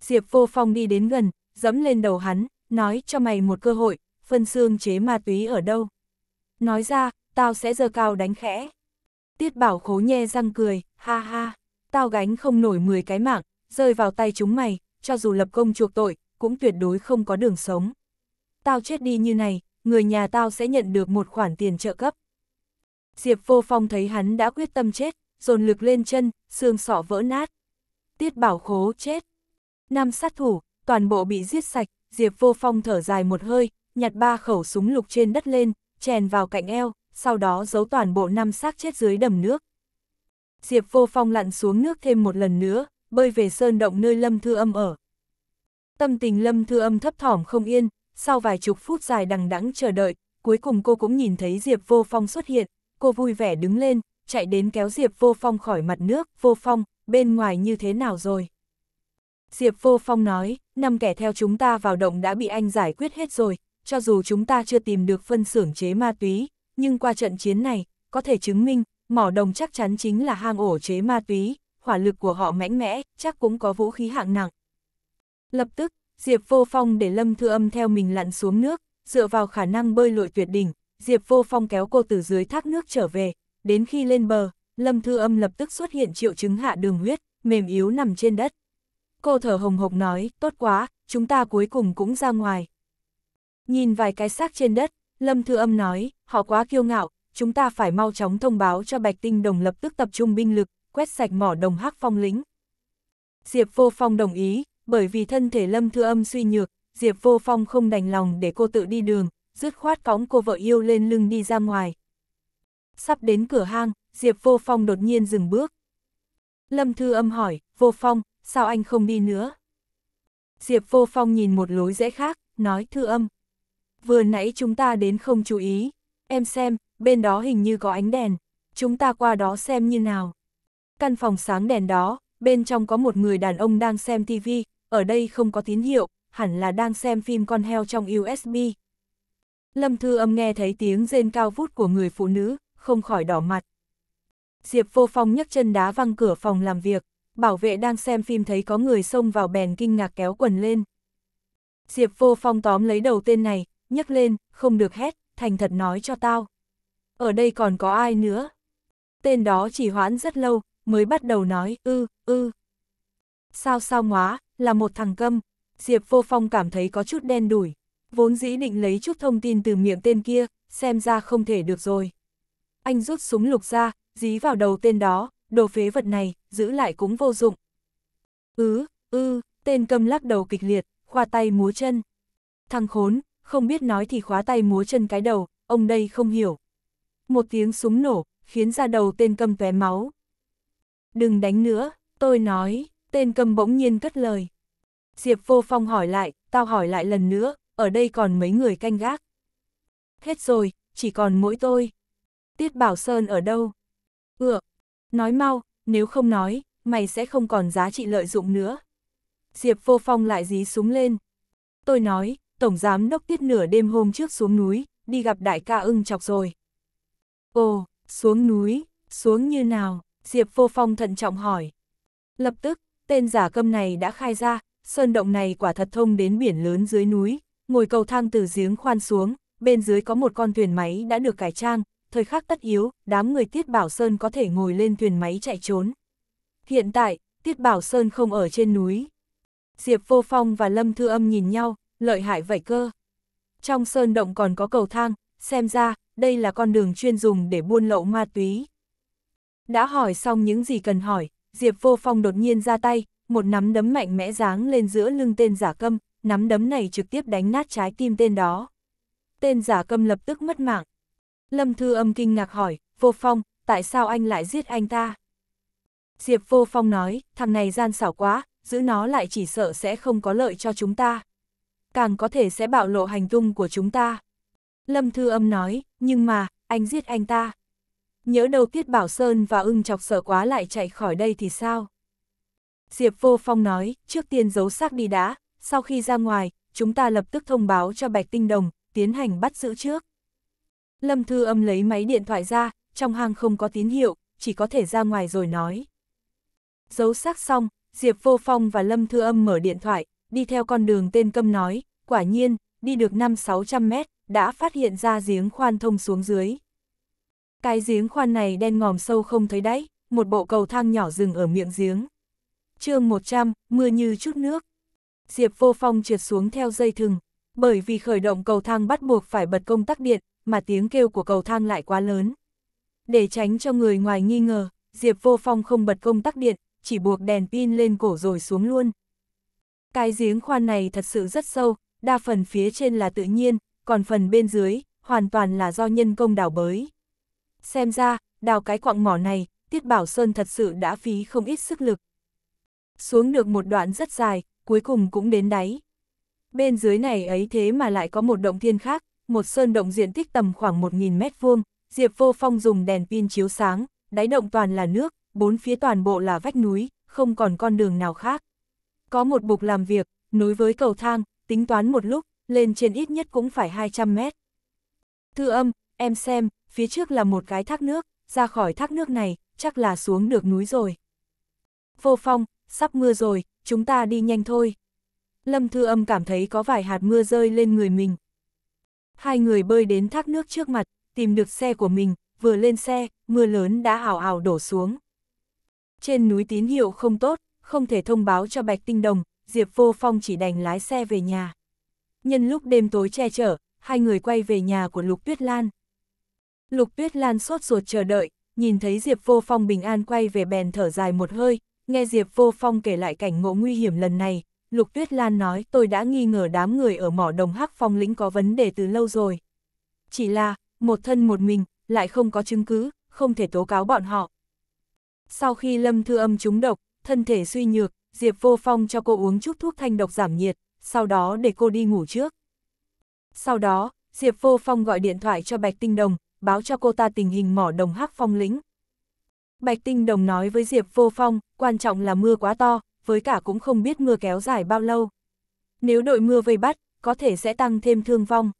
Diệp vô phong đi đến gần, dẫm lên đầu hắn, nói cho mày một cơ hội, phân xương chế ma túy ở đâu. Nói ra, tao sẽ giơ cao đánh khẽ. Tiết bảo khố nhe răng cười, ha ha tao gánh không nổi 10 cái mạng, rơi vào tay chúng mày, cho dù lập công chuộc tội, cũng tuyệt đối không có đường sống. Tao chết đi như này, người nhà tao sẽ nhận được một khoản tiền trợ cấp. Diệp vô phong thấy hắn đã quyết tâm chết, dồn lực lên chân, xương sọ vỡ nát. Tiết bảo khố chết. Năm sát thủ, toàn bộ bị giết sạch, Diệp vô phong thở dài một hơi, nhặt ba khẩu súng lục trên đất lên, chèn vào cạnh eo, sau đó giấu toàn bộ năm xác chết dưới đầm nước. Diệp Vô Phong lặn xuống nước thêm một lần nữa, bơi về sơn động nơi Lâm Thư Âm ở. Tâm tình Lâm Thư Âm thấp thỏm không yên, sau vài chục phút dài đằng đẵng chờ đợi, cuối cùng cô cũng nhìn thấy Diệp Vô Phong xuất hiện, cô vui vẻ đứng lên, chạy đến kéo Diệp Vô Phong khỏi mặt nước, Vô Phong, bên ngoài như thế nào rồi? Diệp Vô Phong nói, năm kẻ theo chúng ta vào động đã bị anh giải quyết hết rồi, cho dù chúng ta chưa tìm được phân xưởng chế ma túy, nhưng qua trận chiến này, có thể chứng minh, mỏ đồng chắc chắn chính là hang ổ chế ma túy, hỏa lực của họ mãnh mẽ, chắc cũng có vũ khí hạng nặng. Lập tức, Diệp Vô Phong để Lâm Thư Âm theo mình lặn xuống nước, dựa vào khả năng bơi lội tuyệt đỉnh, Diệp Vô Phong kéo cô từ dưới thác nước trở về, đến khi lên bờ, Lâm Thư Âm lập tức xuất hiện triệu chứng hạ đường huyết, mềm yếu nằm trên đất. Cô thở hồng hộc nói, tốt quá, chúng ta cuối cùng cũng ra ngoài. Nhìn vài cái xác trên đất, Lâm Thư Âm nói, họ quá kiêu ngạo, chúng ta phải mau chóng thông báo cho Bạch Tinh Đồng lập tức tập trung binh lực, quét sạch mỏ đồng hắc phong lính. Diệp Vô Phong đồng ý, bởi vì thân thể Lâm Thư Âm suy nhược, Diệp Vô Phong không đành lòng để cô tự đi đường, dứt khoát cõng cô vợ yêu lên lưng đi ra ngoài. Sắp đến cửa hang, Diệp Vô Phong đột nhiên dừng bước. Lâm Thư Âm hỏi, Vô Phong, sao anh không đi nữa? Diệp Vô Phong nhìn một lối dễ khác, nói Thư Âm. Vừa nãy chúng ta đến không chú ý, em xem, bên đó hình như có ánh đèn, chúng ta qua đó xem như nào. Căn phòng sáng đèn đó, bên trong có một người đàn ông đang xem TV, ở đây không có tín hiệu, hẳn là đang xem phim con heo trong USB. Lâm Thư Âm nghe thấy tiếng rên cao vút của người phụ nữ, không khỏi đỏ mặt. Diệp Vô Phong nhấc chân đá văng cửa phòng làm việc, bảo vệ đang xem phim thấy có người xông vào bèn kinh ngạc kéo quần lên. Diệp Vô Phong tóm lấy đầu tên này, nhấc lên, không được hét, thành thật nói cho tao ở đây còn có ai nữa? Tên đó chỉ hoãn rất lâu, mới bắt đầu nói, ư, ư. Sao sao ngóa, là một thằng câm. Diệp Vô Phong cảm thấy có chút đen đủi, vốn dĩ định lấy chút thông tin từ miệng tên kia, xem ra không thể được rồi. Anh rút súng lục ra, dí vào đầu tên đó, đồ phế vật này, giữ lại cũng vô dụng. ư ư, tên câm lắc đầu kịch liệt, khoa tay múa chân. Thằng khốn, không biết nói thì khóa tay múa chân cái đầu, ông đây không hiểu một tiếng súng nổ, khiến ra đầu tên cầm tóe máu. Đừng đánh nữa, tôi nói, tên cầm bỗng nhiên cất lời. Diệp vô phong hỏi lại, tao hỏi lại lần nữa, ở đây còn mấy người canh gác. Hết rồi, chỉ còn mỗi tôi. Tiết Bảo Sơn ở đâu? ừa, nói mau, nếu không nói, mày sẽ không còn giá trị lợi dụng nữa. Diệp vô phong lại dí súng lên. Tôi nói, Tổng Giám Đốc Tiết nửa đêm hôm trước xuống núi, đi gặp đại ca ưng chọc rồi, Ồ, xuống núi, xuống như nào? Diệp Vô Phong thận trọng hỏi. Lập tức, tên giả câm này đã khai ra, sơn động này quả thật thông đến biển lớn dưới núi, ngồi cầu thang từ giếng khoan xuống, bên dưới có một con thuyền máy đã được cải trang, thời khắc tất yếu, đám người Tiết Bảo Sơn có thể ngồi lên thuyền máy chạy trốn. Hiện tại, Tiết Bảo Sơn không ở trên núi. Diệp Vô Phong và Lâm Thư Âm nhìn nhau, lợi hại vậy cơ. Trong sơn động còn có cầu thang, xem ra, đây là con đường chuyên dùng để buôn lậu ma túy. Đã hỏi xong những gì cần hỏi, Diệp Vô Phong đột nhiên ra tay, một nắm đấm mạnh mẽ giáng lên giữa lưng tên giả câm, nắm đấm này trực tiếp đánh nát trái tim tên đó. Tên giả câm lập tức mất mạng. Lâm Thư Âm kinh ngạc hỏi, Vô Phong, tại sao anh lại giết anh ta? Diệp Vô Phong nói, thằng này gian xảo quá, giữ nó lại chỉ sợ sẽ không có lợi cho chúng ta. Càng có thể sẽ bạo lộ hành tung của chúng ta. Lâm Thư Âm nói, nhưng mà, anh giết anh ta. Nhớ đầu Tiết Bảo Sơn và ưng chọc sở quá lại chạy khỏi đây thì sao? Diệp Vô Phong nói, trước tiên giấu xác đi đã, sau khi ra ngoài, chúng ta lập tức thông báo cho Bạch Tinh Đồng, tiến hành bắt giữ trước. Lâm Thư Âm lấy máy điện thoại ra, trong hang không có tín hiệu, chỉ có thể ra ngoài rồi nói. Giấu xác xong, Diệp Vô Phong và Lâm Thư Âm mở điện thoại, đi theo con đường tên câm nói, quả nhiên, đi được 5-600 mét, đã phát hiện ra giếng khoan thông xuống dưới. Cái giếng khoan này đen ngòm sâu không thấy đáy, một bộ cầu thang nhỏ dừng ở miệng giếng. chương 100, mưa như chút nước. Diệp vô phong trượt xuống theo dây thừng, bởi vì khởi động cầu thang bắt buộc phải bật công tắc điện, mà tiếng kêu của cầu thang lại quá lớn. Để tránh cho người ngoài nghi ngờ, Diệp vô phong không bật công tắc điện, chỉ buộc đèn pin lên cổ rồi xuống luôn. Cái giếng khoan này thật sự rất sâu, đa phần phía trên là tự nhiên, còn phần bên dưới, hoàn toàn là do nhân công đào bới. Xem ra, đào cái quặng mỏ này, Tiết Bảo Sơn thật sự đã phí không ít sức lực. Xuống được một đoạn rất dài, cuối cùng cũng đến đáy. Bên dưới này ấy thế mà lại có một động thiên khác, một sơn động diện tích tầm khoảng 1.000 mét vuông, Diệp Vô Phong dùng đèn pin chiếu sáng, đáy động toàn là nước, bốn phía toàn bộ là vách núi, không còn con đường nào khác. Có một bục làm việc, nối với cầu thang, tính toán một lúc, lên trên ít nhất cũng phải 200 mét. Thư âm, em xem, phía trước là một cái thác nước, ra khỏi thác nước này, chắc là xuống được núi rồi. Vô phong, sắp mưa rồi, chúng ta đi nhanh thôi. Lâm Thư âm cảm thấy có vài hạt mưa rơi lên người mình. Hai người bơi đến thác nước trước mặt, tìm được xe của mình, vừa lên xe, mưa lớn đã hào hào đổ xuống. Trên núi tín hiệu không tốt, không thể thông báo cho Bạch Tinh Đồng, Diệp Vô Phong chỉ đành lái xe về nhà nhân lúc đêm tối che chở, hai người quay về nhà của Lục Tuyết Lan. Lục Tuyết Lan sốt ruột chờ đợi, nhìn thấy Diệp Vô Phong bình an quay về bèn thở dài một hơi, nghe Diệp Vô Phong kể lại cảnh ngộ nguy hiểm lần này, Lục Tuyết Lan nói tôi đã nghi ngờ đám người ở mỏ đồng hắc phong lĩnh có vấn đề từ lâu rồi. Chỉ là, một thân một mình, lại không có chứng cứ, không thể tố cáo bọn họ. Sau khi Lâm Thư Âm trúng độc, thân thể suy nhược, Diệp Vô Phong cho cô uống chút thuốc thanh độc giảm nhiệt, sau đó để cô đi ngủ trước. Sau đó, Diệp Vô Phong gọi điện thoại cho Bạch Tinh Đồng, báo cho cô ta tình hình mỏ đồng hắc phong lĩnh. Bạch Tinh Đồng nói với Diệp Vô Phong, quan trọng là mưa quá to, với cả cũng không biết mưa kéo dài bao lâu. Nếu đội mưa vây bắt, có thể sẽ tăng thêm thương vong.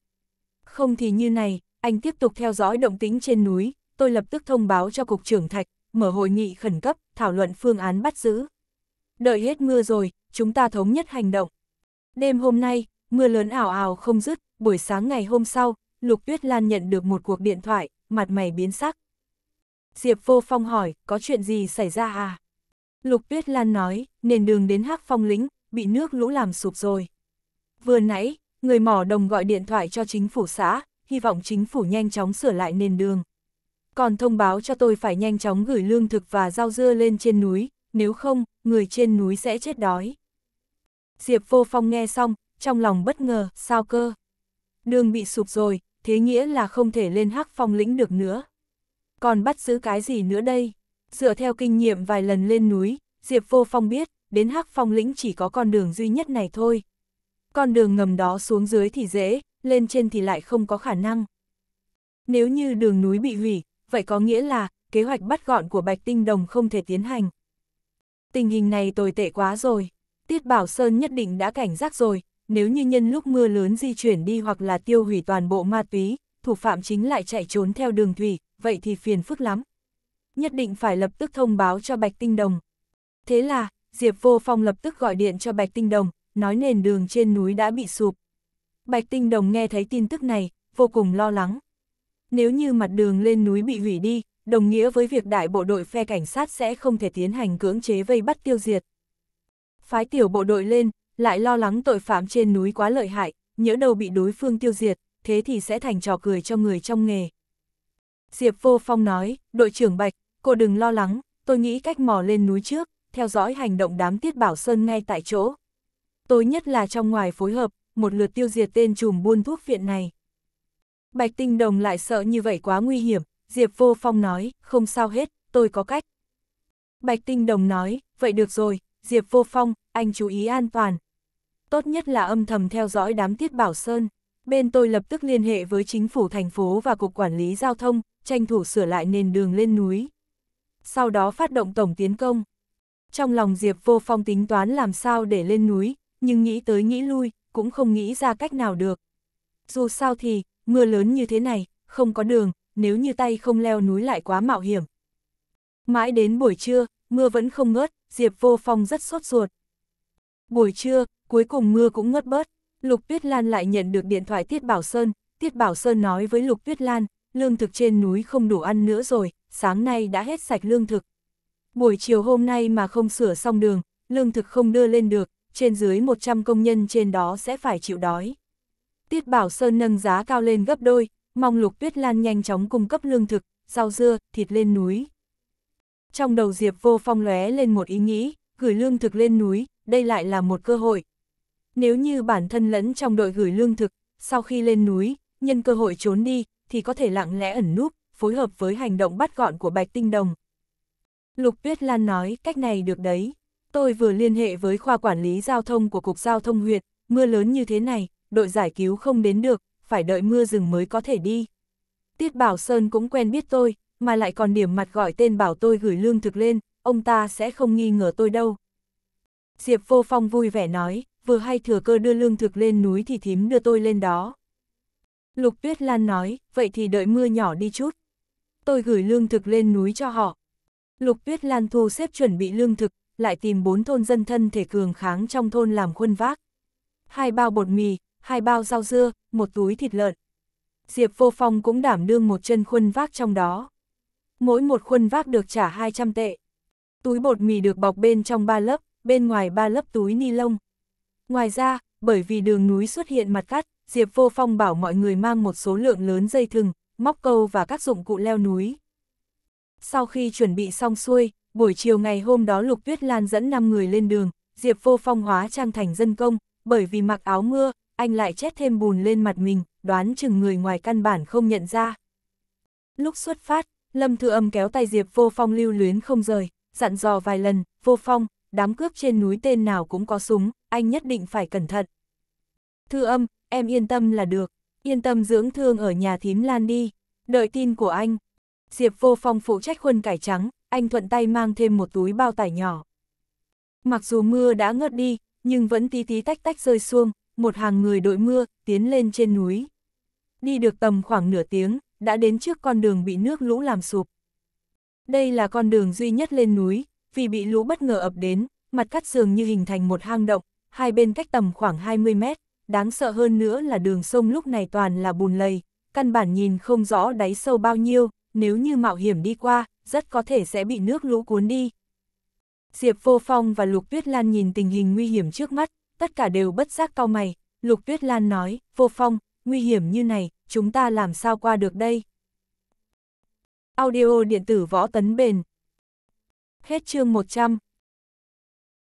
Không thì như này, anh tiếp tục theo dõi động tĩnh trên núi, tôi lập tức thông báo cho Cục trưởng Thạch, mở hội nghị khẩn cấp, thảo luận phương án bắt giữ. Đợi hết mưa rồi, chúng ta thống nhất hành động. Đêm hôm nay, mưa lớn ảo ảo không dứt, buổi sáng ngày hôm sau, Lục Tuyết Lan nhận được một cuộc điện thoại, mặt mày biến sắc. Diệp Vô Phong hỏi, có chuyện gì xảy ra à? Lục Tuyết Lan nói, nền đường đến Hắc Phong Lĩnh, bị nước lũ làm sụp rồi. Vừa nãy, người mỏ đồng gọi điện thoại cho chính phủ xã, hy vọng chính phủ nhanh chóng sửa lại nền đường. Còn thông báo cho tôi phải nhanh chóng gửi lương thực và rau dưa lên trên núi, nếu không, người trên núi sẽ chết đói. Diệp Vô Phong nghe xong, trong lòng bất ngờ, sao cơ? Đường bị sụp rồi, thế nghĩa là không thể lên hắc phong lĩnh được nữa. Còn bắt giữ cái gì nữa đây? Dựa theo kinh nghiệm vài lần lên núi, Diệp Vô Phong biết, đến hắc phong lĩnh chỉ có con đường duy nhất này thôi. Con đường ngầm đó xuống dưới thì dễ, lên trên thì lại không có khả năng. Nếu như đường núi bị hủy, vậy có nghĩa là kế hoạch bắt gọn của Bạch Tinh Đồng không thể tiến hành. Tình hình này tồi tệ quá rồi. Tiết Bảo Sơn nhất định đã cảnh giác rồi, nếu như nhân lúc mưa lớn di chuyển đi hoặc là tiêu hủy toàn bộ ma túy, thủ phạm chính lại chạy trốn theo đường thủy, vậy thì phiền phức lắm. Nhất định phải lập tức thông báo cho Bạch Tinh Đồng. Thế là, Diệp Vô Phong lập tức gọi điện cho Bạch Tinh Đồng, nói nền đường trên núi đã bị sụp. Bạch Tinh Đồng nghe thấy tin tức này, vô cùng lo lắng. Nếu như mặt đường lên núi bị hủy đi, đồng nghĩa với việc đại bộ đội phe cảnh sát sẽ không thể tiến hành cưỡng chế vây bắt tiêu diệt phái tiểu bộ đội lên, lại lo lắng tội phạm trên núi quá lợi hại, nhỡ đâu bị đối phương tiêu diệt, thế thì sẽ thành trò cười cho người trong nghề. Diệp Vô Phong nói, đội trưởng Bạch, cô đừng lo lắng, tôi nghĩ cách mò lên núi trước, theo dõi hành động đám tiết bảo sơn ngay tại chỗ. Tối nhất là trong ngoài phối hợp, một lượt tiêu diệt tên trùm buôn thuốc viện này. Bạch Tinh Đồng lại sợ như vậy quá nguy hiểm, Diệp Vô Phong nói, không sao hết, tôi có cách. Bạch Tinh Đồng nói, vậy được rồi, Diệp Vô Phong, anh chú ý an toàn. Tốt nhất là âm thầm theo dõi đám tiết Bảo Sơn. Bên tôi lập tức liên hệ với chính phủ thành phố và Cục Quản lý Giao thông, tranh thủ sửa lại nền đường lên núi. Sau đó phát động tổng tiến công. Trong lòng Diệp Vô Phong tính toán làm sao để lên núi, nhưng nghĩ tới nghĩ lui, cũng không nghĩ ra cách nào được. Dù sao thì, mưa lớn như thế này, không có đường, nếu như tay không leo núi lại quá mạo hiểm. Mãi đến buổi trưa, mưa vẫn không ngớt, Diệp Vô Phong rất sốt ruột. Buổi trưa, cuối cùng mưa cũng ngớt bớt, Lục Tuyết Lan lại nhận được điện thoại Tiết Bảo Sơn, Tiết Bảo Sơn nói với Lục Tuyết Lan, lương thực trên núi không đủ ăn nữa rồi, sáng nay đã hết sạch lương thực. Buổi chiều hôm nay mà không sửa xong đường, lương thực không đưa lên được, trên dưới 100 công nhân trên đó sẽ phải chịu đói. Tiết Bảo Sơn nâng giá cao lên gấp đôi, mong Lục Tuyết Lan nhanh chóng cung cấp lương thực, rau dưa, thịt lên núi. Trong đầu Diệp vô phong lóe lên một ý nghĩ, gửi lương thực lên núi, đây lại là một cơ hội. Nếu như bản thân lẫn trong đội gửi lương thực, sau khi lên núi, nhân cơ hội trốn đi, thì có thể lặng lẽ ẩn núp, phối hợp với hành động bắt gọn của Bạch Tinh Đồng. Lục Tuyết Lan nói, cách này được đấy. Tôi vừa liên hệ với khoa quản lý giao thông của Cục Giao thông huyện, mưa lớn như thế này, đội giải cứu không đến được, phải đợi mưa rừng mới có thể đi. Tiết Bảo Sơn cũng quen biết tôi, mà lại còn điểm mặt gọi tên bảo tôi gửi lương thực lên, ông ta sẽ không nghi ngờ tôi đâu. Diệp Vô Phong vui vẻ nói, vừa hay thừa cơ đưa lương thực lên núi thì thím đưa tôi lên đó. Lục Tuyết Lan nói, vậy thì đợi mưa nhỏ đi chút. Tôi gửi lương thực lên núi cho họ. Lục Tuyết Lan thu xếp chuẩn bị lương thực, lại tìm bốn thôn dân thân thể cường kháng trong thôn làm khuôn vác. Hai bao bột mì, hai bao rau dưa, một túi thịt lợn. Diệp Vô Phong cũng đảm đương một chân khuôn vác trong đó mỗi một khuôn vác được trả 200 tệ. Túi bột mì được bọc bên trong ba lớp, bên ngoài ba lớp túi ni lông. Ngoài ra, bởi vì đường núi xuất hiện mặt cắt, Diệp Vô Phong bảo mọi người mang một số lượng lớn dây thừng, móc câu và các dụng cụ leo núi. Sau khi chuẩn bị xong xuôi, buổi chiều ngày hôm đó Lục Tuyết Lan dẫn 5 người lên đường, Diệp Vô Phong hóa trang thành dân công, bởi vì mặc áo mưa, anh lại chết thêm bùn lên mặt mình, đoán chừng người ngoài căn bản không nhận ra. Lúc xuất phát, Lâm Thư Âm kéo tay Diệp Vô Phong lưu luyến không rời, dặn dò vài lần, Vô Phong, đám cướp trên núi tên nào cũng có súng, anh nhất định phải cẩn thận. Thư Âm, em yên tâm là được, yên tâm dưỡng thương ở nhà thím Lan đi, đợi tin của anh. Diệp Vô Phong phụ trách khuôn cải trắng, anh thuận tay mang thêm một túi bao tải nhỏ. Mặc dù mưa đã ngớt đi, nhưng vẫn tí tí tách tách rơi xuông, một hàng người đội mưa, tiến lên trên núi. Đi được tầm khoảng nửa tiếng, đã đến trước con đường bị nước lũ làm sụp. Đây là con đường duy nhất lên núi, vì bị lũ bất ngờ ập đến, mặt cắt dường như hình thành một hang động, hai bên cách tầm khoảng 20 mét, đáng sợ hơn nữa là đường sông lúc này toàn là bùn lầy, căn bản nhìn không rõ đáy sâu bao nhiêu, nếu như mạo hiểm đi qua, rất có thể sẽ bị nước lũ cuốn đi. Diệp Vô Phong và Lục Tuyết Lan nhìn tình hình nguy hiểm trước mắt, tất cả đều bất giác cau mày, Lục Tuyết Lan nói, Vô Phong, nguy hiểm như này, chúng ta làm sao qua được đây? Audio điện tử võ tấn bền Hết chương 100